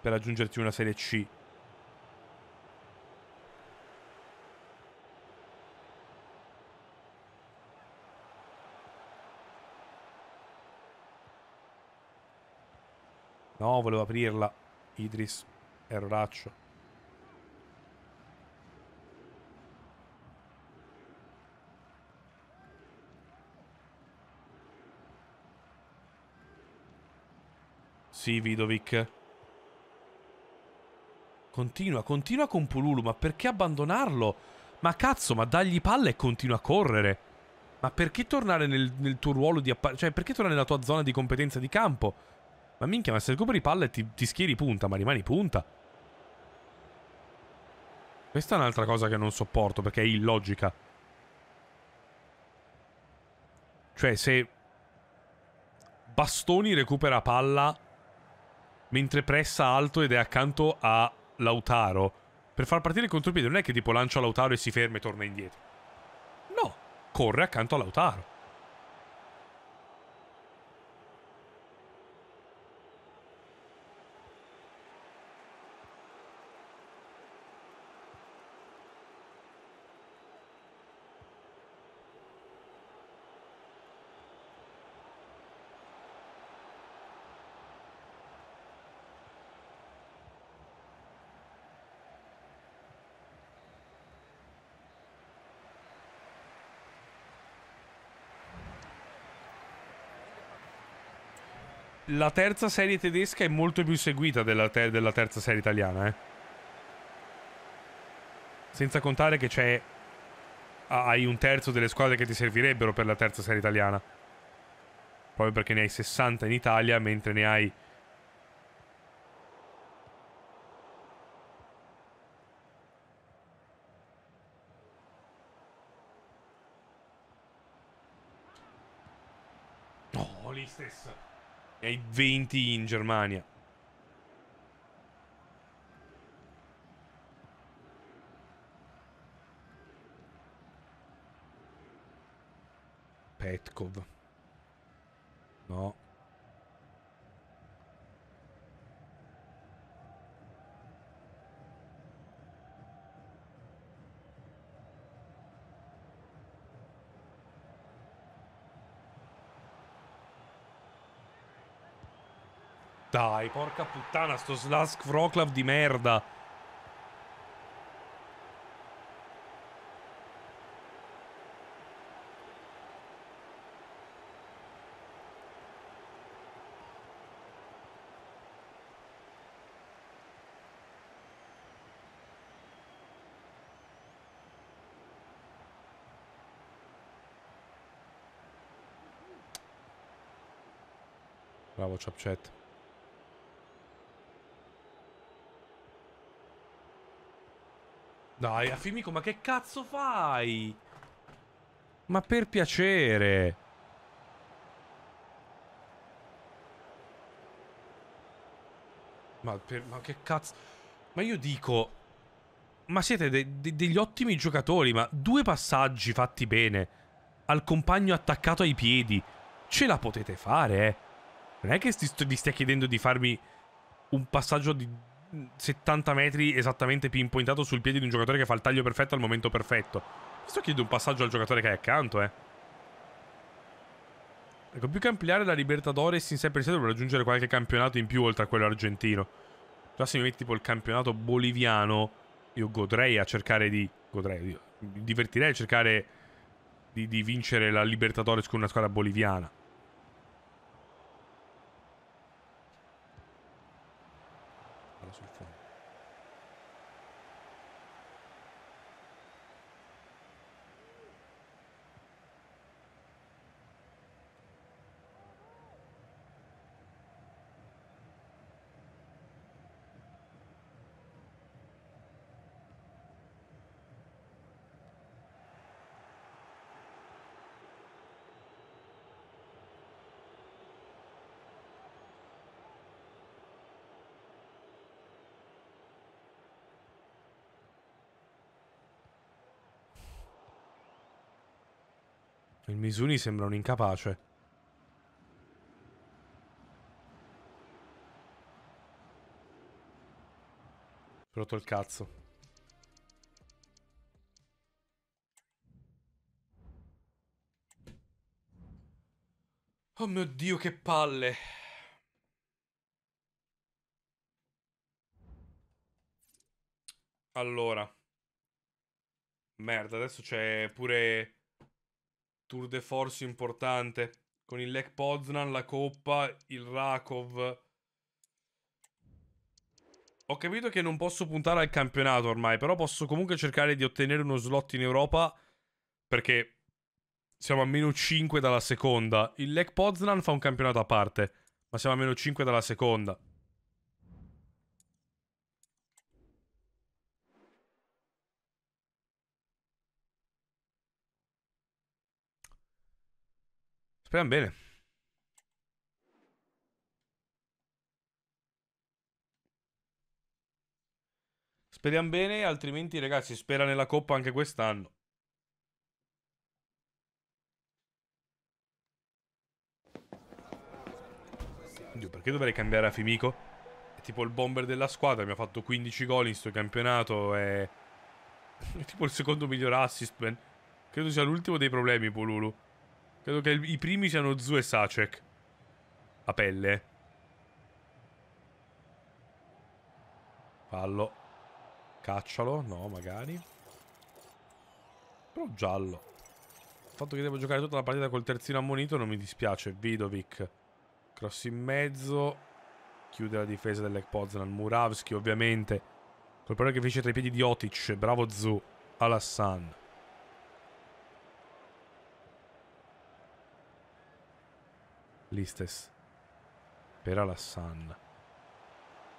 per aggiungerti una serie C. No, volevo aprirla. Idris, erroraccio. Sì, Vidovic. Continua, continua con Pululu, ma perché abbandonarlo? Ma cazzo, ma dagli palle e continua a correre. Ma perché tornare nel, nel tuo ruolo di... Cioè, perché tornare nella tua zona di competenza di campo? Ma minchia, ma se recuperi palle ti, ti schieri punta, ma rimani punta. Questa è un'altra cosa che non sopporto, perché è illogica. Cioè, se Bastoni recupera palla mentre pressa alto ed è accanto a Lautaro, per far partire il contropiede non è che tipo lancia Lautaro e si ferma e torna indietro. No, corre accanto a Lautaro. la terza serie tedesca è molto più seguita della, ter della terza serie italiana, eh. Senza contare che c'è... hai un terzo delle squadre che ti servirebbero per la terza serie italiana. Proprio perché ne hai 60 in Italia, mentre ne hai e ai 20 in Germania. Petkov. No. Dai, porca puttana, sto Slask Vroclav di merda. Bravo Chapchat. Dai, Afimico, ma che cazzo fai? Ma per piacere. Ma, per, ma che cazzo... Ma io dico... Ma siete de de degli ottimi giocatori, ma due passaggi fatti bene, al compagno attaccato ai piedi, ce la potete fare, eh? Non è che vi stia chiedendo di farmi un passaggio di 70 metri esattamente pinpointato sul piede di un giocatore che fa il taglio perfetto al momento perfetto. Questo chiede un passaggio al giocatore che è accanto, eh. Ecco, più che ampliare la Libertadores in sé per sé dovrebbe raggiungere qualche campionato in più oltre a quello argentino. Già se mi metti tipo il campionato boliviano, io godrei a cercare di... Godrei, mi divertirei a cercare di, di vincere la Libertadores con una squadra boliviana. Misuni sembra un incapace. Rotto il cazzo. Oh mio Dio, che palle! Allora. Merda, adesso c'è pure tour de force importante con il Lech Poznan, la Coppa, il Rakov. Ho capito che non posso puntare al campionato ormai, però posso comunque cercare di ottenere uno slot in Europa perché siamo a meno 5 dalla seconda. Il Lech Poznan fa un campionato a parte, ma siamo a meno 5 dalla seconda. Speriamo bene. Speriamo bene, altrimenti ragazzi spera nella coppa anche quest'anno. Dio, perché dovrei cambiare a Fimico? È tipo il bomber della squadra, mi ha fatto 15 gol in sto campionato e... È tipo il secondo miglior assist, man. Credo sia l'ultimo dei problemi, Polulu. Credo che i primi siano Zu e Sacek. A pelle. Fallo. Caccialo. No, magari. Però giallo. Il fatto che devo giocare tutta la partita col terzino ammonito non mi dispiace. Vidovic. Cross in mezzo. Chiude la difesa dell'Ek Poznan. Muravski, ovviamente. Col parere che fece tra i piedi di Otic. Bravo Zu. Alassane. l'Istes per Alassan.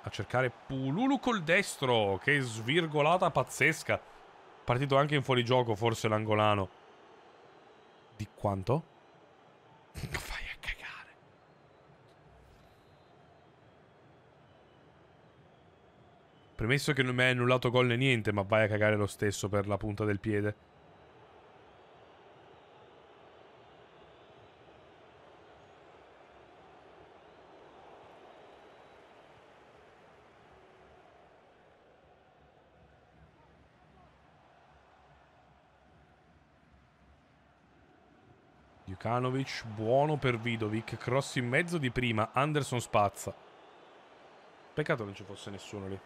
A cercare Pululu col destro, che svirgolata pazzesca. Partito anche in fuorigioco forse l'angolano. Di quanto? Fai a cagare. Premesso che non mi hai annullato gol né niente, ma vai a cagare lo stesso per la punta del piede. Kanovic, buono per Vidovic, cross in mezzo di prima, Anderson spazza. Peccato non ci fosse nessuno lì.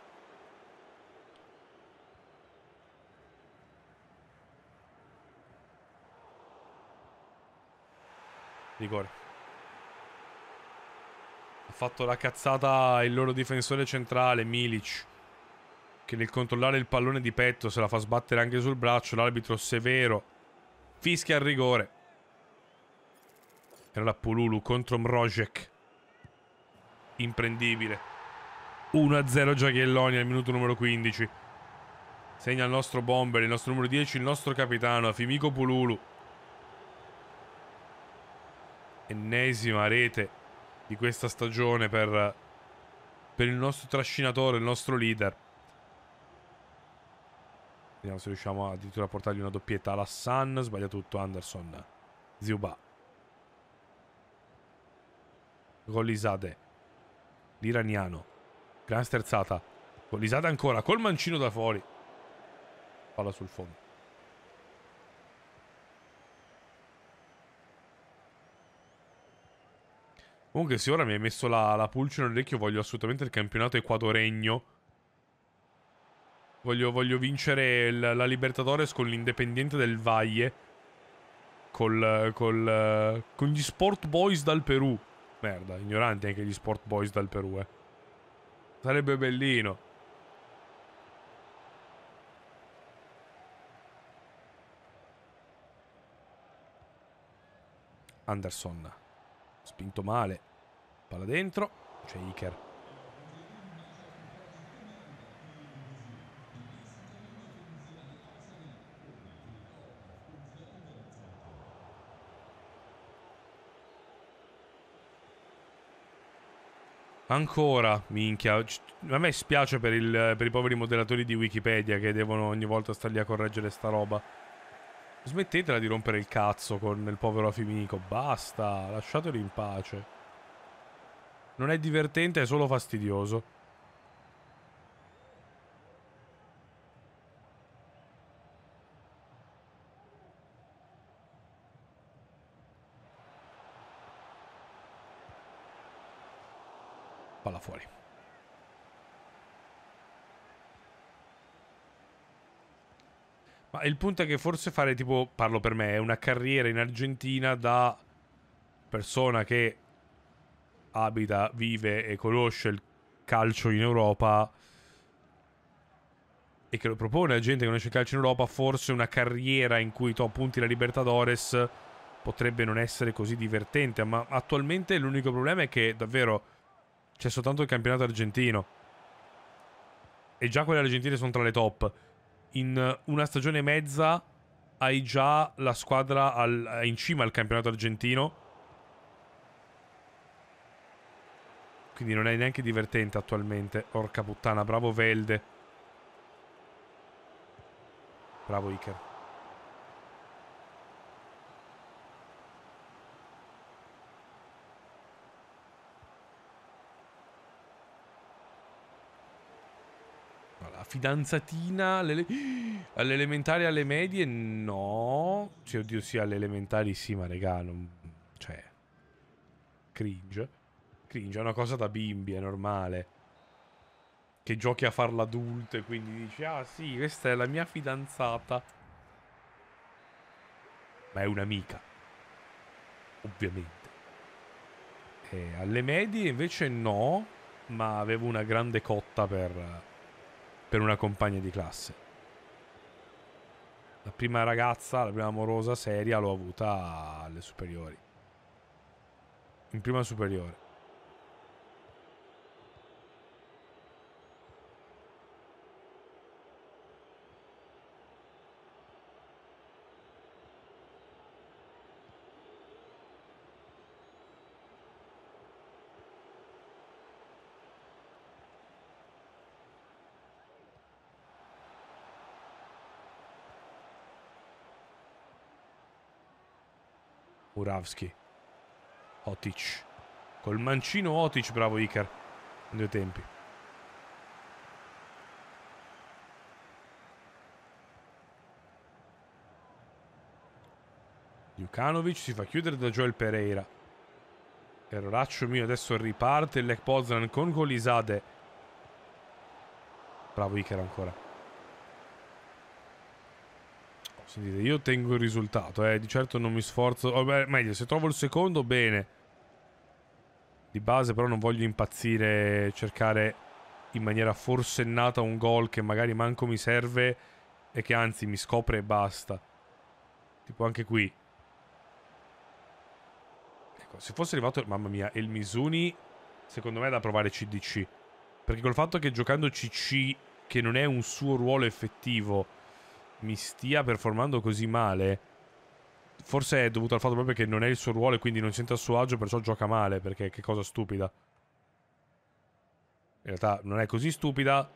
Rigore. Ha fatto la cazzata il loro difensore centrale, Milic che nel controllare il pallone di petto se la fa sbattere anche sul braccio, l'arbitro severo fischia il rigore la Pululu contro Mrojek. Imprendibile. 1-0 Giaghelloni al minuto numero 15. Segna il nostro bomber, il nostro numero 10, il nostro capitano, Fimico Pululu. Ennesima rete di questa stagione per, per il nostro trascinatore, il nostro leader. Vediamo se riusciamo addirittura a portargli una doppietta. Alassan, sbaglia tutto, Anderson, Ziuba con L'iraniano. Gran sterzata. Con ancora. Col mancino da fuori. Palla sul fondo. Comunque se ora mi hai messo la, la pulce nell'orecchio voglio assolutamente il campionato equadoregno. Voglio, voglio, vincere il, la Libertadores con l'Independiente del Valle. Col, col, con gli Sport Boys dal Perù. Merda, ignoranti anche gli sport boys dal Perù, eh. Sarebbe bellino. Anderson. Spinto male. Palla dentro. C'è Iker. Ancora, minchia. A me spiace per, il, per, i poveri moderatori di Wikipedia che devono ogni volta star lì a correggere sta roba. Smettetela di rompere il cazzo con il povero Afimico. Basta, lasciateli in pace. Non è divertente, è solo fastidioso. il punto è che forse fare tipo, parlo per me, una carriera in Argentina da persona che abita, vive e conosce il calcio in Europa e che lo propone a gente che conosce il calcio in Europa, forse una carriera in cui tu appunti la Libertadores potrebbe non essere così divertente, ma attualmente l'unico problema è che davvero c'è soltanto il campionato argentino e già quelle argentine sono tra le top in una stagione e mezza hai già la squadra al, in cima al campionato argentino. Quindi non è neanche divertente attualmente. Orca puttana, bravo Velde. Bravo Iker. fidanzatina alle, alle elementari, alle medie, no. Cioè, oddio, sì, alle elementari sì, ma regà, non... Cioè... Cringe. Cringe è una cosa da bimbi, è normale. Che giochi a farla adulto e quindi dici, ah sì, questa è la mia fidanzata. Ma è un'amica. Ovviamente. E eh, alle medie invece no, ma avevo una grande cotta per per una compagna di classe. La prima ragazza, la prima amorosa seria l'ho avuta alle superiori. In prima superiore. Uravski. Otic. Col mancino Otic, bravo Iker. In due tempi. Jukanovic si fa chiudere da Joel Pereira. Erroraccio mio, adesso riparte il Lech Poznan con Golisade. Bravo Iker ancora. Sentite, io tengo il risultato, eh. Di certo non mi sforzo... O oh, beh, meglio, se trovo il secondo, bene. Di base però non voglio impazzire cercare in maniera forsennata un gol che magari manco mi serve e che anzi mi scopre e basta. Tipo anche qui. Ecco, se fosse arrivato... Mamma mia, il Misuni secondo me è da provare CDC. Perché col fatto che giocando CC, che non è un suo ruolo effettivo mi stia performando così male forse è dovuto al fatto proprio che non è il suo ruolo e quindi non sente a suo agio, perciò gioca male, perché che cosa stupida. In realtà non è così stupida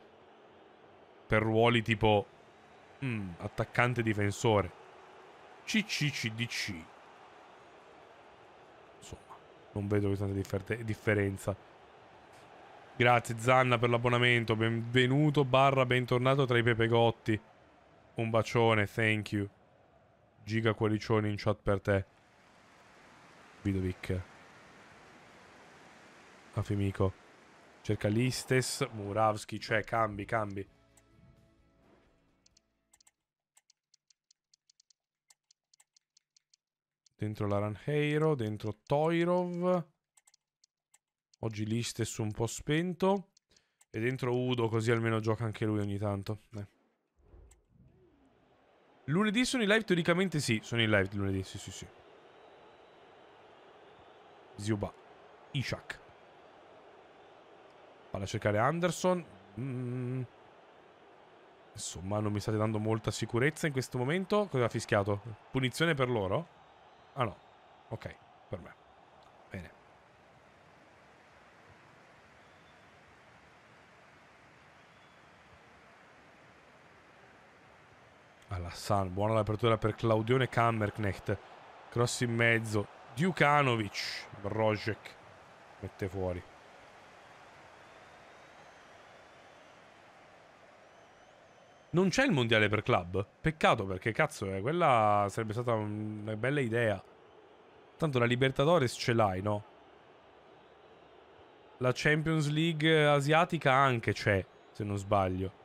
per ruoli tipo mm, attaccante difensore. CCCDC. Insomma, non vedo che tanta differ differenza. Grazie Zanna per l'abbonamento, benvenuto barra bentornato tra i pepegotti. Un bacione, thank you. Giga cuoricioni in chat per te. Vidovic. Afimico. Cerca l'Istes. Muravski, cioè, cambi, cambi. Dentro l'Aranheiro, dentro Toirov. Oggi l'Istes un po' spento. E dentro Udo, così almeno gioca anche lui ogni tanto. Eh. Lunedì sono in live? Teoricamente sì, sono in live lunedì, sì sì sì. Ziuba. Ishak. Vado a cercare Anderson. Mm. Insomma, non mi state dando molta sicurezza in questo momento. Cosa ha fischiato? Punizione per loro? Ah no. Ok, per me. alla San, buona l'apertura per Claudione Kammerknecht, cross in mezzo, Djukanovic, Brozek mette fuori. Non c'è il mondiale per club? Peccato perché cazzo eh, quella sarebbe stata una bella idea. Tanto la Libertadores ce l'hai, no? La Champions League asiatica anche c'è, se non sbaglio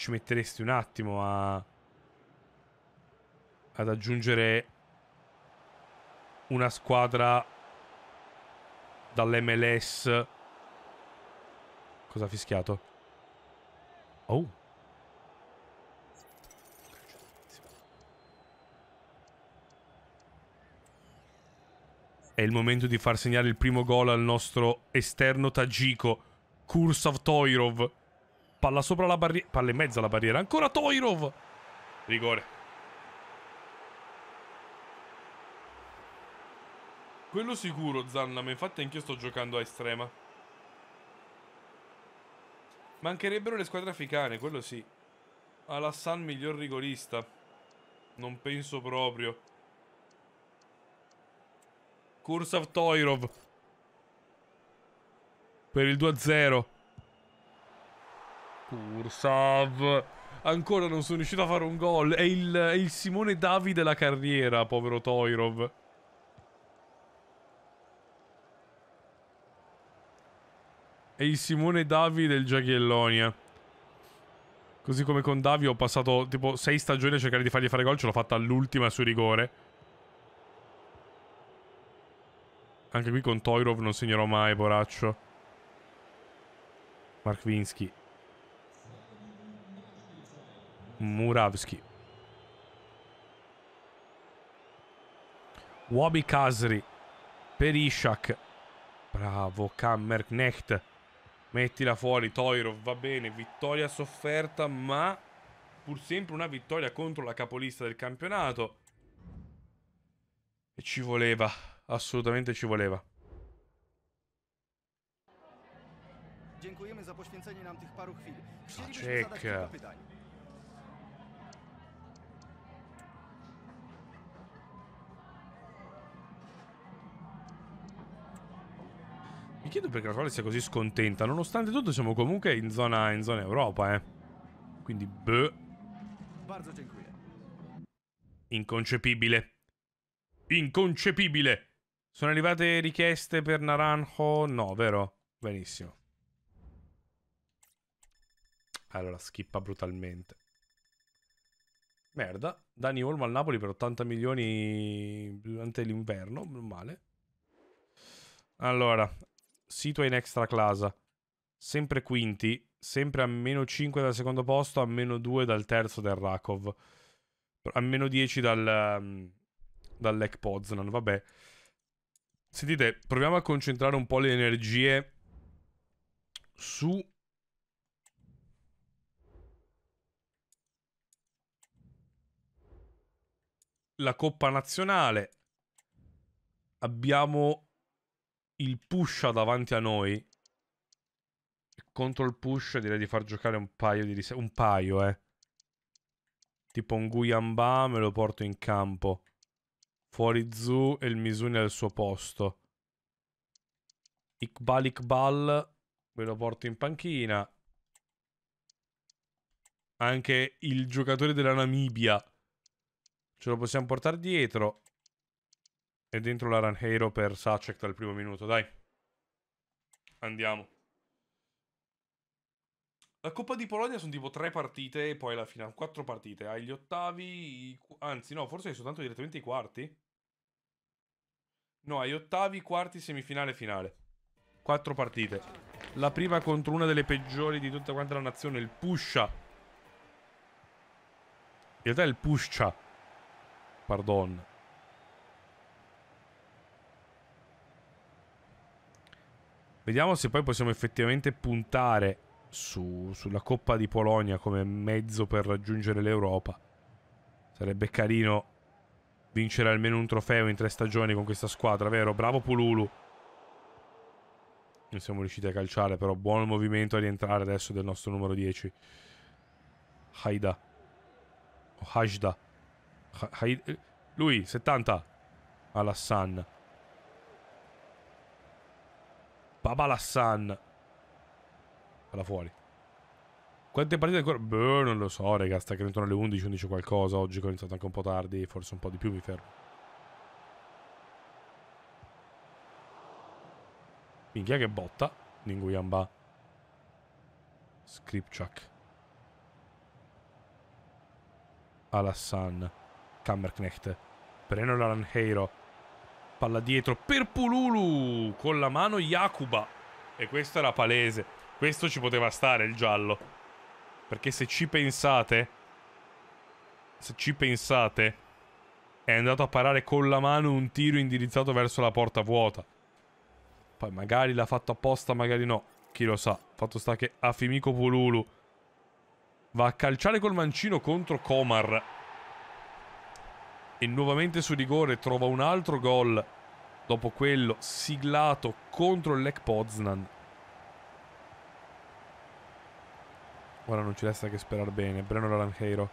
ci metteresti un attimo a, ad aggiungere una squadra dall'MLS. Cosa ha fischiato? Oh. È il momento di far segnare il primo gol al nostro esterno tagico, Kursav Toirov. Palla sopra la barriera. Palla in mezzo alla barriera. Ancora Toirov. Rigore. Quello sicuro, Zanna, ma infatti anch'io sto giocando a estrema. Mancherebbero le squadre africane, quello sì. Alassan miglior rigorista. Non penso proprio. Kursav Toirov. Per il 2-0. Kursav. Ancora non sono riuscito a fare un gol. È il, è il Simone Davi della carriera, povero Toirov. È il Simone Davi del Giachiellonia. Così come con Davi ho passato tipo sei stagioni a cercare di fargli fare gol. Ce l'ho fatta all'ultima su rigore. Anche qui con Toirov non segnerò mai, poraccio. Mark Vinsky. Murawski. Wabi Kasri per Ishak. Bravo Kammerknecht. Mettila fuori Toiro. va bene, vittoria sofferta, ma pur sempre una vittoria contro la capolista del campionato. E ci voleva, assolutamente ci voleva. Dziękujemy za poświęcenie nam tych paru chwil. Chcielibyśmy zadać kilka pytań. Mi chiedo perché la Croazia sia così scontenta. Nonostante tutto siamo comunque in zona, in zona Europa, eh. Quindi, beh. Inconcepibile. Inconcepibile. Sono arrivate richieste per Naranjo? No, vero? Benissimo. Allora, schippa brutalmente. Merda. Dani Olmo al Napoli per 80 milioni durante l'inverno, non male. Allora, Situa in extra classa. Sempre quinti, sempre a meno 5 dal secondo posto, a meno 2 dal terzo del Rakov. A meno 10 dal, um, dal Poznan, vabbè. Sentite, proviamo a concentrare un po' le energie su... La Coppa Nazionale. Abbiamo il pusha davanti a noi. Contro il push direi di far giocare un paio di riserve. Un paio, eh. Tipo un Guyamba me lo porto in campo. Fuori Zu e il Misuni al suo posto. Iqbal Iqbal me lo porto in panchina. Anche il giocatore della Namibia ce lo possiamo portare dietro. E dentro la run hero per Sacek dal primo minuto, dai. Andiamo. La Coppa di Polonia sono tipo tre partite e poi la finale, quattro partite. Hai gli ottavi, i... anzi no, forse hai soltanto direttamente i quarti. No, hai ottavi, quarti, semifinale, finale. Quattro partite. La prima contro una delle peggiori di tutta quanta la nazione, il Puscia. In realtà è il Puscia. Pardon. Vediamo se poi possiamo effettivamente puntare su, sulla Coppa di Polonia come mezzo per raggiungere l'Europa. Sarebbe carino vincere almeno un trofeo in tre stagioni con questa squadra, vero? Bravo Pululu. Non siamo riusciti a calciare, però buon movimento a rientrare adesso del nostro numero 10. Haida. O Hajda. Ha Haid lui, 70. Alassan. Babalassan. Bella fuori. Quante partite ancora? Beh, non lo so, raga. Sta che intorno alle 11, 11 qualcosa. Oggi che ho iniziato anche un po' tardi. Forse un po' di più mi fermo. Minchia che botta. Ninguyamba. Skripchak. Alassan. Kammerknecht. Preno Heiro. Palla dietro per Pululu con la mano Yakuba E questo era palese. Questo ci poteva stare il giallo. Perché se ci pensate... Se ci pensate... È andato a parare con la mano un tiro indirizzato verso la porta vuota. Poi magari l'ha fatto apposta, magari no. Chi lo sa. Fatto sta che Afimico Pululu va a calciare col mancino contro Komar e nuovamente su rigore trova un altro gol dopo quello siglato contro il Lech Poznan. Ora non ci resta che sperare bene. Breno Laranjeiro.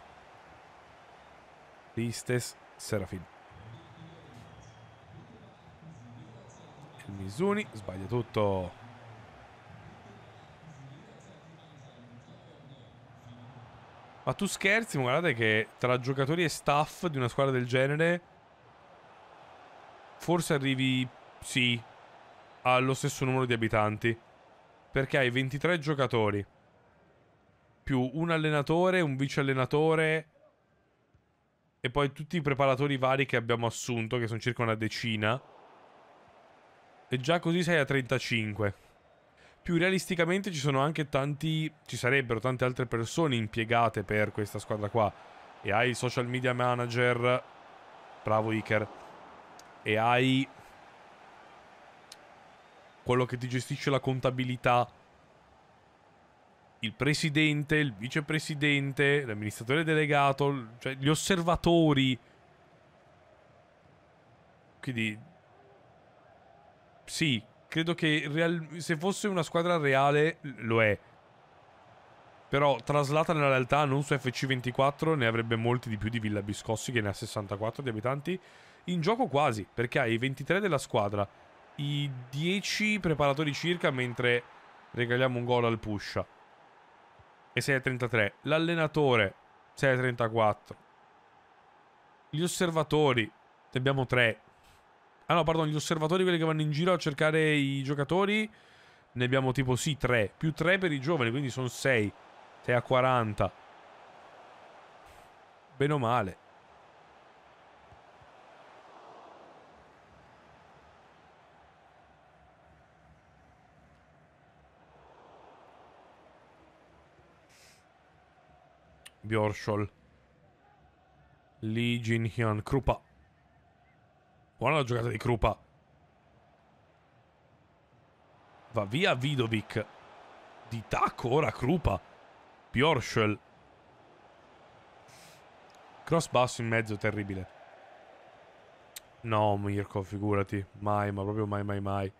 Listes Serafin. Il Misuni sbaglia tutto. Ma tu scherzi, ma guardate che tra giocatori e staff di una squadra del genere forse arrivi, sì, allo stesso numero di abitanti. Perché hai 23 giocatori, più un allenatore, un vice allenatore e poi tutti i preparatori vari che abbiamo assunto, che sono circa una decina. E già così sei a 35 più realisticamente ci sono anche tanti, ci sarebbero tante altre persone impiegate per questa squadra qua. E hai social media manager, bravo Iker, e hai quello che ti gestisce la contabilità, il presidente, il vicepresidente, l'amministratore delegato, cioè gli osservatori. Quindi sì, credo che real... se fosse una squadra reale lo è. Però traslata nella realtà non su FC24 ne avrebbe molti di più di Villa Biscossi che ne ha 64 di abitanti. In gioco quasi, perché ha i 23 della squadra, i 10 preparatori circa mentre regaliamo un gol al Pusha. E a 33. L'allenatore a 34. Gli osservatori, ne abbiamo 3. Ah no, pardon, gli osservatori, quelli che vanno in giro a cercare i giocatori. Ne abbiamo tipo sì, tre. Più tre per i giovani, quindi sono sei. Sei a 40. Bene o male. Bjorshol. Lee Jin Hyun, Krupa. Buona la giocata di Krupa. Va via Vidovic. Di tacco ora Krupa. Bjorschel. Cross basso in mezzo, terribile. No, Mirko, figurati. Mai, ma proprio mai, mai, mai. Non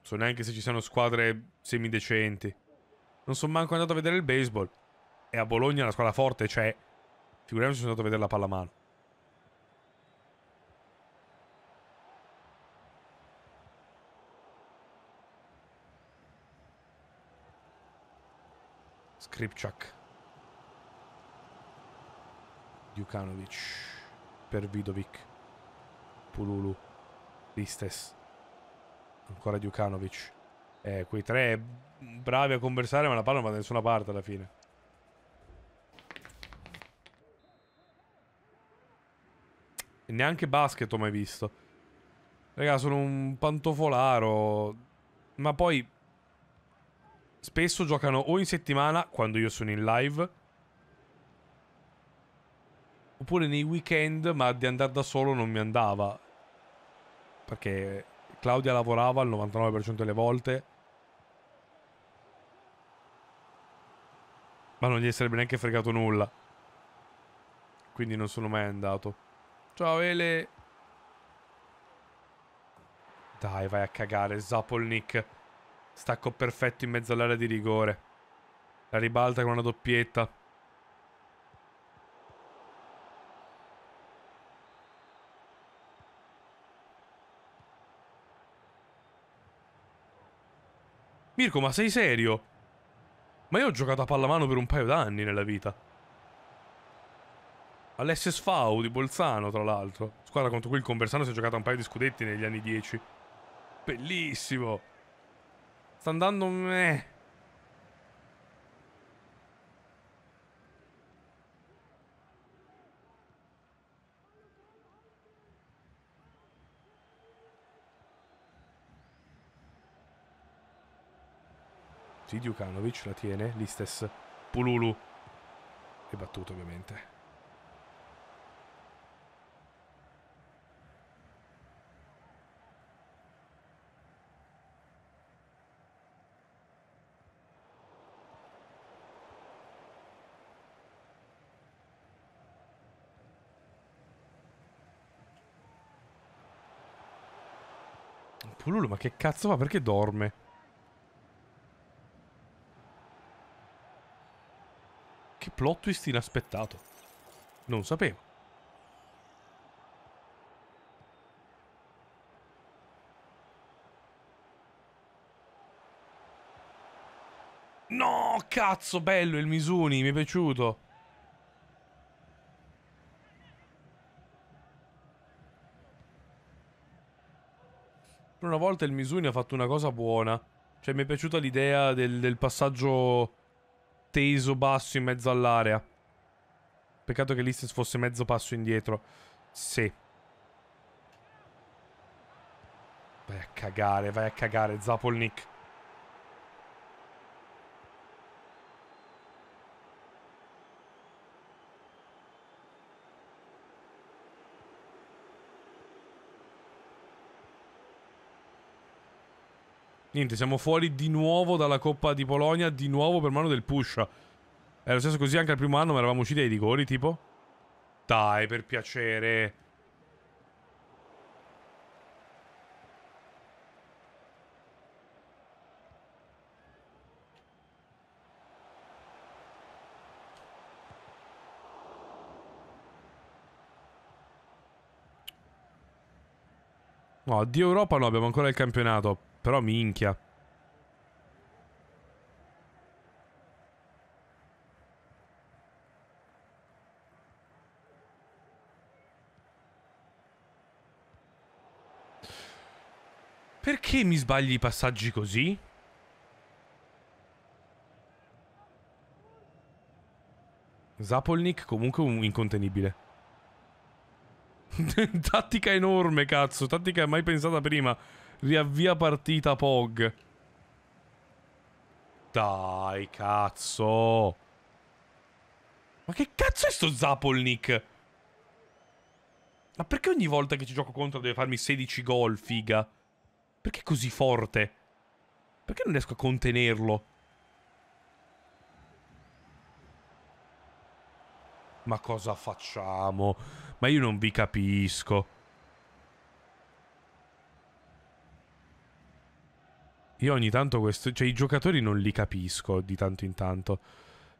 so neanche se ci siano squadre semidecenti. Non sono manco andato a vedere il baseball. E a Bologna la squadra forte c'è. Cioè, figuriamoci se sono andato a vedere la pallamano. Kripchak. Djukanovic. Per Vidovic. Pululu. Ristes. Ancora Djukanovic. Eh, quei tre bravi a conversare ma la palla non va da nessuna parte alla fine. E neanche basket ho mai visto. Raga, sono un pantofolaro. Ma poi Spesso giocano o in settimana, quando io sono in live, oppure nei weekend, ma di andare da solo non mi andava. Perché Claudia lavorava il 99% delle volte. Ma non gli sarebbe neanche fregato nulla. Quindi non sono mai andato. Ciao Ele. Dai, vai a cagare, Zapolnik. Stacco perfetto in mezzo all'area di rigore. La ribalta con una doppietta. Mirko, ma sei serio? Ma io ho giocato a pallamano per un paio d'anni nella vita. Alessio Sfau di Bolzano, tra l'altro. Squadra contro cui il Conversano si è giocato un paio di scudetti negli anni 10. Bellissimo! Sta andando me. Sì, Djukanovic la tiene, Listes, Pululu. E battuto ovviamente. Lulu, ma che cazzo fa? Perché dorme? Che plot twist inaspettato. Non sapevo. No, cazzo, bello il Misuni, mi è piaciuto. Per una volta il Misuni ha fatto una cosa buona. Cioè, mi è piaciuta l'idea del, del passaggio teso basso in mezzo all'area. Peccato che Listens fosse mezzo passo indietro. Sì. Vai a cagare, vai a cagare, Zapolnik. Niente, siamo fuori di nuovo dalla Coppa di Polonia, di nuovo per mano del Puscia. Era lo stesso così anche al primo anno, ma eravamo usciti ai rigori, tipo. Dai, per piacere. No, di Europa no, abbiamo ancora il campionato. Però minchia. Perché mi sbagli i passaggi così? Zapolnik comunque un incontenibile. tattica enorme, cazzo. Tattica mai pensata prima. Riavvia partita Pog. Dai, cazzo. Ma che cazzo è sto Zapolnik? Ma perché ogni volta che ci gioco contro deve farmi 16 gol, figa? Perché è così forte? Perché non riesco a contenerlo? Ma cosa facciamo? Ma io non vi capisco. Io ogni tanto questo... Cioè i giocatori non li capisco di tanto in tanto.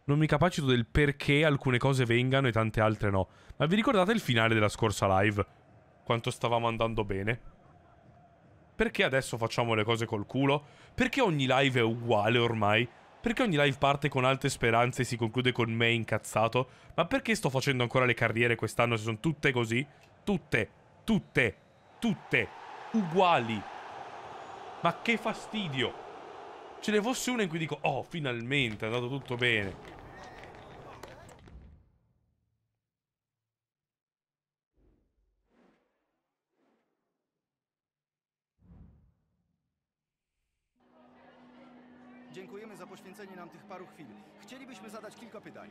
Non mi capacito del perché alcune cose vengano e tante altre no. Ma vi ricordate il finale della scorsa live? Quanto stavamo andando bene? Perché adesso facciamo le cose col culo? Perché ogni live è uguale ormai? Perché ogni live parte con alte speranze e si conclude con me incazzato? Ma perché sto facendo ancora le carriere quest'anno se sono tutte così? Tutte, tutte, tutte, uguali. Ma che fastidio! Ce ne fosse una in cui dico, oh, finalmente è andato tutto bene. Dziękujemy za poświęcenie nam tych paru chwil. Chcielibyśmy zadać kilka pytań.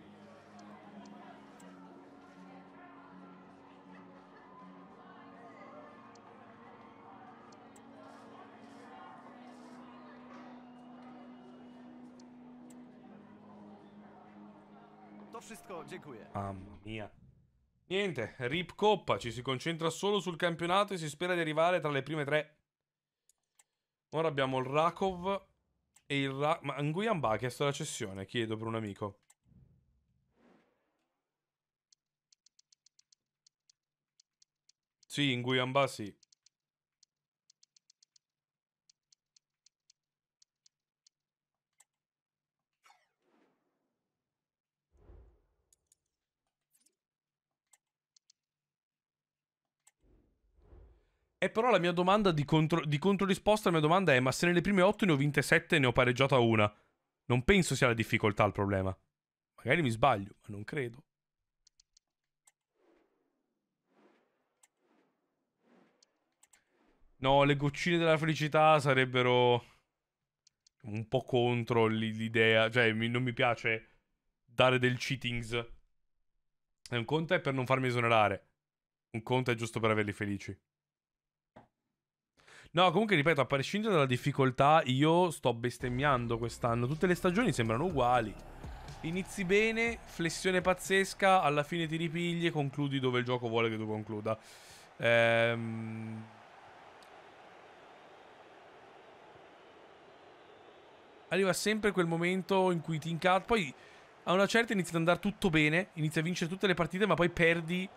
wszystko, dziękuję. Mamma mia. Niente, rip coppa, ci si concentra solo sul campionato e si spera di arrivare tra le prime tre. Ora abbiamo il Rakov e il Ra... Ma Nguyen Ba ha chiesto la cessione, chiedo per un amico. Sì, in Guiamba sì. E però la mia domanda di, contro- di controrisposta alla mia domanda è: ma se nelle prime 8 ne ho vinte 7 e ne ho pareggiata una? Non penso sia la difficoltà il problema. Magari mi sbaglio, ma non credo. No, le goccine della felicità sarebbero un po' contro l'idea. Cioè, non mi piace dare del cheatings. E un conto è per non farmi esonerare. Un conto è giusto per averli felici. No, comunque ripeto, a prescindere dalla difficoltà, io sto bestemmiando quest'anno. Tutte le stagioni sembrano uguali. Inizi bene, flessione pazzesca, alla fine ti ripigli e concludi dove il gioco vuole che tu concluda. Ehm... Arriva sempre quel momento in cui ti incazzi. Poi a una certa inizia ad andare tutto bene, inizia a vincere tutte le partite, ma poi perdi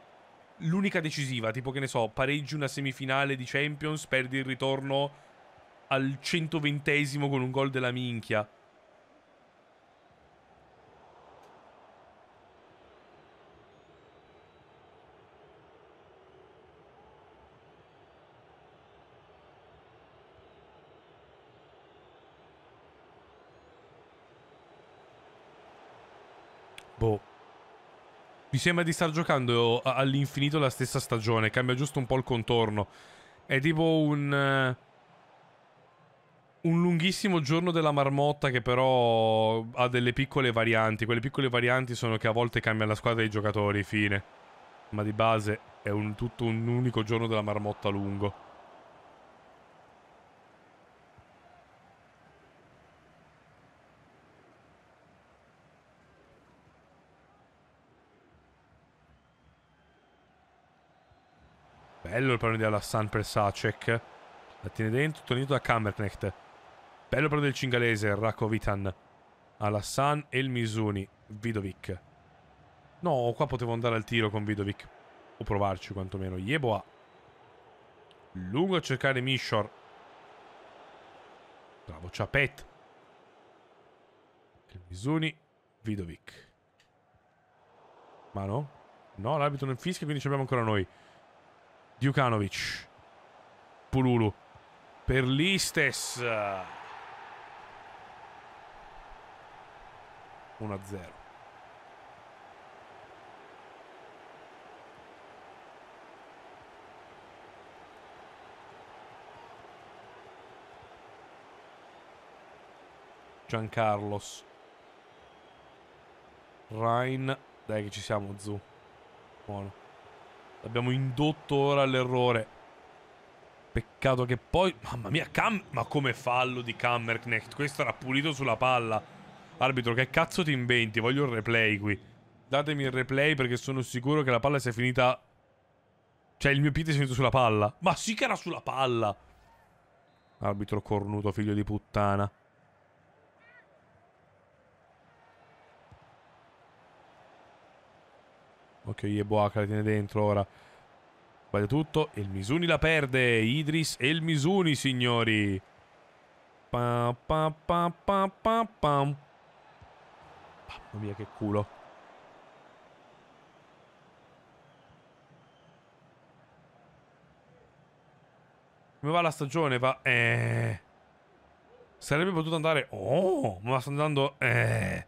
l'unica decisiva, tipo che ne so, pareggi una semifinale di Champions, perdi il ritorno al 120 con un gol della minchia. Mi sembra di star giocando all'infinito la stessa stagione, cambia giusto un po' il contorno. È tipo un... Eh, un lunghissimo giorno della marmotta che però ha delle piccole varianti. Quelle piccole varianti sono che a volte cambia la squadra dei giocatori, fine. Ma di base è un, tutto un unico giorno della marmotta lungo. Bello il pallone di Alassane per Sacek. La tiene dentro, tenuto da Kammerknecht. Bello il pallone del cingalese, Rakovitan. Alassane e il Misuni. Vidovic. No, qua potevo andare al tiro con Vidovic. O provarci quantomeno. Yeboa. Lungo a cercare Mishor. Bravo, Ciapet. Il Misuni. Vidovic. Mano? No, l'arbitro non fischia, quindi ci abbiamo ancora noi. Djukanovic. Pululu. Per l'Istes. 1-0. Giancarlos. Ryan. Dai che ci siamo, Zu. Buono. L'abbiamo indotto ora all'errore. Peccato che poi... Mamma mia, Cam... Ma come fallo di Kammerknecht. Questo era pulito sulla palla. Arbitro, che cazzo ti inventi? Voglio il replay qui. Datemi il replay perché sono sicuro che la palla sia finita... Cioè, il mio piede è finito sulla palla. Ma sì che era sulla palla! Arbitro cornuto, figlio di puttana. Occhio Ieboaka la tiene dentro ora. Sbaglia tutto e il Misuni la perde. Idris e il Misuni, signori. Pam, pam, pam, pam, pam, pam. Mamma mia, che culo. Come va la stagione? Va... Eh... Sarebbe potuto andare... Oh, ma sta andando... Eh...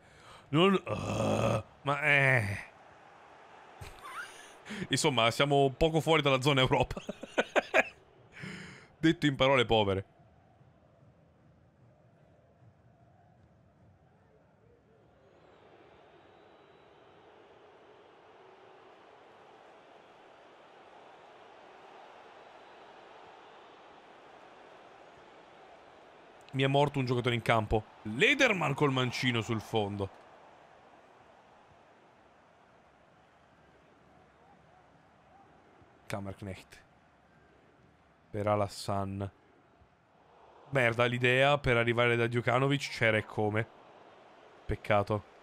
Non... Uh, ma... Eh... Insomma, siamo poco fuori dalla zona Europa. Detto in parole povere. Mi è morto un giocatore in campo. Lederman col mancino sul fondo. Kammerknecht. Per Alassane. Merda, l'idea per arrivare da Djukanovic c'era e come. Peccato.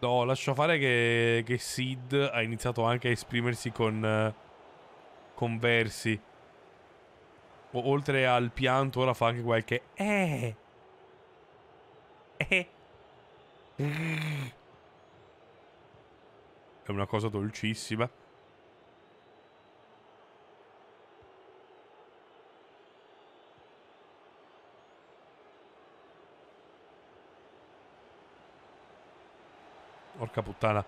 No, lascia fare che, che Sid ha iniziato anche a esprimersi con, con versi. O, oltre al pianto, ora fa anche qualche... Eh! Eh! è una cosa dolcissima. Porca puttana.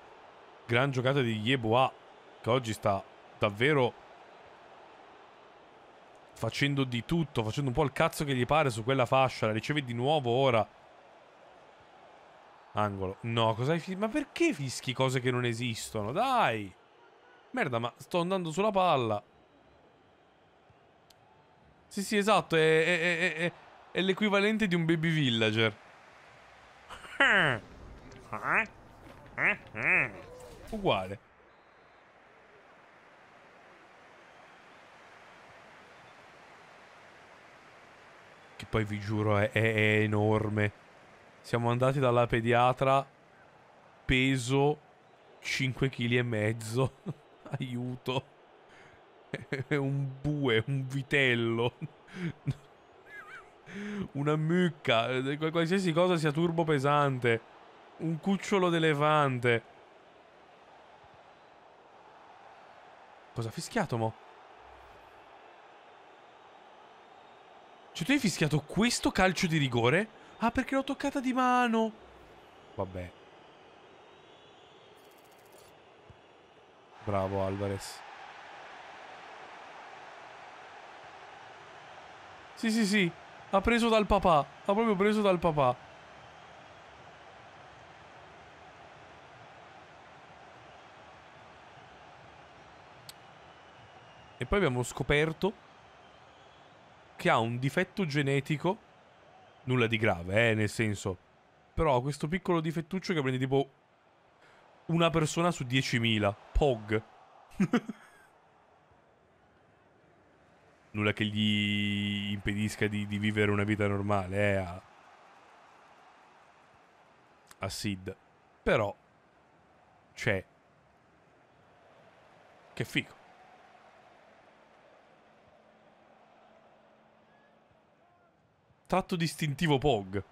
Gran giocata di Yeboa, che oggi sta davvero facendo di tutto, facendo un po' il cazzo che gli pare su quella fascia. La riceve di nuovo ora. Angolo. No, cosa hai fischiato? Ma perché fischi cose che non esistono? Dai! Merda, ma sto andando sulla palla. Sì, sì, esatto. È, è, è, è l'equivalente di un baby villager. Uguale. Che poi vi giuro è enorme. Siamo andati dalla pediatra, peso 5 kg e mezzo. Aiuto. È un bue, un vitello. Una mucca, eh, qualsiasi cosa sia turbo pesante. Un cucciolo d'elefante. Cosa ha fischiato mo? Cioè tu hai fischiato questo calcio di rigore? Ah, perché l'ho toccata di mano. Vabbè. Bravo Alvarez. Sì, sì, sì. Ha preso dal papà. Ha proprio preso dal papà. E poi abbiamo scoperto che ha un difetto genetico nulla di grave, eh, nel senso. Però questo piccolo difettuccio che prende tipo una persona su 10.000. Pog. nulla che gli impedisca di, di, vivere una vita normale, eh, a, a Sid. Però c'è. Che figo. Tratto distintivo Pog.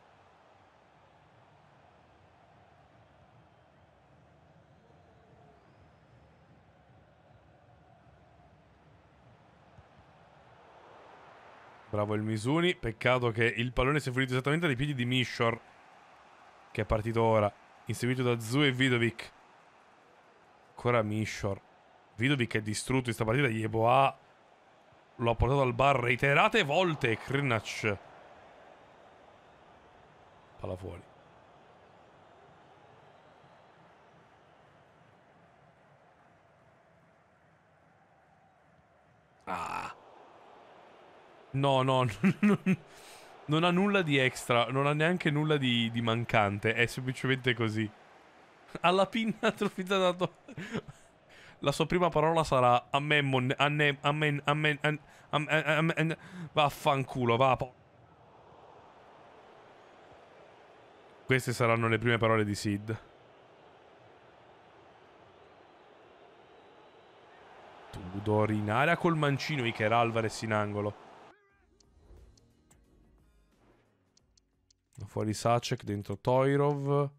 Bravo il Misuni. Peccato che il pallone sia è finito esattamente dai piedi di Mishor. Che è partito ora. Inseguito da Zu e Vidovic. Ancora Mishor. Vidovic è distrutto in questa partita. Yeboa lo ha portato al bar reiterate volte. Krinac palla fuori. Ah. No, no, non ha nulla di extra, non ha neanche nulla di, di mancante, è semplicemente così. Alla pinna atrofizzata La sua prima parola sarà ammemmon, annem, ammen, ammen, ammen, ammen, ammen, vaffanculo, va a po'. Queste saranno le prime parole di Sid. Tudor in area col mancino Iker Alvarez in angolo. Fuori Sacek, dentro Toirov.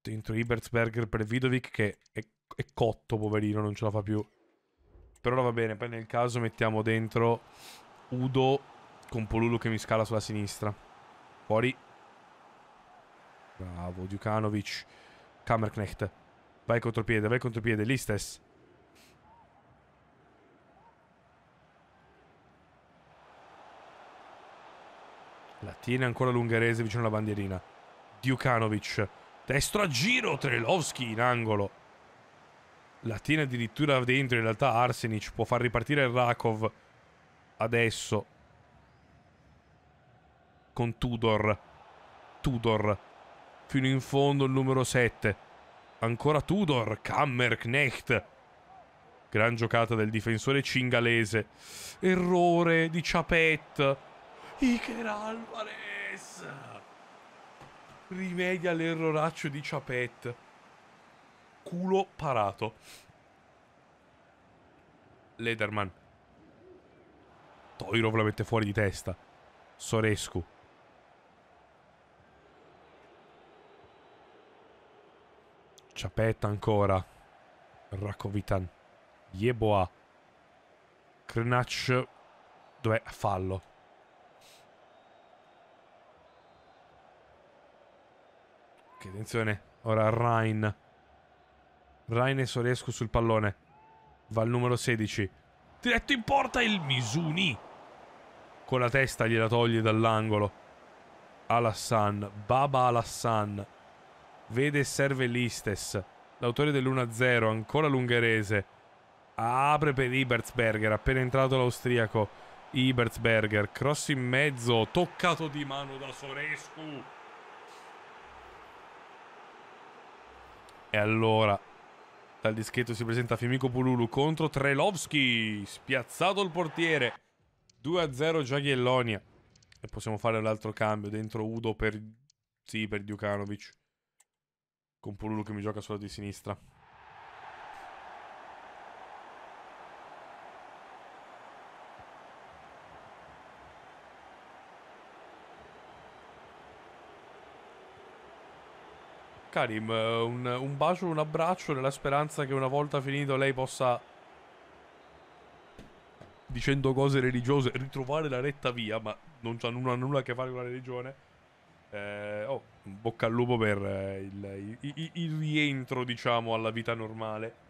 Dentro Ibertsberger per Vidovic che è, è cotto, poverino, non ce la fa più. Però va bene, poi nel caso mettiamo dentro Udo con Polulu che mi scala sulla sinistra. Fuori. Bravo, Djukanovic. Kammerknecht. Vai contropiede, vai contropiede. Listes. La tiene ancora l'ungherese vicino alla bandierina. Djukanovic. Destro a giro, Trelovski in angolo. La tiene addirittura dentro, in realtà Arsenic può far ripartire il Rakov adesso con Tudor. Tudor. Fino in fondo il numero 7. Ancora Tudor. Kammerknecht. Gran giocata del difensore cingalese. Errore di Chapet. Iker Alvarez. Rimedia l'erroraccio di Chapet. Culo parato. Lederman. Toirov la mette fuori di testa. Sorescu. Ciapetta ancora. Rakovitan. Yeboa. Krnac. Dov'è? Fallo. Ok, attenzione. Ora Rain. Rain e Soriesco sul pallone. Va al numero 16. Diretto in porta il Misuni. Con la testa gliela toglie dall'angolo. Alassan. Baba Alassan vede serve l'Istes, l'autore dell'1-0, ancora l'ungherese. Apre per Ibertsberger, appena entrato l'austriaco. Ibertsberger, cross in mezzo, toccato di mano da Sorescu. E allora, dal dischetto si presenta Fimico Pululu contro Trelovski, spiazzato il portiere. 2-0 Giagiellonia. E possiamo fare l'altro cambio dentro Udo per... Sì, per Djukanovic con Pululu che mi gioca solo di sinistra. Karim, eh, un, un bacio, un abbraccio nella speranza che una volta finito lei possa, dicendo cose religiose, ritrovare la retta via, ma non ha nulla, nulla a che fare con la religione. Eh, oh, bocca al lupo per eh, il, il, il rientro, diciamo, alla vita normale.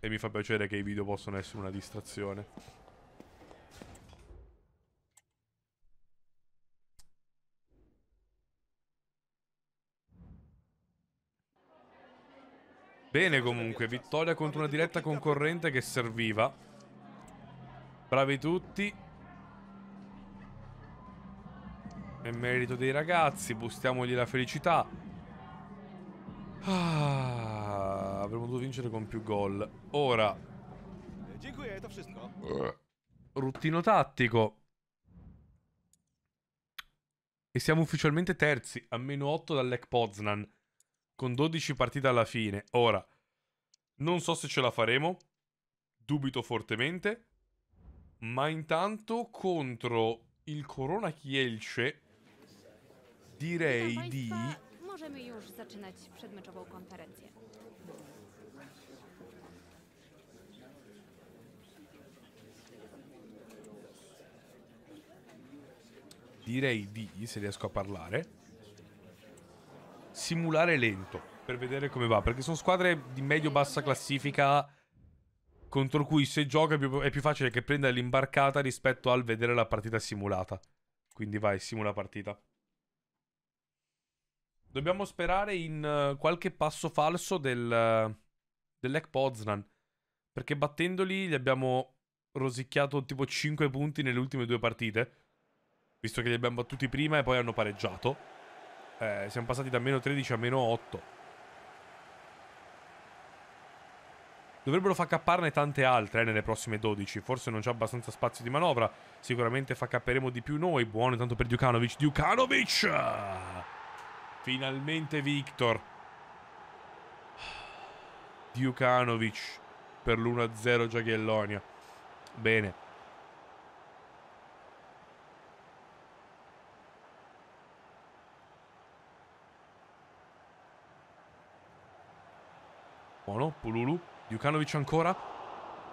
E mi fa piacere che i video possano essere una distrazione. Bene comunque, vittoria contro una diretta concorrente che serviva. Bravi tutti. È merito dei ragazzi, bustiamogli la felicità. Ah, avremmo dovuto vincere con più gol. Ora. Eh, eh, ruttino tattico. E siamo ufficialmente terzi, a meno 8 dall'Ec Poznan, con 12 partite alla fine. Ora, non so se ce la faremo, dubito fortemente, ma intanto contro il Corona Kielce, Direi di... Możemy już zaczynać przedmeczową konferencję. Direi di, se riesco a parlare, simulare lento per vedere come va. Perché sono squadre di medio-bassa classifica contro cui se gioca è più, è più facile che prenda l'imbarcata rispetto al vedere la partita simulata. Quindi vai, simula partita. Dobbiamo sperare in uh, qualche passo falso del, uh, eh, Poznan. Perché battendoli gli abbiamo rosicchiato tipo 5 punti nelle ultime due partite. Visto che li abbiamo battuti prima e poi hanno pareggiato. Eh, siamo passati da meno 13 a meno 8. Dovrebbero far capparne tante altre eh, nelle prossime 12. Forse non c'è abbastanza spazio di manovra. Sicuramente fa capperemo di più noi. Buono intanto per Djukanovic. Djukanovic! Finalmente Victor. Djukanovic per l'1-0 Giaghellonio. Bene. Buono, oh Pululu. Djukanovic ancora.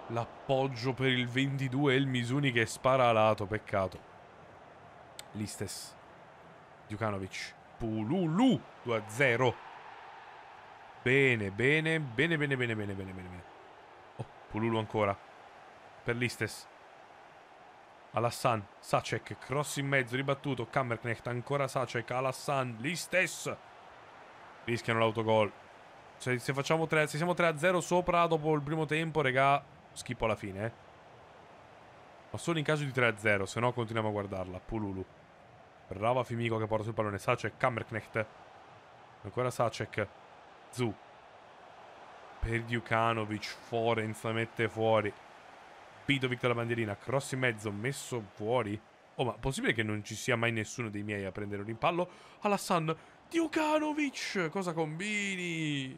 L'appoggio per il 22 e il Misuni che spara a lato, peccato. Listes. Djukanovic. Pululu 2-0. Bene, bene, bene, bene, bene, bene, bene, bene. Oh, Pululu ancora. Per l'Istes. Alassan, Sacek, cross in mezzo, ribattuto, Kammerknecht, ancora Sacek, Alassan, l'Istes. Rischiano l'autogol. Cioè, se, facciamo 3, se siamo 3-0 sopra dopo il primo tempo, regà, schippo alla fine, eh. Ma solo in caso di 3-0, se no continuiamo a guardarla. Pululu. Brava Fimico che porta sul pallone. Sacek, Kammerknecht. Ancora Sacek. Zu. Per Djukanovic. Forenz la mette fuori. Bidovic la bandierina. Cross in mezzo. Messo fuori. Oh, ma possibile che non ci sia mai nessuno dei miei a prendere un impallo? Alassan. Djukanovic! Cosa combini?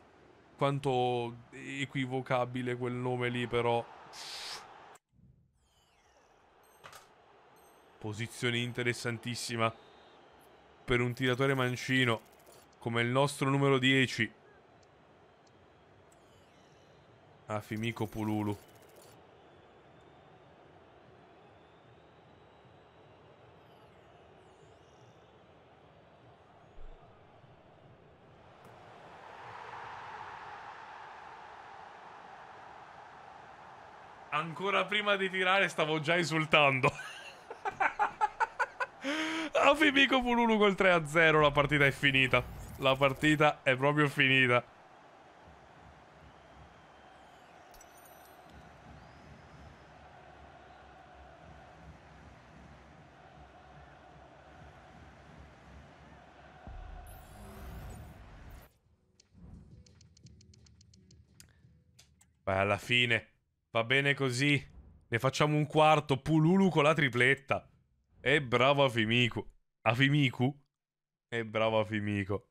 Quanto equivocabile quel nome lì, però. Posizione interessantissima per un tiratore mancino come il nostro numero 10. Afimico Pululu. Ancora prima di tirare stavo già esultando. Ciao Fimico Pululu col 3-0. La partita è finita. La partita è proprio finita. Beh, alla fine va bene così. Ne facciamo un quarto. Pululu con la tripletta. E bravo Fimico. Afimiku. E bravo Afimiku.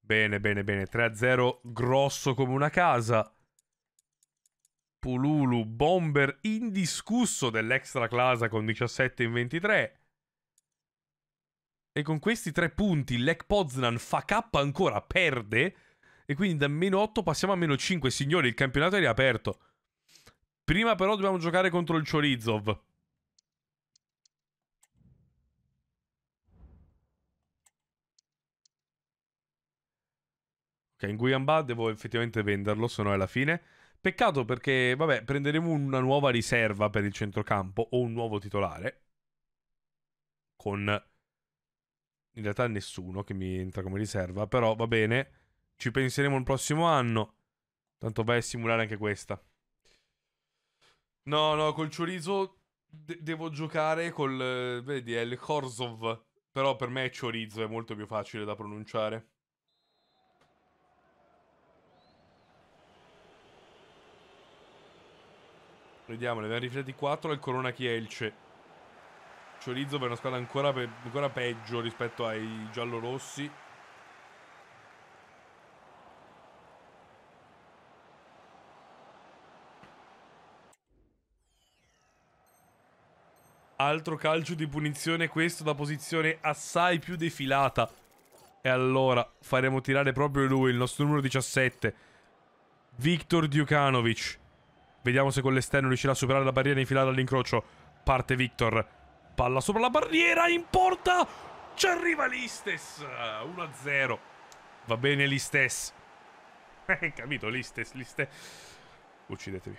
Bene, bene, bene. 3-0 grosso come una casa. Pululu, bomber indiscusso dell'extra clasa con 17 in 23. E con questi tre punti Lech Poznan fa K ancora, perde. E quindi da meno 8 passiamo a meno 5. Signori, il campionato è riaperto. Prima però dobbiamo giocare contro il Chorizov. in Guyamba devo effettivamente venderlo, se no è la fine. Peccato perché, vabbè, prenderemo una nuova riserva per il centrocampo o un nuovo titolare. Con in realtà nessuno che mi entra come riserva, però va bene, ci penseremo il prossimo anno. Tanto vai a simulare anche questa. No, no, col chorizo de devo giocare col, vedi, è il Korsov, però per me è chorizo, è molto più facile da pronunciare. Vediamo, ne abbiamo rifiutati 4 al Corona Chielce. Ciorizzo per una squadra ancora, pe ancora peggio rispetto ai giallorossi. Altro calcio di punizione, questo da posizione assai più defilata. E allora faremo tirare proprio lui, il nostro numero 17. Viktor Djukanovic. Vediamo se con l'esterno riuscirà a superare la barriera e infilare all'incrocio. Parte Victor. Palla sopra la barriera, in porta. Ci arriva l'Istes. 1-0. Va bene l'Istes. Hai capito, l'Istes, l'Istes. Uccidetevi.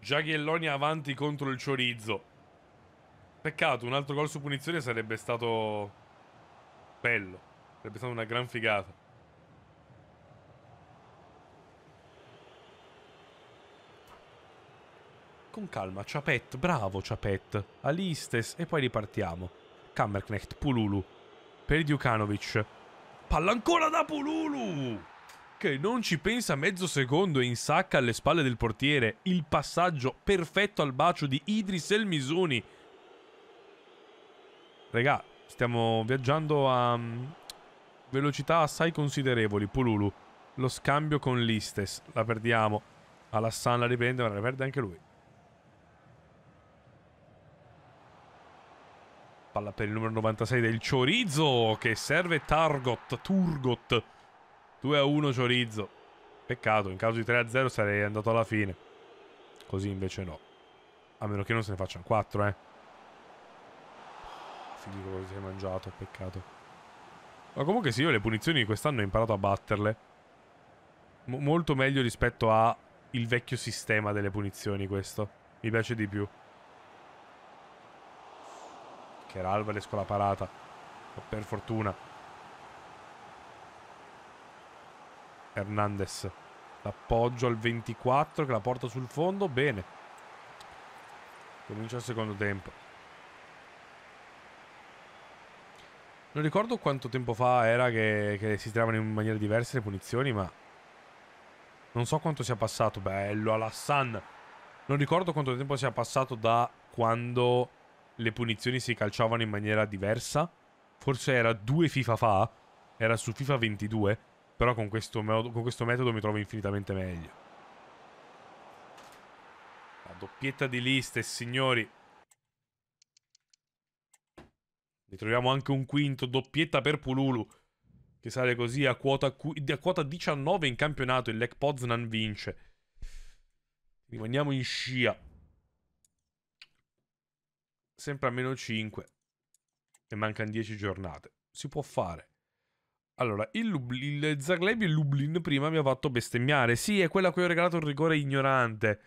Giaghelloni avanti contro il Ciorizzo. Peccato, un altro gol su punizione sarebbe stato bello. Sarebbe stata una gran figata. Con calma, Chapet, bravo Chapet. Alistes e poi ripartiamo. Kammerknecht, Pululu. Per Djukanovic. Palla ancora da Pululu! Che non ci pensa mezzo secondo e insacca alle spalle del portiere il passaggio perfetto al bacio di Idris El Misuni Regà, stiamo viaggiando a mm, velocità assai considerevoli. Pululu. Lo scambio con l'Istes. La perdiamo. Alassan la riprende, ma la perde anche lui. Palla per il numero 96 del Ciorizzo, che serve Targot. Turgot. 2 a 1 Ciorizzo. Peccato, in caso di 3 a 0 sarei andato alla fine. Così invece no. A meno che non se ne facciano 4, eh ti dico cosa si è mangiato, peccato. Ma comunque sì, io le punizioni di quest'anno ho imparato a batterle. M molto meglio rispetto a il vecchio sistema delle punizioni questo. Mi piace di più. Che era Alvarez con la parata. Per fortuna. Hernandez. L'appoggio al 24 che la porta sul fondo. Bene. Comincia il secondo tempo. Non ricordo quanto tempo fa era che, che si tiravano in maniera diversa le punizioni, ma... Non so quanto sia passato. Bello, Alassan. Non ricordo quanto tempo sia passato da quando le punizioni si calciavano in maniera diversa. Forse era due FIFA fa. Era su FIFA 22. Però con questo, con questo metodo mi trovo infinitamente meglio. La doppietta di liste, signori. Ne troviamo anche un quinto, doppietta per Pululu, che sale così a quota, a quota 19 in campionato. Il Lech Poznan vince. Rimaniamo in scia. Sempre a meno 5. E mancano 10 giornate. Si può fare. Allora, il, Lublin, il Zaglebi e Lublin prima mi ha fatto bestemmiare. Sì, è quella a cui ho regalato un rigore ignorante.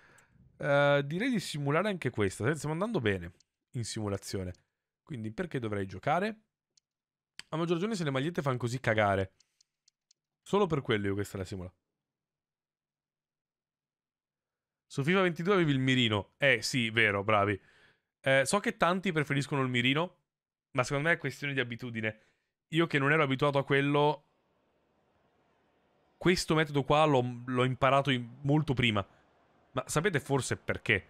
Uh, direi di simulare anche questa. Stiamo andando bene in simulazione. Quindi perché dovrei giocare? A maggior ragione se le magliette fanno così cagare. Solo per quello io questa la simula. Su FIFA 22 avevi il mirino. Eh sì, vero, bravi. Eh, so che tanti preferiscono il mirino, ma secondo me è questione di abitudine. Io che non ero abituato a quello, questo metodo qua l'ho, imparato molto prima. Ma sapete forse perché?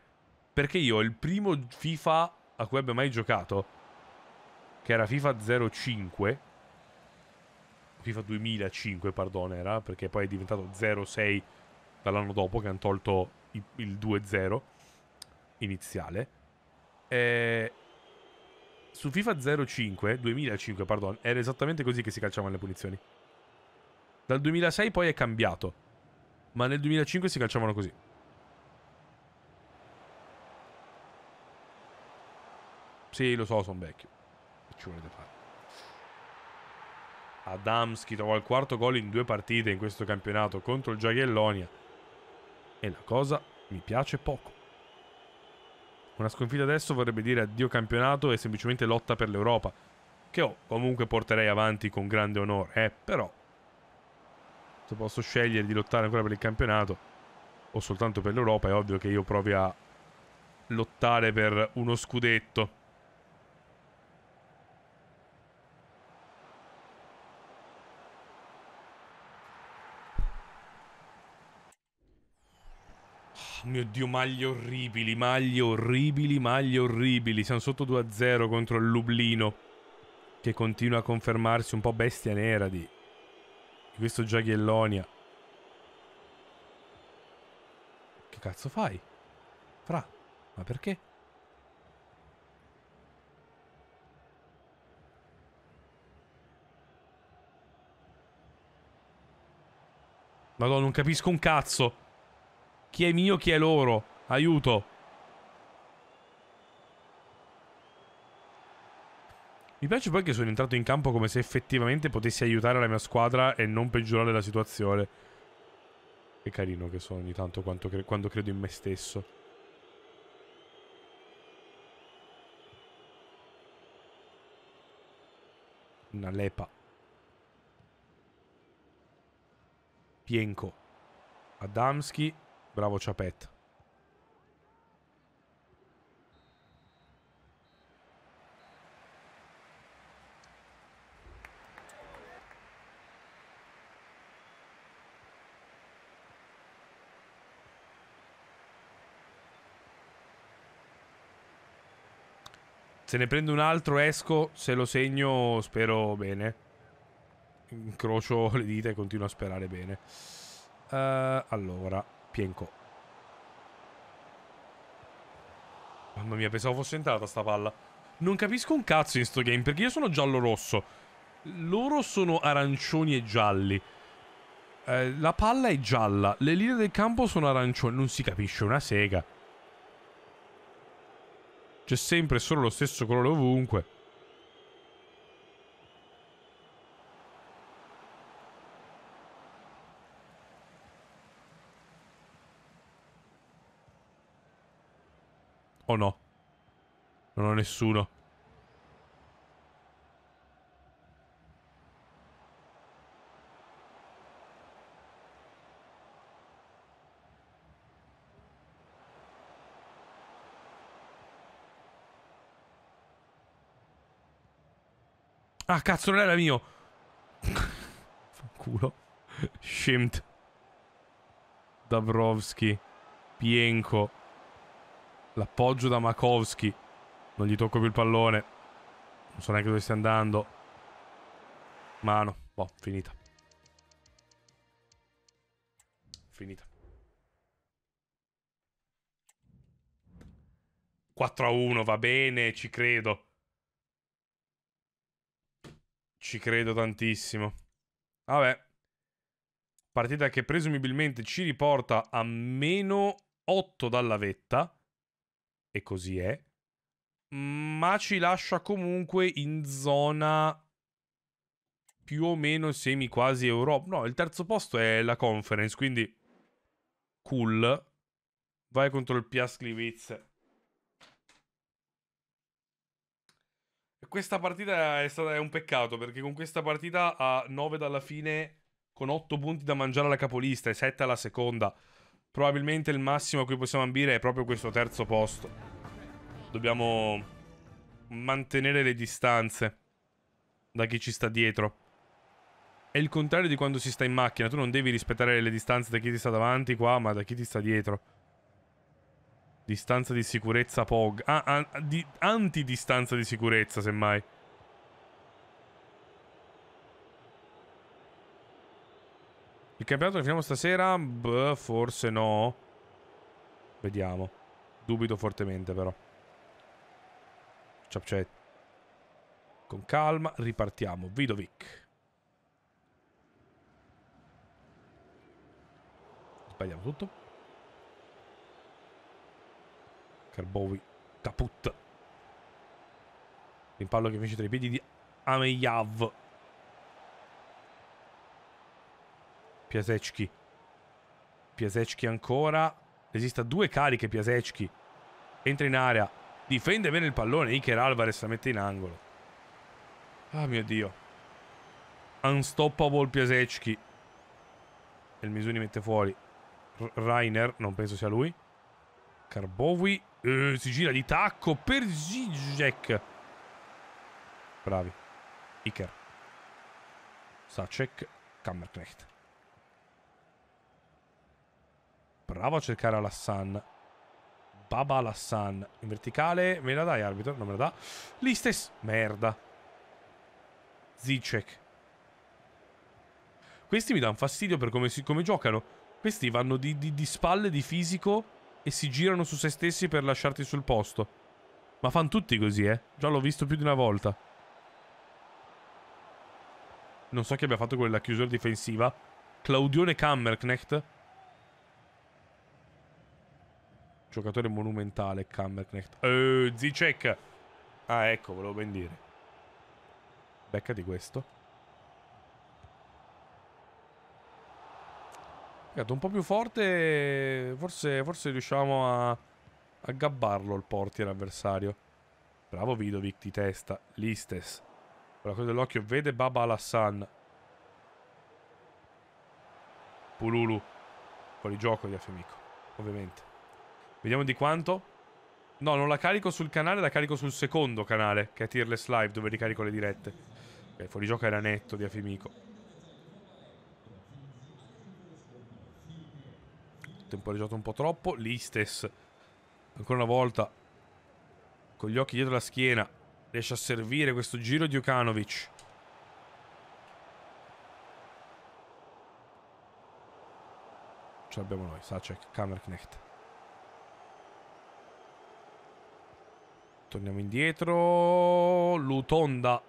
Perché io il primo FIFA a cui abbia mai giocato che era FIFA 05, FIFA 2005, pardon, era, perché poi è diventato 06 dall'anno dopo che hanno tolto il, 2-0 iniziale. E su FIFA 05, 2005, pardon, era esattamente così che si calciavano le punizioni. Dal 2006 poi è cambiato, ma nel 2005 si calciavano così. Sì, lo so, sono vecchio ci vuole da fare. Adamski trova il quarto gol in due partite in questo campionato contro il Giagellonia. E la cosa mi piace poco. Una sconfitta adesso vorrebbe dire addio campionato e semplicemente lotta per l'Europa, che oh, comunque porterei avanti con grande onore, eh, però se posso scegliere di lottare ancora per il campionato o soltanto per l'Europa è ovvio che io provi a lottare per uno scudetto. Oh, mio Dio, maglie orribili, maglie orribili, maglie orribili. Siamo sotto 2-0 contro il Lublino, che continua a confermarsi un po' bestia nera di, di questo Giagiellonia. Che cazzo fai? Fra, ma perché? Madonna, non capisco un cazzo. Chi è mio, chi è loro? Aiuto. Mi piace poi che sono entrato in campo come se effettivamente potessi aiutare la mia squadra e non peggiorare la situazione. Che carino che sono ogni tanto cre quando credo in me stesso. Una lepa. Pienko. Adamski. Bravo Ciapet. Se ne prendo un altro, esco. Se lo segno, spero bene. Incrocio le dita e continuo a sperare bene. Uh, allora. Pienco. Mamma mia, pensavo fosse entrata sta palla. Non capisco un cazzo in sto game, perché io sono giallo-rosso. Loro sono arancioni e gialli. Eh, la palla è gialla, le linee del campo sono arancioni, non si capisce una sega. C'è sempre solo lo stesso colore ovunque. O no? Non ho nessuno. Ah, cazzo, non era mio. Culo. Scimt. Dabrowski. Pienko. L'appoggio da Makowski. Non gli tocco più il pallone. Non so neanche dove stia andando. Mano. Boh, finita. Finita. 4 a 1, va bene, ci credo. Ci credo tantissimo. Vabbè. Partita che presumibilmente ci riporta a meno 8 dalla vetta e così è, ma ci lascia comunque in zona più o meno semi quasi Europa. No, il terzo posto è la conference, quindi cool. Vai contro il Piast Livitz. Questa partita è, stata, è un peccato perché con questa partita a 9 dalla fine con 8 punti da mangiare alla capolista e 7 alla seconda. Probabilmente il massimo a cui possiamo ambire è proprio questo terzo posto. Dobbiamo mantenere le distanze da chi ci sta dietro. È il contrario di quando si sta in macchina. Tu non devi rispettare le distanze da chi ti sta davanti qua, ma da chi ti sta dietro. Distanza di sicurezza POG. Ah, an di antidistanza di sicurezza, semmai. Il campionato che finiamo stasera? Beh, forse no. Vediamo. Dubito fortemente però. Ciapcet. Con calma, ripartiamo. Vidovic. Sbagliamo tutto. Carbovi. Caput. Rimpallo che finisce tra i piedi di Ameyav. Piasecki. Piasecki ancora. Esista due cariche Piasecki. Entra in area. Difende bene il pallone. Iker Alvarez la mette in angolo. Ah mio Dio. Unstoppable Piasecki. E il Misuni mette fuori. R Rainer, non penso sia lui. Carbovi. Eh, si gira di tacco per Zizek. Bravi. Iker. Sacek. Kammerknecht. Bravo a cercare Alassan. Baba Alassan. In verticale. Me la dai, arbitro? Non me la dà. Listes. Merda. Zicek. Questi mi danno fastidio per come, si, come giocano. Questi vanno di, di, di spalle, di fisico e si girano su se stessi per lasciarti sul posto. Ma fanno tutti così, eh. Già l'ho visto più di una volta. Non so chi abbia fatto quella chiusura difensiva. Claudione Kammerknecht Giocatore monumentale, Kammerknecht. Uh, eh, Zicek. Ah, ecco, volevo ben dire. Becca di questo. Un po' più forte, forse, forse riusciamo a, a gabbarlo il portiere avversario. Bravo Vidovic di testa, Listes. Con la cosa dell'occhio vede Baba Alassan. Pululu. Fuori gioco di Afemico, ovviamente. Vediamo di quanto. No, non la carico sul canale, la carico sul secondo canale, che è Tearless Live, dove ricarico le dirette. Beh, fuori gioco era netto di Afimico. Temporeggiato un po' troppo. Listes, ancora una volta, con gli occhi dietro la schiena, riesce a servire questo giro di Jukanovic. Ce l'abbiamo noi, Sacek, Kamerknecht. Torniamo indietro. Lutonda.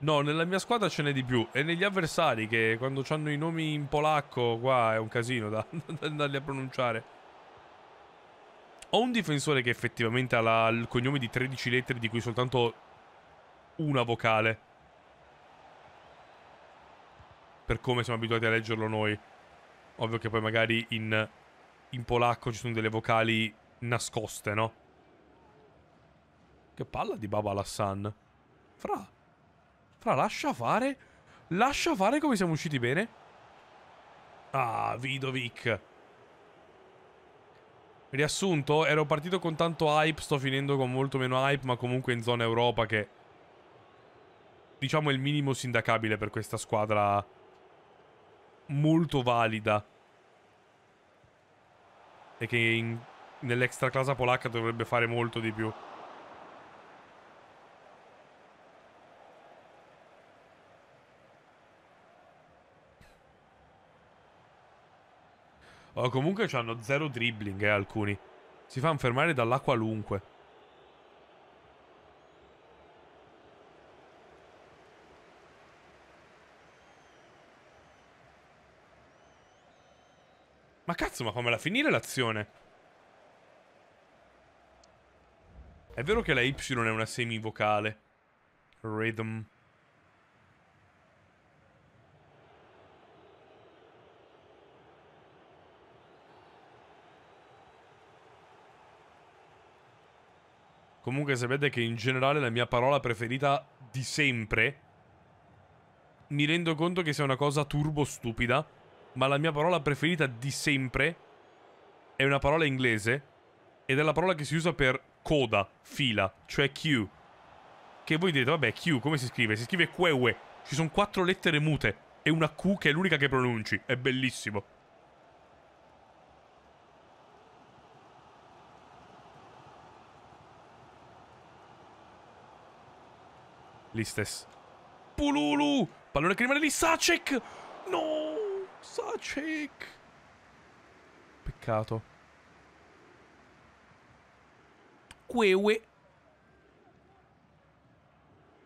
No, nella mia squadra ce n'è di più. E negli avversari che quando hanno i nomi in polacco qua è un casino da, da andarli a pronunciare. Ho un difensore che effettivamente ha la, il cognome di 13 lettere di cui soltanto una vocale. Per come siamo abituati a leggerlo noi. Ovvio che poi magari in in polacco ci sono delle vocali nascoste, no? Che palla di Baba Lassan. Fra. Fra, lascia fare. Lascia fare come siamo usciti bene. Ah, Vidovic. Riassunto, ero partito con tanto hype, sto finendo con molto meno hype, ma comunque in zona Europa che... Diciamo è il minimo sindacabile per questa squadra molto valida e che in, nell'extra classa polacca dovrebbe fare molto di più. Oh, comunque hanno zero dribbling eh, alcuni. Si fanno fermare dalla qualunque. Ma cazzo, ma fammela finire l'azione. È vero che la Y è una semivocale. Rhythm. Comunque sapete che in generale la mia parola preferita di sempre mi rendo conto che sia una cosa turbo stupida ma la mia parola preferita di sempre è una parola inglese ed è la parola che si usa per coda, fila, cioè Q. Che voi dite, vabbè, Q come si scrive? Si scrive QEUE. Ci sono quattro lettere mute e una Q che è l'unica che pronunci. È bellissimo. Listes. Pululu! Pallone criminale di Sacek! No! Sacek! Peccato. Quewe.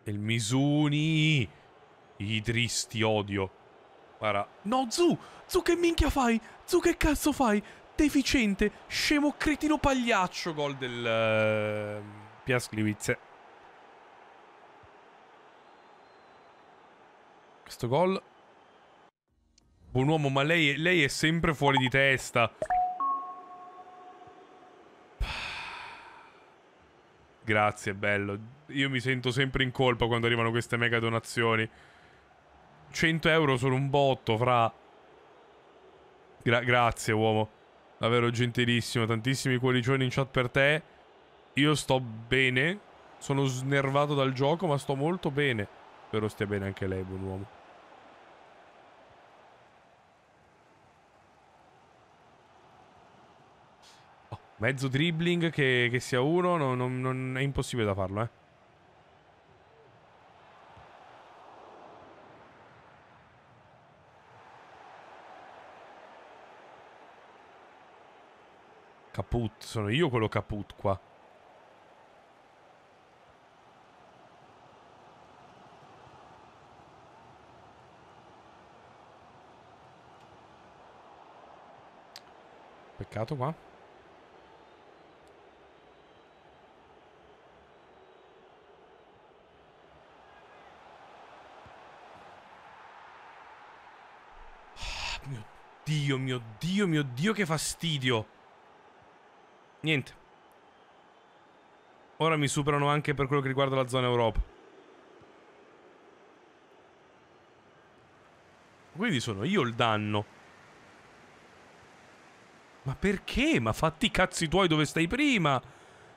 E il Misuni. Idris ti odio. Guarda. No, Zu! Zu che minchia fai? Zu che cazzo fai? Deficiente, scemo cretino pagliaccio. Gol del... Uh, eh, Piasklivitz. Questo gol buon uomo, ma lei, lei è sempre fuori di testa. Grazie, bello. Io mi sento sempre in colpa quando arrivano queste mega donazioni. 100 euro sono un botto, fra... Gra grazie, uomo. Davvero gentilissimo. Tantissimi cuoricioni in chat per te. Io sto bene. Sono snervato dal gioco, ma sto molto bene. Spero stia bene anche lei, buon uomo. Mezzo dribbling che, che sia uno, no, no, non è impossibile da farlo, eh. Caput, sono io quello caput qua. Peccato qua. Dio, mio Dio, mio Dio, che fastidio. Niente. Ora mi superano anche per quello che riguarda la zona Europa. Quindi sono io il danno. Ma perché? Ma fatti i cazzi tuoi dove stai prima.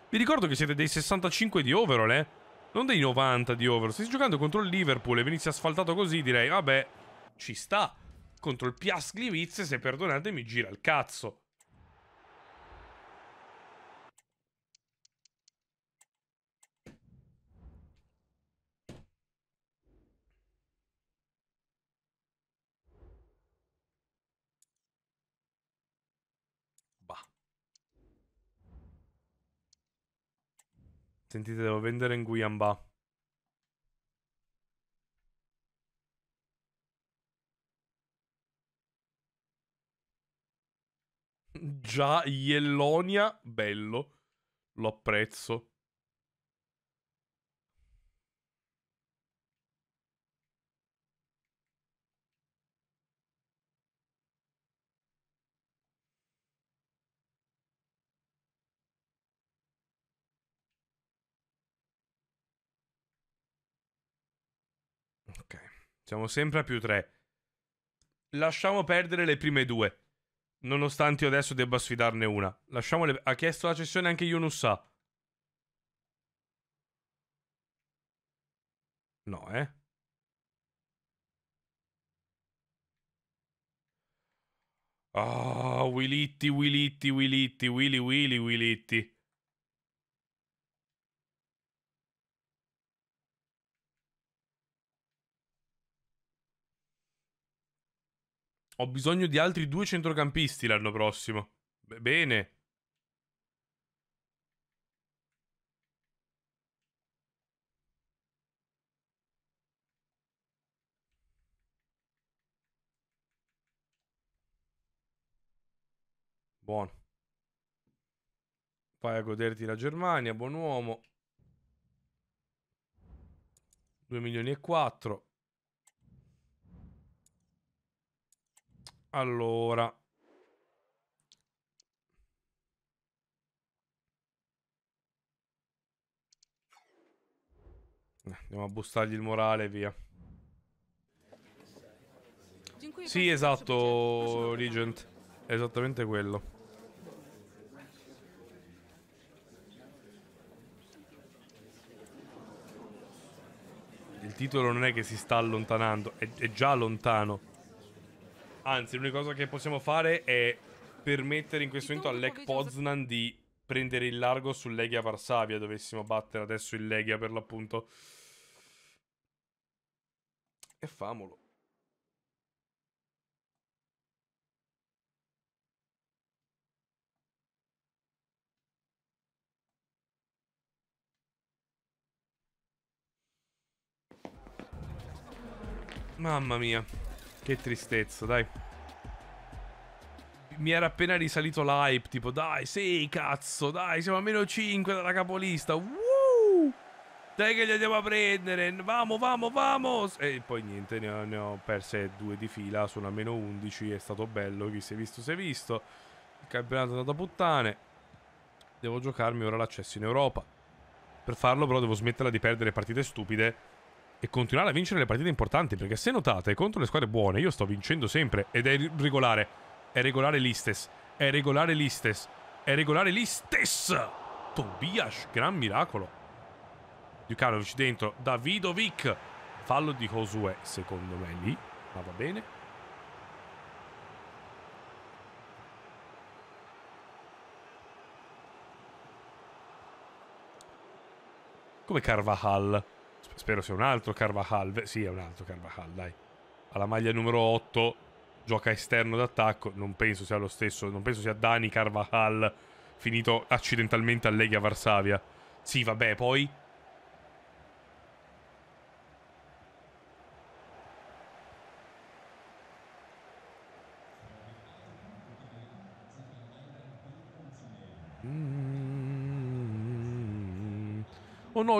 Vi ricordo che siete dei 65 di overall, eh. Non dei 90 di overall. Stai giocando contro il Liverpool e venissi asfaltato così, direi, vabbè, ci sta contro il Pias Gliwice, se perdonate mi gira il cazzo. Sentite, devo vendere in Guyamba. Già, Jellonia, bello. Lo apprezzo. Ok, siamo sempre a più 3. Lasciamo perdere le prime due. Nonostante io adesso debba sfidarne una. Lasciamole... Ha chiesto la cessione anche Yunusa. No, eh. Ah, oh, Willitti, Willitti, Willitti, Willy, Willy, Willitti. Ho bisogno di altri due centrocampisti l'anno prossimo. Beh, bene. Buono. Vai a goderti la Germania, buon uomo. 2 milioni e 4. Allora. Eh, andiamo a bustargli il morale e via. Sì, esatto, Regent. È esattamente quello. Il titolo non è che si sta allontanando, è, è già lontano. Anzi, l'unica cosa che possiamo fare è permettere in questo momento all'Ec Poznan di prendere il largo sul Legia Varsavia. Dovessimo battere adesso il Legia per l'appunto. E famolo. Mamma mia. Che tristezza, dai. Mi era appena risalito l'hype, tipo dai, sì, cazzo, dai, siamo a meno 5 dalla capolista. Woo! Dai che li andiamo a prendere, vamo, vamo, vamo! E poi niente, ne ho, ne ho perse due di fila, sono a meno 11, è stato bello, chi si è visto si è visto. Il campionato è andato a puttane. Devo giocarmi ora l'accesso in Europa. Per farlo però devo smetterla di perdere partite stupide e continuare a vincere le partite importanti, perché se notate, contro le squadre buone io sto vincendo sempre, ed è regolare, è regolare l'Istes, è regolare l'Istes, è regolare l'Istes! Tobias, gran miracolo! Djukanovic dentro, Davidovic, fallo di Josué, secondo me lì, ma va bene. Come Carvajal Spero sia un altro Carvajal. Sì, è un altro Carvajal, dai. Alla maglia numero 8 gioca esterno d'attacco. Non penso sia lo stesso. Non penso sia Dani Carvajal finito accidentalmente a Legia Varsavia. Sì, vabbè, poi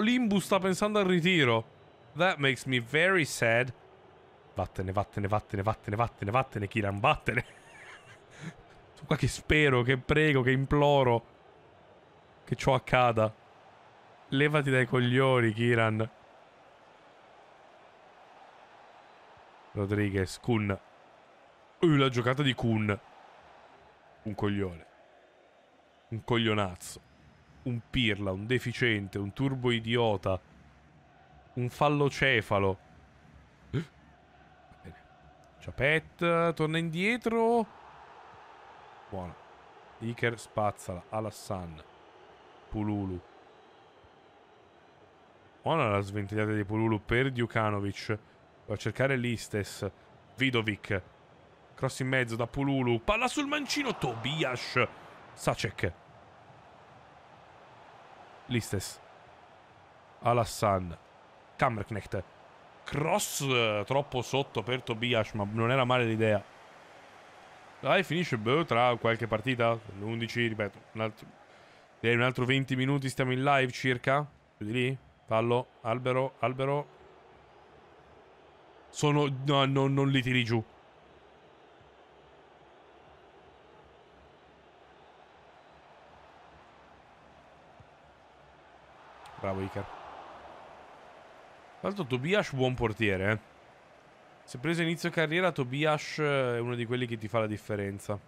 Limbu sta pensando al ritiro. That makes me very sad. Vattene, vattene, vattene, vattene, vattene, vattene, Kiran, vattene. Sono qua che spero, che prego, che imploro. Che ciò accada. Levati dai coglioni, Kiran. Rodriguez, Kun. Uh, la giocata di Kun. Un coglione. Un coglionazzo un pirla, un deficiente, un turbo idiota, un fallocefalo. Eh? Ciapet torna indietro. Buona. Iker spazzala. Alassan. Pululu. Buona la sventagliata di Pululu per Djukanovic. Va a cercare l'Istes. Vidovic. Cross in mezzo da Pululu. Palla sul mancino. Tobias. Sacek. Listes. Alassan. Kammerknecht. Cross eh, troppo sotto per Tobias, ma non era male l'idea. Dai, finisce Bö boh, tra qualche partita. L'11, ripeto, un altro, direi un altro 20 minuti stiamo in live circa. Più di lì. Fallo, albero, albero. Sono... No, no non li tiri giù. Bravo Iker. Tra l'altro Tobias buon portiere, eh. Se preso inizio carriera Tobias eh, è uno di quelli che ti fa la differenza.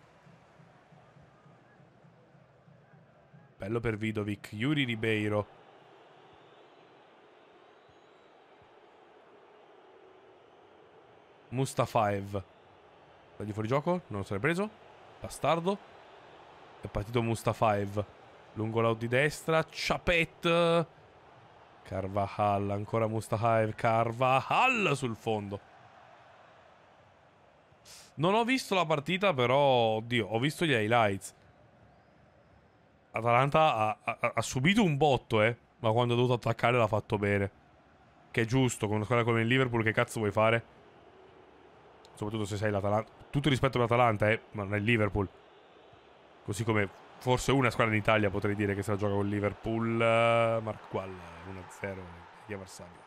Bello per Vidovic, Yuri Ribeiro. Mustafaev. Tagli fuori gioco, non lo sarei preso. Bastardo. È partito Mustafaev. Lungo l'out di destra, Chapet. Carvajal, ancora Mustahaev, Carvajal sul fondo. Non ho visto la partita, però, oddio, ho visto gli highlights. Atalanta ha, ha, ha subito un botto, eh, ma quando ha dovuto attaccare l'ha fatto bene. Che è giusto, con una squadra come il Liverpool, che cazzo vuoi fare? Soprattutto se sei l'Atalanta. Tutto rispetto per l'Atalanta, eh, ma non è il Liverpool. Così come forse una squadra in Italia potrei dire che se la gioca con Liverpool, Marqual 1-0 di Varsavia.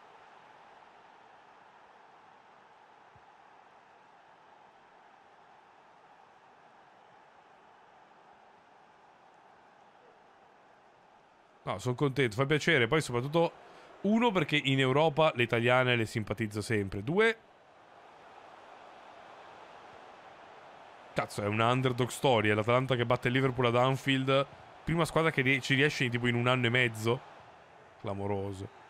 No, sono contento, fa piacere, poi soprattutto uno perché in Europa le italiane le simpatizzo sempre, due Cazzo, è una underdog story. È l'Atalanta che batte il Liverpool ad Anfield. Prima squadra che ci riesce in, tipo in un anno e mezzo. Clamoroso.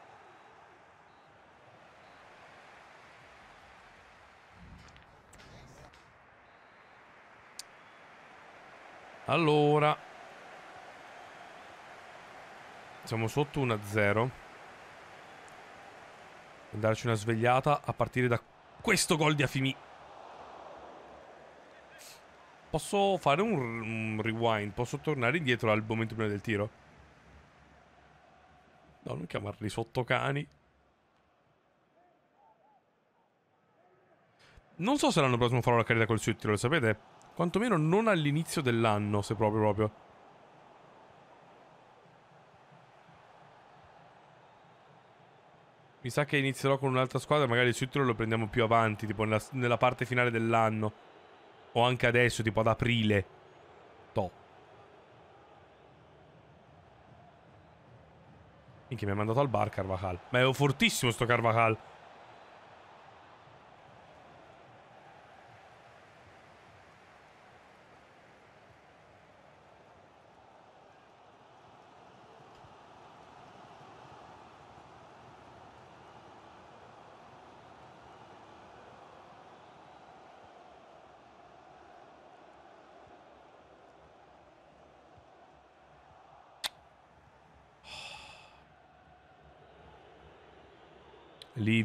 Allora Siamo sotto 1-0 Darci una svegliata a partire da questo gol di Afimi Posso fare un, un rewind? Posso tornare indietro al momento prima del tiro? No, non chiamarli sottocani. Non so se l'anno prossimo farò la carriera col suitiro, lo sapete? Quantomeno non all'inizio dell'anno, se proprio proprio. Mi sa che inizierò con un'altra squadra, magari il suitiro lo prendiamo più avanti, tipo nella, nella parte finale dell'anno o anche adesso, tipo ad aprile. Toh. Minchia, mi ha mandato al bar Carvajal. Ma è fortissimo sto Carvajal.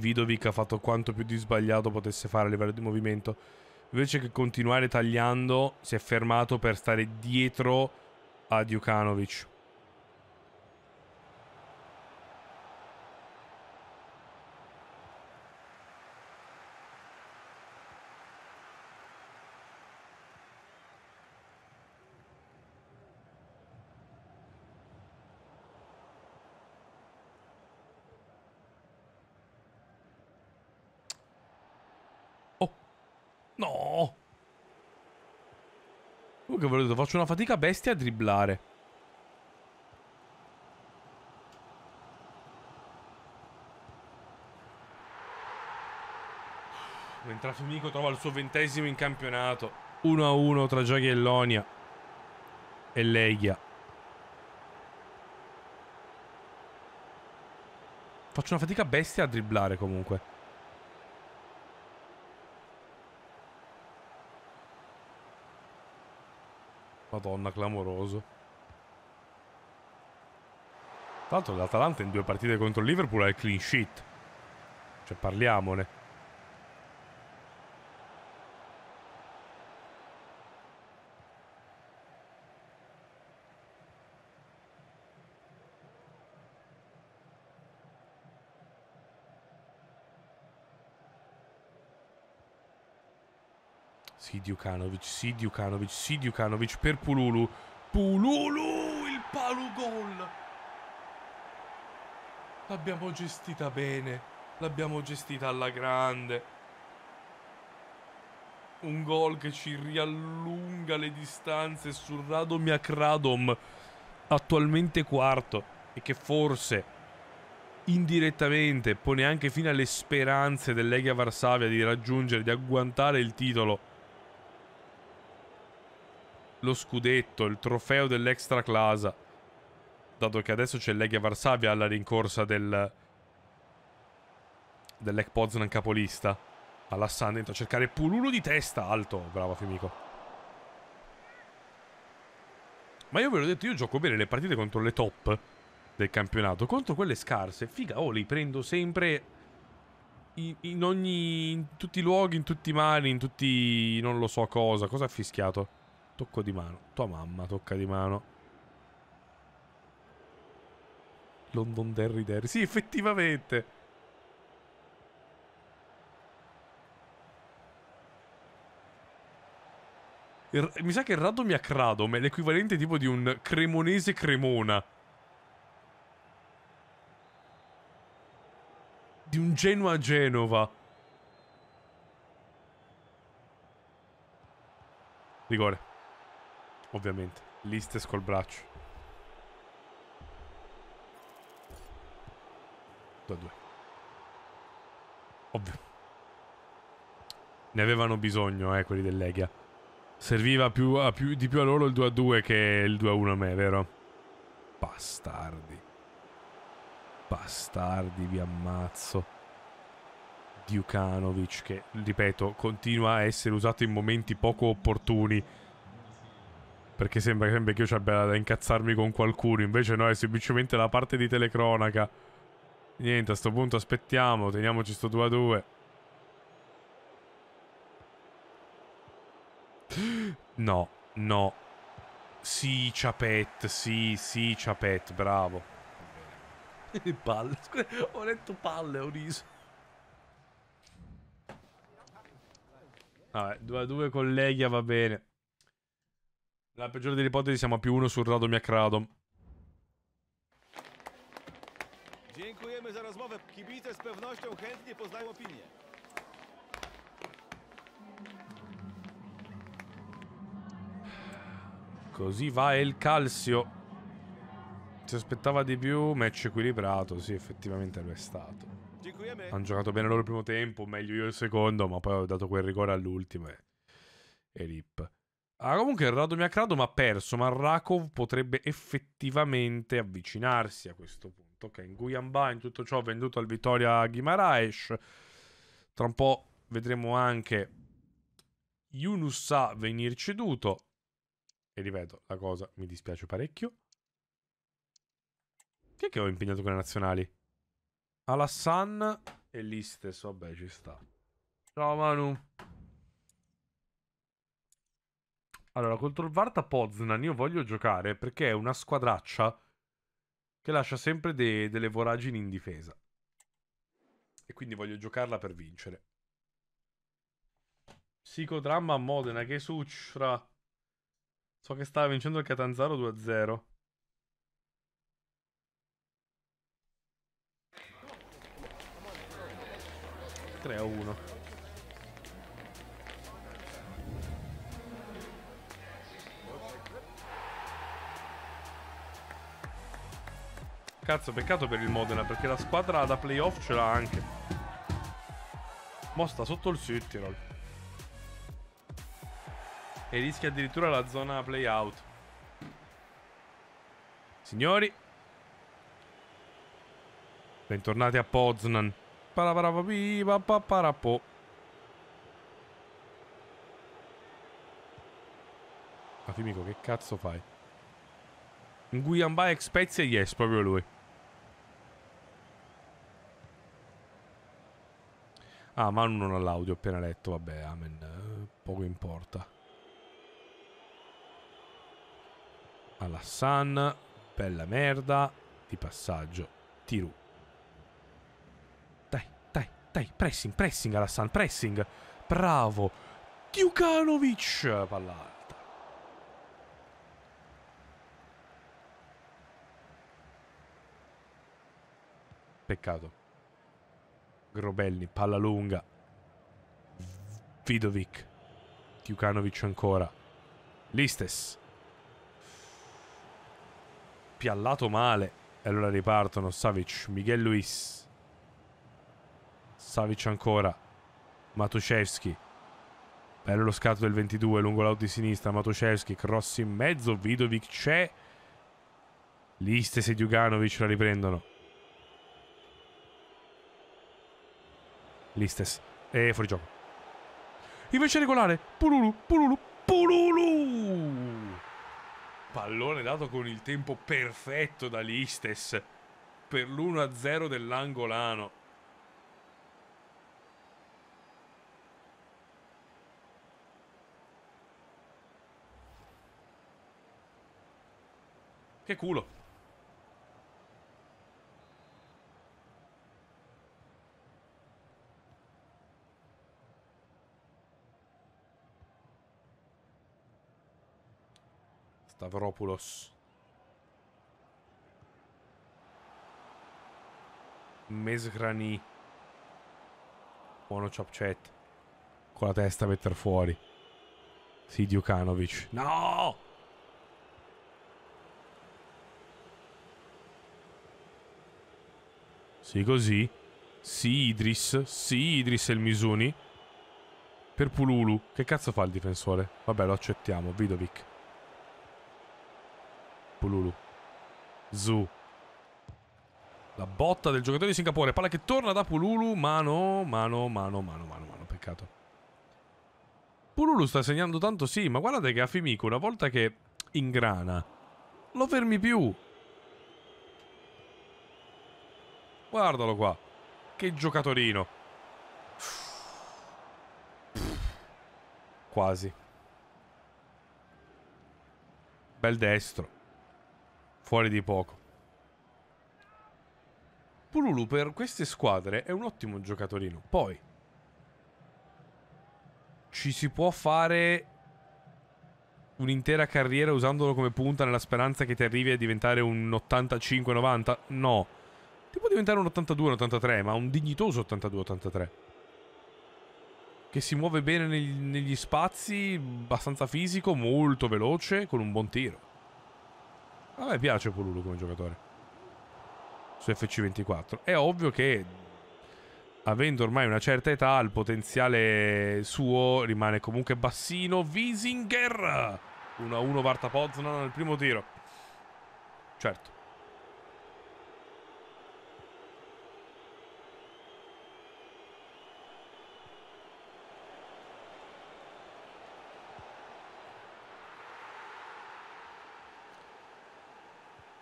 Vidovic ha fatto quanto più di sbagliato potesse fare a livello di movimento. Invece che continuare tagliando, si è fermato per stare dietro a Djukanovic. Faccio una fatica bestia a dribblare. Mentre Femico trova il suo ventesimo in campionato. 1-1 tra Giaghi e Lonia. E Leghia. Faccio una fatica bestia a dribblare comunque. Madonna, clamoroso. Tra l'altro l'Atalanta in due partite contro il Liverpool è clean sheet. Cioè, parliamone. Djukanovic, sì Djukanovic, sì Djukanovic per Pululu. Pululu, il palu gol! L'abbiamo gestita bene, l'abbiamo gestita alla grande. Un gol che ci riallunga le distanze su Radomiak Radom, attualmente quarto, e che forse indirettamente pone anche fine alle speranze del Legia Varsavia di raggiungere, di agguantare il titolo lo scudetto, il trofeo dell'extra clasa. Dato che adesso c'è il Legia Varsavia alla rincorsa del... dell'Ec Poznan capolista. Alassane dentro a cercare Pululu di testa. Alto, bravo Fimico. Ma io ve l'ho detto, io gioco bene le partite contro le top del campionato. Contro quelle scarse, figa, oh, li prendo sempre in, in ogni... in tutti i luoghi, in tutti i mani, in tutti... non lo so cosa. Cosa ha fischiato? Tocco di mano. Tua mamma tocca di mano. London Derry Derry. Sì, effettivamente. Il, mi sa che il Radomiak Radom è l'equivalente tipo di un cremonese cremona. Di un Genoa Genova. Rigore. Ovviamente. Listes col braccio. 2 a 2. Ovvio. Ne avevano bisogno, eh, quelli del Legia. Serviva più, a più, di più a loro il 2 a 2 che il 2 a 1 a me, vero? Bastardi. Bastardi, vi ammazzo. Djukanovic che, ripeto, continua a essere usato in momenti poco opportuni perché sembra sempre che io ci abbia da incazzarmi con qualcuno, invece no, è semplicemente la parte di telecronaca. Niente, a sto punto aspettiamo, teniamoci sto 2 a 2. No, no. Sì, Ciapet, sì, sì, Ciapet, bravo. palle, scusa, ho letto palle, ho riso. Vabbè, 2 a 2 colleghi, va bene. La peggiore delle ipotesi siamo a più uno sul radom jak radom. Dziękujemy za rozmowę. Kibice z pewnością chętnie poznają opinię. Così va il calcio. Si aspettava di più, match equilibrato, sì, effettivamente lo è stato. Hanno giocato bene loro il primo tempo, meglio io il secondo, ma poi ho dato quel rigore all'ultimo e rip. Ah, comunque il Rado mi ha creato ma ha perso, ma Rakov potrebbe effettivamente avvicinarsi a questo punto. Ok, in Guyanba, in tutto ciò ha venduto al Vittoria Guimaraes. Tra un po' vedremo anche Yunus a venir ceduto. E ripeto, la cosa mi dispiace parecchio. Chi è che ho impegnato con le nazionali? Alassane e Listes, vabbè ci sta. Ciao Manu. Allora, contro il Varta Poznan io voglio giocare perché è una squadraccia che lascia sempre de- delle voragini in difesa. E quindi voglio giocarla per vincere. Psicodramma a Modena, che succra. So che stava vincendo il Catanzaro 2-0. Crea 1. Cazzo, peccato per il Modena, perché la squadra da playoff ce l'ha anche. Mo sta sotto il Südtirol. E rischia addirittura la zona playout. Signori. Bentornati a Poznan. Paraparapapaparapo. Ma Fimico, che cazzo fai? Guiamba ex pezzi e yes, proprio lui. Ah, Manu non ha l'audio appena letto, vabbè, amen, poco importa. Alassan, bella merda, di passaggio, Tiru. Dai, dai, dai, pressing, pressing Alassan, pressing, bravo, Djukanovic, palla alta. Peccato. Grobelli, palla lunga. Vidovic. Kjukanovic ancora. Listes. Piallato male. E allora ripartono Savic, Miguel Luis. Savic ancora. Matuszewski. Bello lo scatto del 22 lungo l'out di sinistra. Matuszewski, cross in mezzo. Vidovic c'è. Listes e Djuganovic la riprendono. Listes. E fuori gioco. Invece regolare. Pululu, pululu, pululu. Pallone dato con il tempo perfetto da Listes. Per l'1-0 dell'angolano. Che culo. Avropoulos. Mesgrani. Buono Chopchet. Con la testa mettere fuori. Sidiukanovic. No! Sì, così. Sì, Idris. Sì, Idris e il Misuni. Per Pululu. Che cazzo fa il difensore? Vabbè, lo accettiamo. Vidovic. Pululu. Zu. La botta del giocatore di Singapore. Palla che torna da Pululu. Mano, mano, mano, mano, mano, mano. Peccato. Pululu sta segnando tanto, sì. Ma guardate che Afimico, una volta che ingrana, lo fermi più. Guardalo qua. Che giocatorino. Quasi. Bel destro fuori di poco. Pululu per queste squadre è un ottimo giocatorino. Poi ci si può fare un'intera carriera usandolo come punta nella speranza che ti arrivi a diventare un 85-90? No. Ti può diventare un 82-83, ma un dignitoso 82-83. Che si muove bene negli, negli spazi, abbastanza fisico, molto veloce, con un buon tiro. A me piace Colulu come giocatore su FC24. È ovvio che avendo ormai una certa età il potenziale suo rimane comunque bassino. Visinger 1-1 Varta Poznan al primo tiro. Certo.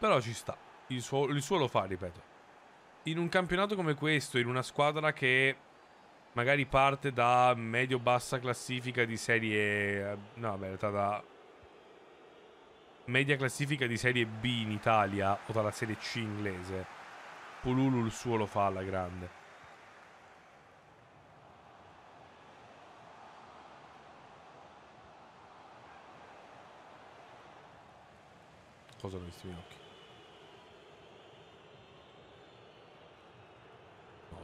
Però ci sta. Il suo, il suo, lo fa, ripeto. In un campionato come questo, in una squadra che magari parte da medio-bassa classifica di serie... No, beh, in realtà da... Media classifica di serie B in Italia o dalla serie C inglese. Pululu il suo lo fa alla grande. Cosa ho visto i miei occhi?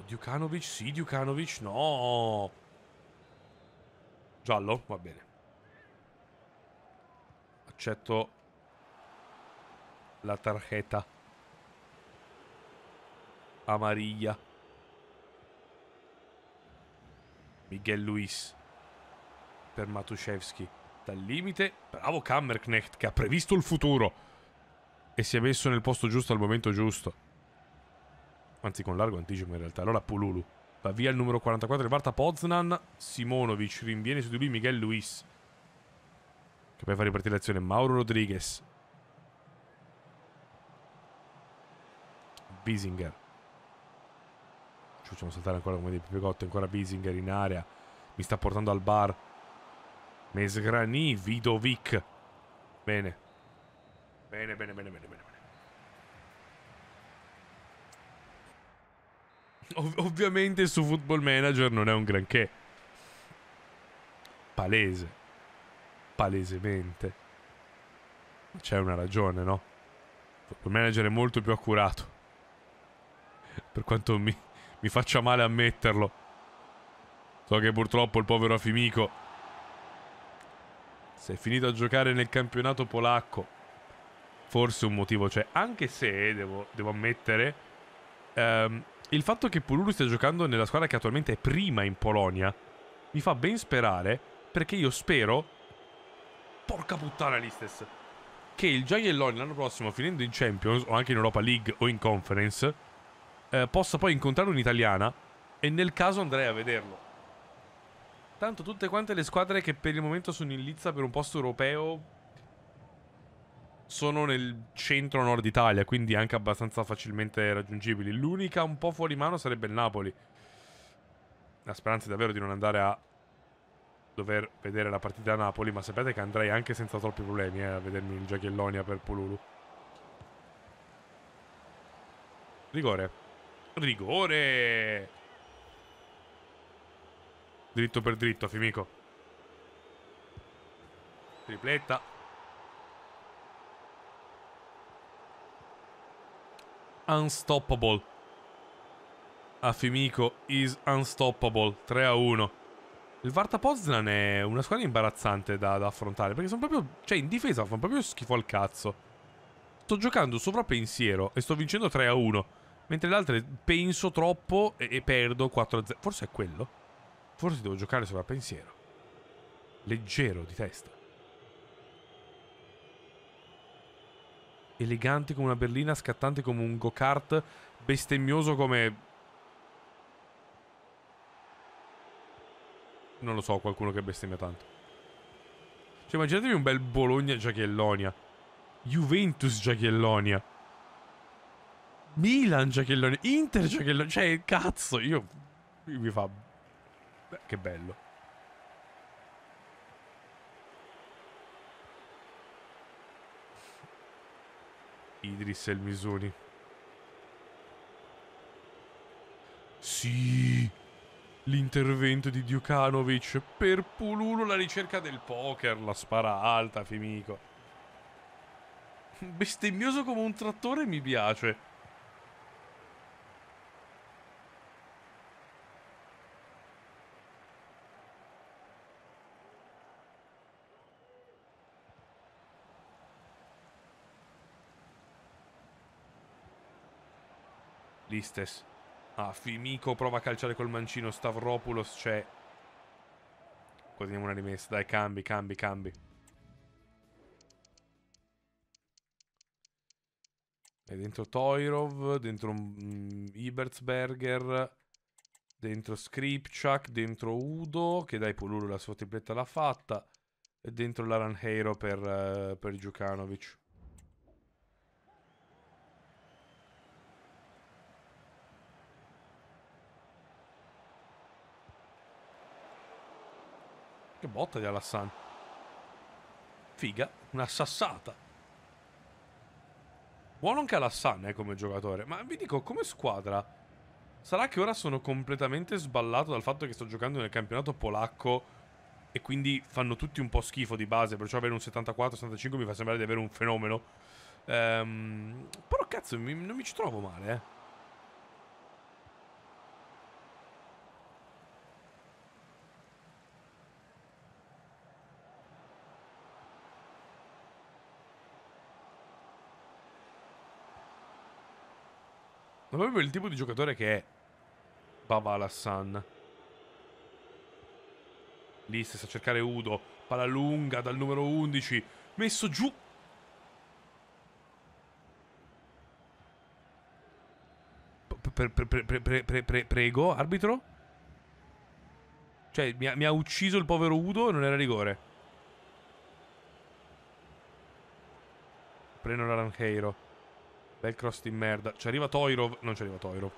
Djukanovic, sì, Djukanovic, no. Giallo, va bene. Accetto la tarjeta amarilla. Miguel Luis per Matuszewski. Dal limite, bravo Kammerknecht che ha previsto il futuro e si è messo nel posto giusto al momento giusto anzi con largo anticipo in realtà, allora Pululu. Va via il numero 44 di Poznan, Simonovic rinviene su di lui Miguel Luis. Che poi fa ripartire l'azione Mauro Rodriguez. Bisinger. Ci facciamo saltare ancora come dei pipicotto, ancora Bisinger in area. Mi sta portando al bar. Mesgrani, Vidovic. Bene. Bene, bene, bene, bene, bene. ov ovviamente su Football Manager non è un granché. Palese. Palesemente. C'è una ragione, no? Football Manager è molto più accurato. Per quanto mi, mi faccia male ammetterlo. So che purtroppo il povero Afimico si è finito a giocare nel campionato polacco. Forse un motivo c'è, anche se devo, devo ammettere, ehm, il fatto che Pululu stia giocando nella squadra che attualmente è prima in Polonia mi fa ben sperare perché io spero porca puttana l'Istes che il Gioielloni l'anno prossimo finendo in Champions o anche in Europa League o in Conference eh, possa poi incontrare un'italiana e nel caso andrei a vederlo tanto tutte quante le squadre che per il momento sono in lizza per un posto europeo sono nel centro-nord Italia, quindi anche abbastanza facilmente raggiungibili. L'unica un po' fuori mano sarebbe il Napoli. La speranza è davvero di non andare a dover vedere la partita a Napoli, ma sapete che andrei anche senza troppi problemi eh, a vedermi il Giacchellonia per Polulu. Rigore. Rigore! Dritto per dritto, Fimico. Tripletta. unstoppable. Afimico is unstoppable. 3 a 1. Il Varta Poznan è una squadra imbarazzante da, da affrontare. Perché sono proprio. Cioè, in difesa fanno proprio schifo al cazzo. Sto giocando sovrappensiero e sto vincendo 3 a 1. Mentre le altre penso troppo e, e perdo 4 a 0. Forse è quello. Forse devo giocare sovrappensiero. Leggero di testa. elegante come una berlina, scattante come un go-kart, bestemmioso come... Non lo so, qualcuno che bestemmia tanto. Cioè, immaginatevi un bel Bologna-Giachiellonia. Juventus-Giachiellonia. Milan-Giachiellonia. Inter-Giachiellonia. Cioè, cazzo, io... Mi fa... Beh, che bello. Idris El Misuni. Sì, l'intervento di Djukanovic per Pululu la ricerca del poker, la spara alta, Fimico. Bestemmioso come un trattore mi piace. Listes. Ah, Fimico prova a calciare col mancino. Stavropoulos c'è. Quasi Guardiamo una rimessa. Dai, cambi, cambi, cambi. È dentro Toirov, dentro um, Ibertsberger, dentro Skripchak, dentro Udo, che dai Pululu la sua tripletta l'ha fatta, e dentro l'Aranheiro per, uh, per Djukanovic. Che botta di Alassane. Figa, una sassata. Buono anche Alassane eh, come giocatore, ma vi dico, come squadra, sarà che ora sono completamente sballato dal fatto che sto giocando nel campionato polacco e quindi fanno tutti un po' schifo di base, perciò avere un 74-75 mi fa sembrare di avere un fenomeno. Ehm, però cazzo, mi, non mi ci trovo male, eh. Ma proprio il tipo di giocatore che è Bavala San. Lì sta a cercare Udo. Palla lunga dal numero 11. Messo giù. prego, arbitro? Cioè, mi ha, mi ha ucciso il povero Udo e non era rigore. Prendo l'Arancheiro. Bel cross di merda. Ci arriva Toirov? Non ci arriva Toirov.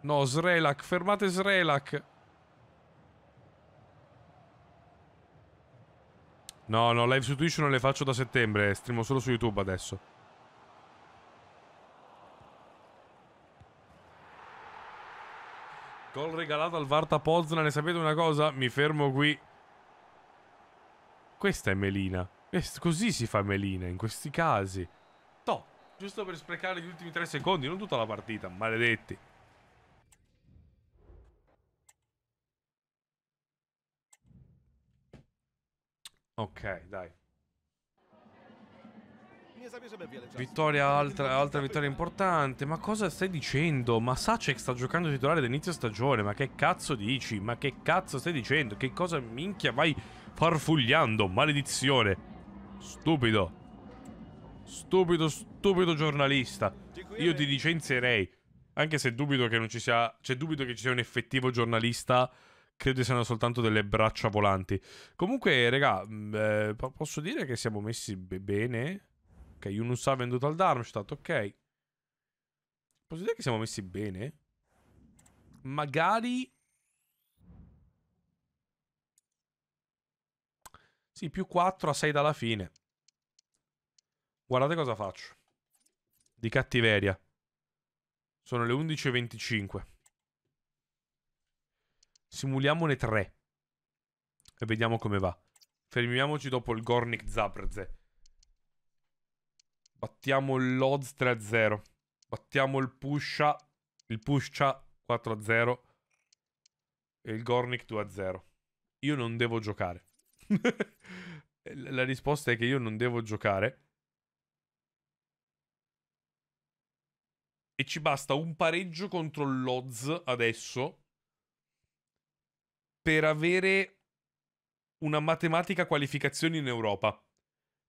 No, Srelak. Fermate Srelak. No, no, live su Twitch non le faccio da settembre. Streamo solo su YouTube adesso. Gol regalato al Varta Pozna. Ne sapete una cosa? Mi fermo qui. Questa è melina. Così si fa melina, in questi casi. Toh, giusto per sprecare gli ultimi tre secondi, non tutta la partita, maledetti. Ok, dai. Vittoria, altra, altra, vittoria importante. Ma cosa stai dicendo? Ma Sacek sta giocando titolare d'inizio stagione. Ma che cazzo dici? Ma che cazzo stai dicendo? Che cosa minchia vai farfugliando? Maledizione. Stupido. Stupido, stupido giornalista. Io ti licenzierei. Anche se dubito che non ci sia... C'è cioè dubito che ci sia un effettivo giornalista credo siano soltanto delle braccia volanti. Comunque, raga, mm, eh, posso dire che siamo messi bene. Ok, Yunus ha venduto al Darmstadt, ok. Posso dire che siamo messi bene? Magari... Sì, più 4 a 6 dalla fine. Guardate cosa faccio. Di cattiveria. Sono le 11.25. Simuliamone 3. E vediamo come va. Fermiamoci dopo il Gornik Zabrze. Battiamo l'Odds 3-0. Battiamo il Pusha. Il Pusha 4-0. E il Gornik 2-0. Io non devo giocare. La risposta è che io non devo giocare. E ci basta un pareggio contro l'Odds adesso. Per avere una matematica qualificazione in Europa.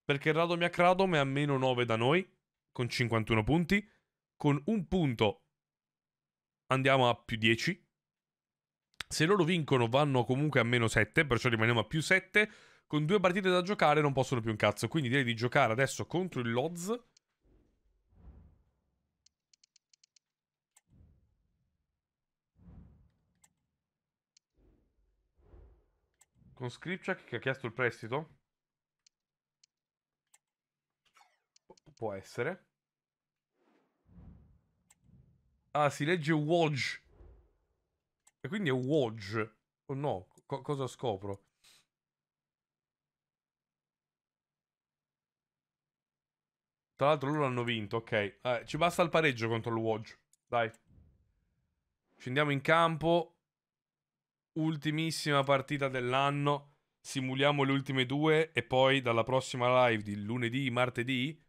Perché Radomia Kradom è a meno 9 da noi, con 51 punti. Con un punto andiamo a più 10. Se loro vincono vanno comunque a meno 7, perciò rimaniamo a più 7. Con due partite da giocare non possono più un cazzo, quindi direi di giocare adesso contro il Lodz. Con Scripchak che ha chiesto il prestito. Può essere. Ah, si legge Wodge. E quindi è Wodge. Oh no, co cosa scopro? Tra l'altro loro hanno vinto, ok. Eh, ci basta il pareggio contro il Wodge. Dai. Scendiamo in campo. Ultimissima partita dell'anno. Simuliamo le ultime due e poi dalla prossima live di lunedì, martedì,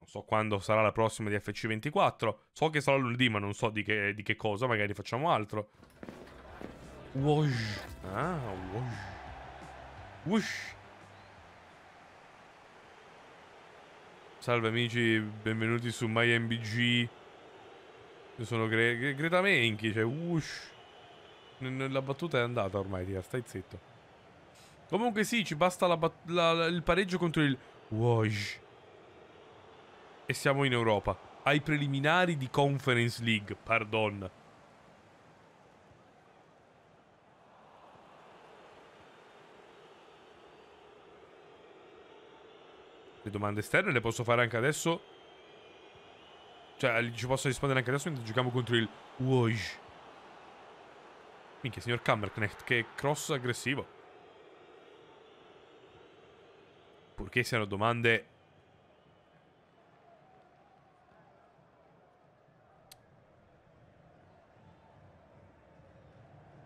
non so quando sarà la prossima di FC24. So che sarà lunedì, ma non so di che, di che cosa. Magari facciamo altro. Wosh. Ah, wosh. Wosh. Salve amici, benvenuti su MyMBG. Io sono Gre Gre Greta Menchi, cioè wosh. La battuta è andata ormai, tira, stai zitto. Comunque sì, ci basta la la, il pareggio contro il Wosh e siamo in Europa. Ai preliminari di Conference League, pardon. Le domande esterne le posso fare anche adesso? Cioè, eh, ci posso rispondere anche adesso mentre giochiamo contro il Woj. Minchia, signor Kammerknecht, che cross aggressivo. Purché siano domande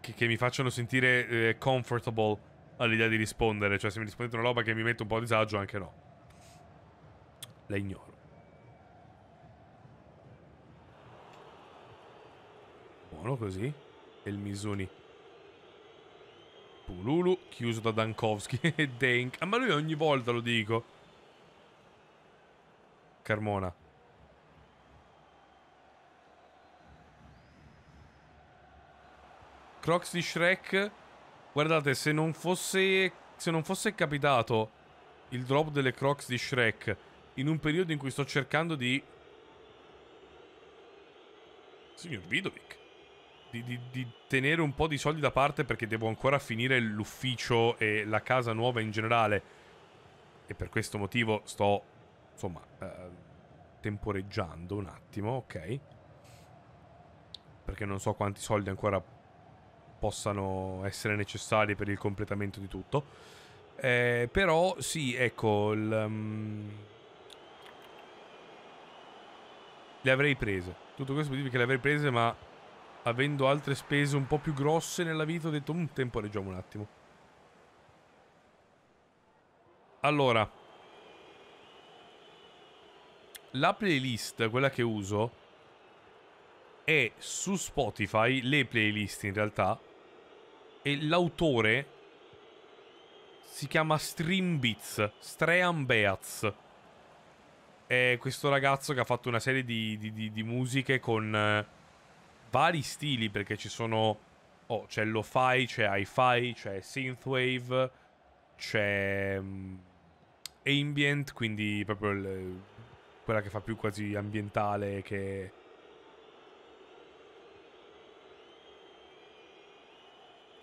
che, che mi facciano sentire eh, comfortable all'idea di rispondere. Cioè, se mi rispondete una roba che mi mette un po' a disagio, anche no. La ignoro. Buono così. E il Mizuni. Pululu, chiuso da Dankowski e Denk. Ah, ma lui ogni volta lo dico. Carmona. Crocs di Shrek. Guardate, se non fosse, se non fosse capitato il drop delle Crocs di Shrek in un periodo in cui sto cercando di... Signor Vidovic. Di, di, di, tenere un po' di soldi da parte perché devo ancora finire l'ufficio e la casa nuova in generale. E per questo motivo sto, insomma, eh, temporeggiando un attimo, ok? Perché non so quanti soldi ancora possano essere necessari per il completamento di tutto. Eh, però sì, ecco, il, um, le avrei prese. Tutto questo vuol dire che le avrei prese, ma avendo altre spese un po' più grosse nella vita ho detto, un mm, tempo, temporeggiamo un attimo. Allora, la playlist, quella che uso, è su Spotify, le playlist in realtà, e l'autore si chiama Streambits, Stream Beats. È questo ragazzo che ha fatto una serie di, di, di, di musiche con eh, vari stili, perché ci sono... Oh, c'è lo-fi, c'è hi-fi, c'è synthwave, c'è um, ambient, quindi proprio il, quella che fa più quasi ambientale che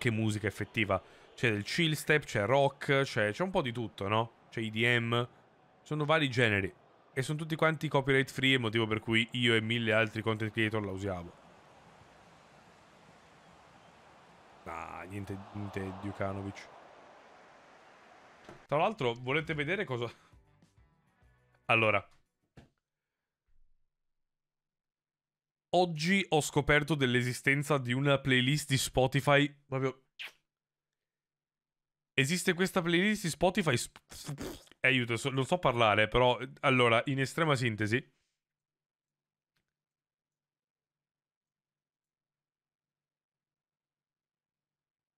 che musica effettiva. C'è del chill step, c'è rock, c'è, un po' di tutto, no? C'è IDM, sono vari generi. E sono tutti quanti copyright free, motivo per cui io e mille altri content creator la usiamo. Ah, niente, niente Djukanovic. Tra l'altro, volete vedere cosa... Allora, Oggi ho scoperto dell'esistenza di una playlist di Spotify. Proprio. Esiste questa playlist di Spotify. Eh, aiuto, so, non so parlare, però. Allora, in estrema sintesi.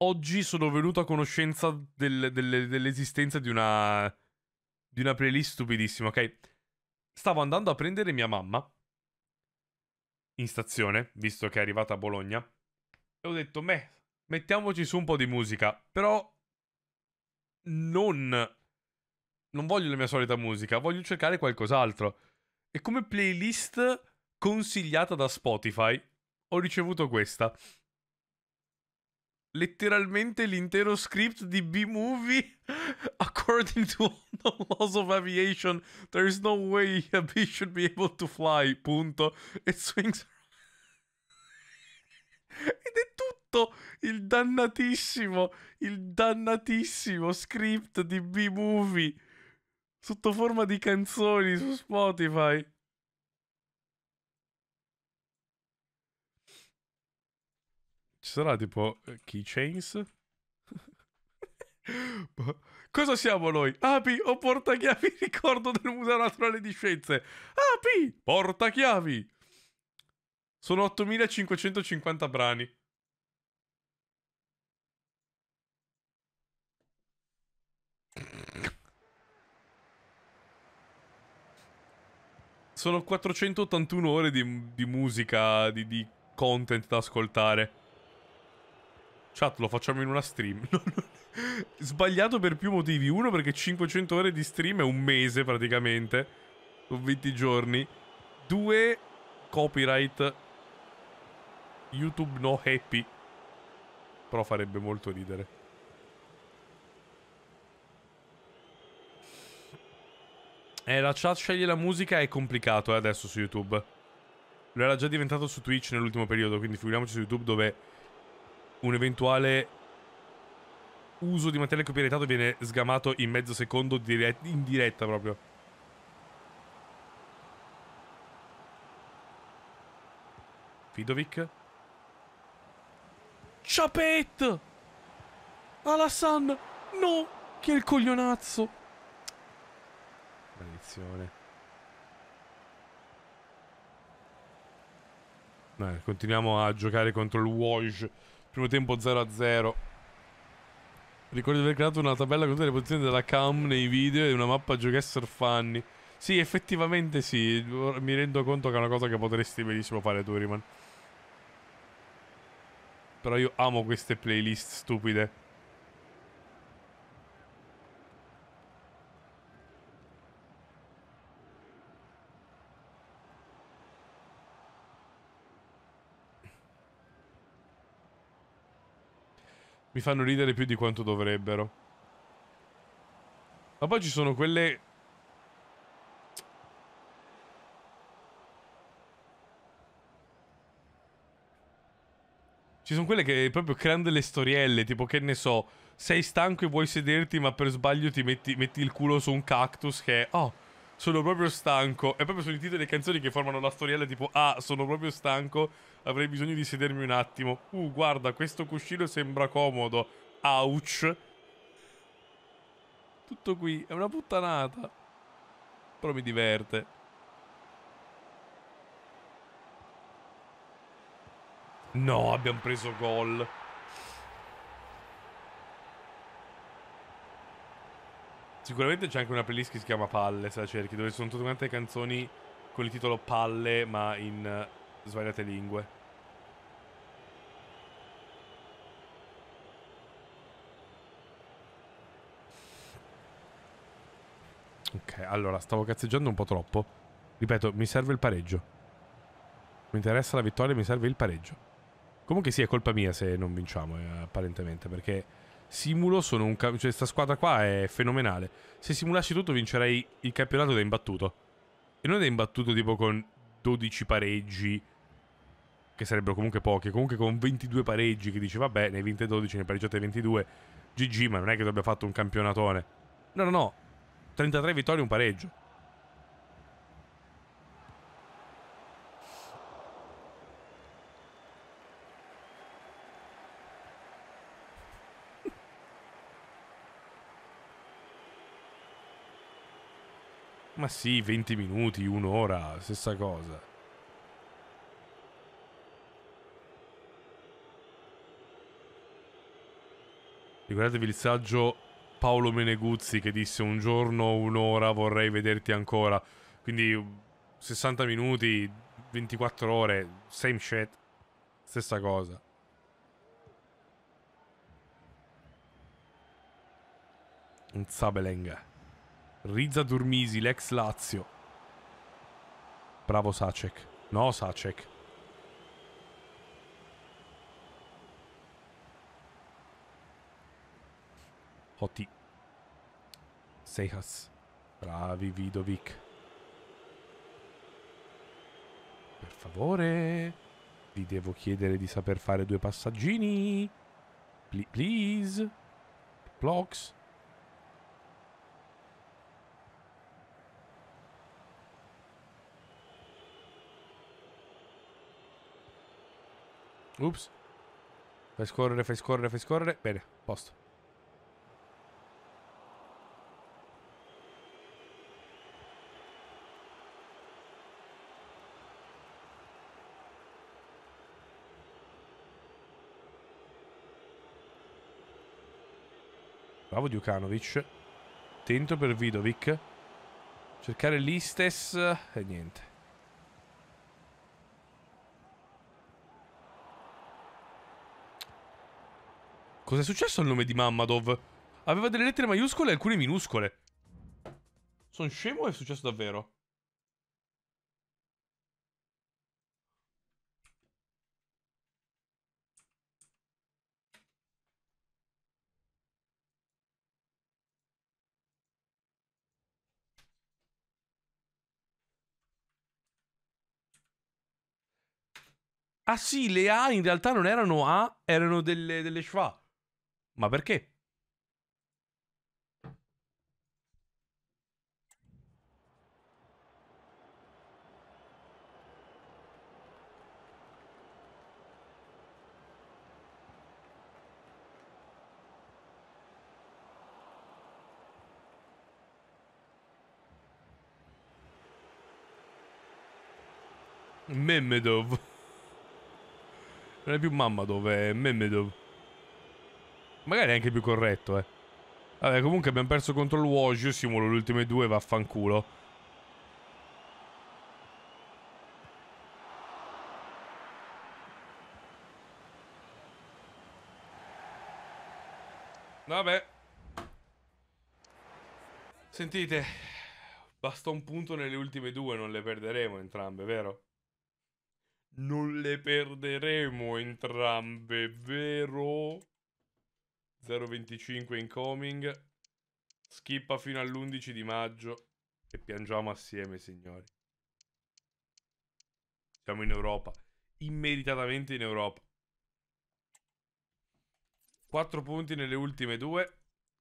Oggi sono venuto a conoscenza del, del, dell'esistenza di una. di una playlist stupidissima, ok? Stavo andando a prendere mia mamma in stazione, visto che è arrivata a Bologna, e ho detto, beh, mettiamoci su un po' di musica, però non... Non voglio la mia solita musica, voglio cercare qualcos'altro. E come playlist consigliata da Spotify ho ricevuto questa letteralmente l'intero script di B-Movie. According to the laws of aviation, there is no way a bee should be able to fly, punto. It swings... Ed è tutto il dannatissimo, il dannatissimo script di B-Movie sotto forma di canzoni su Spotify. Ci sarà tipo eh, keychains? Boh. Cosa siamo noi? Api o portachiavi? Ricordo del Museo Naturale di Scienze. Api! Portachiavi! Sono 8550 brani. Sono 481 ore di, di musica, di, di content da ascoltare. Chat, lo facciamo in una stream. Sbagliato per più motivi. Uno, perché 500 ore di stream è un mese praticamente. Sono 20 giorni. Due, copyright. YouTube no happy. Però farebbe molto ridere. Eh, la chat sceglie la musica è complicato eh, adesso su YouTube. Lo era già diventato su Twitch nell'ultimo periodo, quindi figuriamoci su YouTube dove un eventuale uso di materiale copyrightato viene sgamato in mezzo secondo dirett in diretta proprio. Fidovic. Chapet! Alassan! No! Che il coglionazzo! Maledizione. No, continuiamo a giocare contro il Woj. Primo tempo 0-0. Ricordo di aver creato una tabella con tutte le posizioni della cam nei video e una mappa giocaster funny. Sì, effettivamente sì. Mi rendo conto che è una cosa che potresti benissimo fare tu, Riman. Però io amo queste playlist stupide. mi fanno ridere più di quanto dovrebbero. Ma poi ci sono quelle... Ci sono quelle che proprio creano delle storielle, tipo che ne so, sei stanco e vuoi sederti ma per sbaglio ti metti, metti il culo su un cactus che... Oh, sono proprio stanco. È proprio sono i titoli delle canzoni che formano la storiella tipo Ah, sono proprio stanco, avrei bisogno di sedermi un attimo. Uh, guarda, questo cuscino sembra comodo. Ouch. Tutto qui, è una puttanata. Però mi diverte. No, abbiamo preso gol. Sicuramente c'è anche una playlist che si chiama Palle, se la cerchi, dove sono tutte quante canzoni con il titolo Palle, ma in uh, svariate lingue. Ok, allora, stavo cazzeggiando un po' troppo. Ripeto, mi serve il pareggio. Mi interessa la vittoria, mi serve il pareggio. Comunque sì, è colpa mia se non vinciamo, eh, apparentemente, perché simulo sono un... Cioè, questa squadra qua è fenomenale. Se simulassi tutto vincerei il campionato da imbattuto. E non da imbattuto tipo con 12 pareggi, che sarebbero comunque pochi, comunque con 22 pareggi, che dice vabbè, ne hai vinte 12, ne hai pareggiate 22. GG, ma non è che tu abbia fatto un campionatone. No, no, no. 33 vittorie, un pareggio. Ma sì, 20 minuti, un'ora, stessa cosa. Ricordatevi il saggio Paolo Meneguzzi che disse un giorno, un'ora, vorrei vederti ancora. Quindi 60 minuti, 24 ore, same shit, stessa cosa. Un sabelenga. Rizza Durmisi, l'ex Lazio. Bravo Sacek. No, Sacek. Hoti. Sejas. Bravi Vidovic. Per favore. Vi devo chiedere di saper fare due passaggini. Please. Plox. Ups. Fai scorrere, fai scorrere, fai scorrere. Bene, posto. Bravo Djukanovic. Tento per Vidovic. Cercare l'Istes e eh, niente. Cos'è successo al nome di Mammadov? Aveva delle lettere maiuscole e alcune minuscole. Sono scemo o è successo davvero? Ah sì, le A in realtà non erano A, erano delle, delle schwa. Ma perché? Memedov. Non è più Mamadov, è Memedov. Magari è anche più corretto, eh. Vabbè, comunque abbiamo perso contro il Wojio, simulo le ultime due, vaffanculo. Vabbè. Sentite, basta un punto nelle ultime due, non le perderemo entrambe, vero? Non le perderemo entrambe, vero? 0,25 incoming. Schippa fino all'11 di maggio e piangiamo assieme, signori. Siamo in Europa, immeritatamente in Europa. 4 punti nelle ultime due.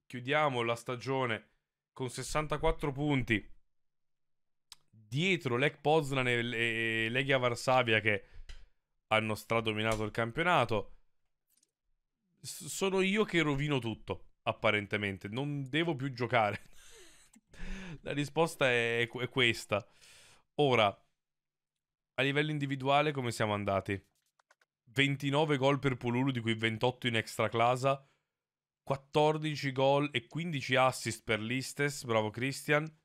Chiudiamo la stagione con 64 punti dietro Lech Poznan e Legia Varsavia che hanno stradominato il campionato sono io che rovino tutto, apparentemente. Non devo più giocare. La risposta è, è questa. Ora, a livello individuale come siamo andati? 29 gol per Pululu, di cui 28 in extra classa, 14 gol e 15 assist per Listes, bravo Christian.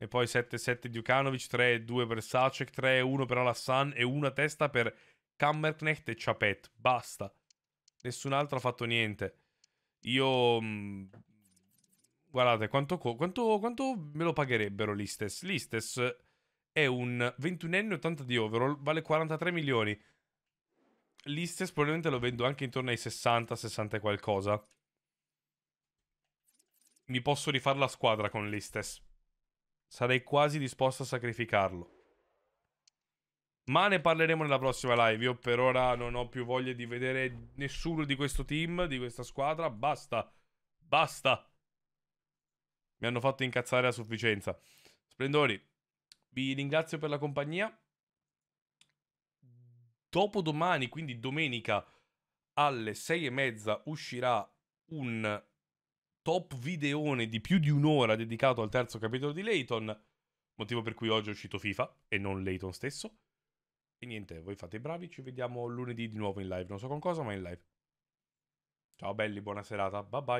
E poi 7-7 Djukanovic, 3-2 per Sacek, 3-1 per Alassane e una testa per Kammerknecht e Chapet. Basta. Nessun altro ha fatto niente. Io... Mm, guardate, quanto, quanto, quanto, me lo pagherebbero l'Istes? L'Istes è un 21enne 80 di overall, vale 43 milioni. L'Istes probabilmente lo vendo anche intorno ai 60, 60 e qualcosa. Mi posso rifare la squadra con l'Istes. Sarei quasi disposto a sacrificarlo. Ma ne parleremo nella prossima live. Io per ora non ho più voglia di vedere nessuno di questo team, di questa squadra. Basta. Basta. Mi hanno fatto incazzare a sufficienza. Splendori, vi ringrazio per la compagnia. Dopodomani, quindi domenica alle sei e mezza, uscirà un top videone di più di un'ora dedicato al terzo capitolo di Layton. Motivo per cui oggi è uscito FIFA e non Layton stesso. E niente, voi fate i bravi, ci vediamo lunedì di nuovo in live. Non so con cosa, ma in live. Ciao belli, buona serata, bye bye.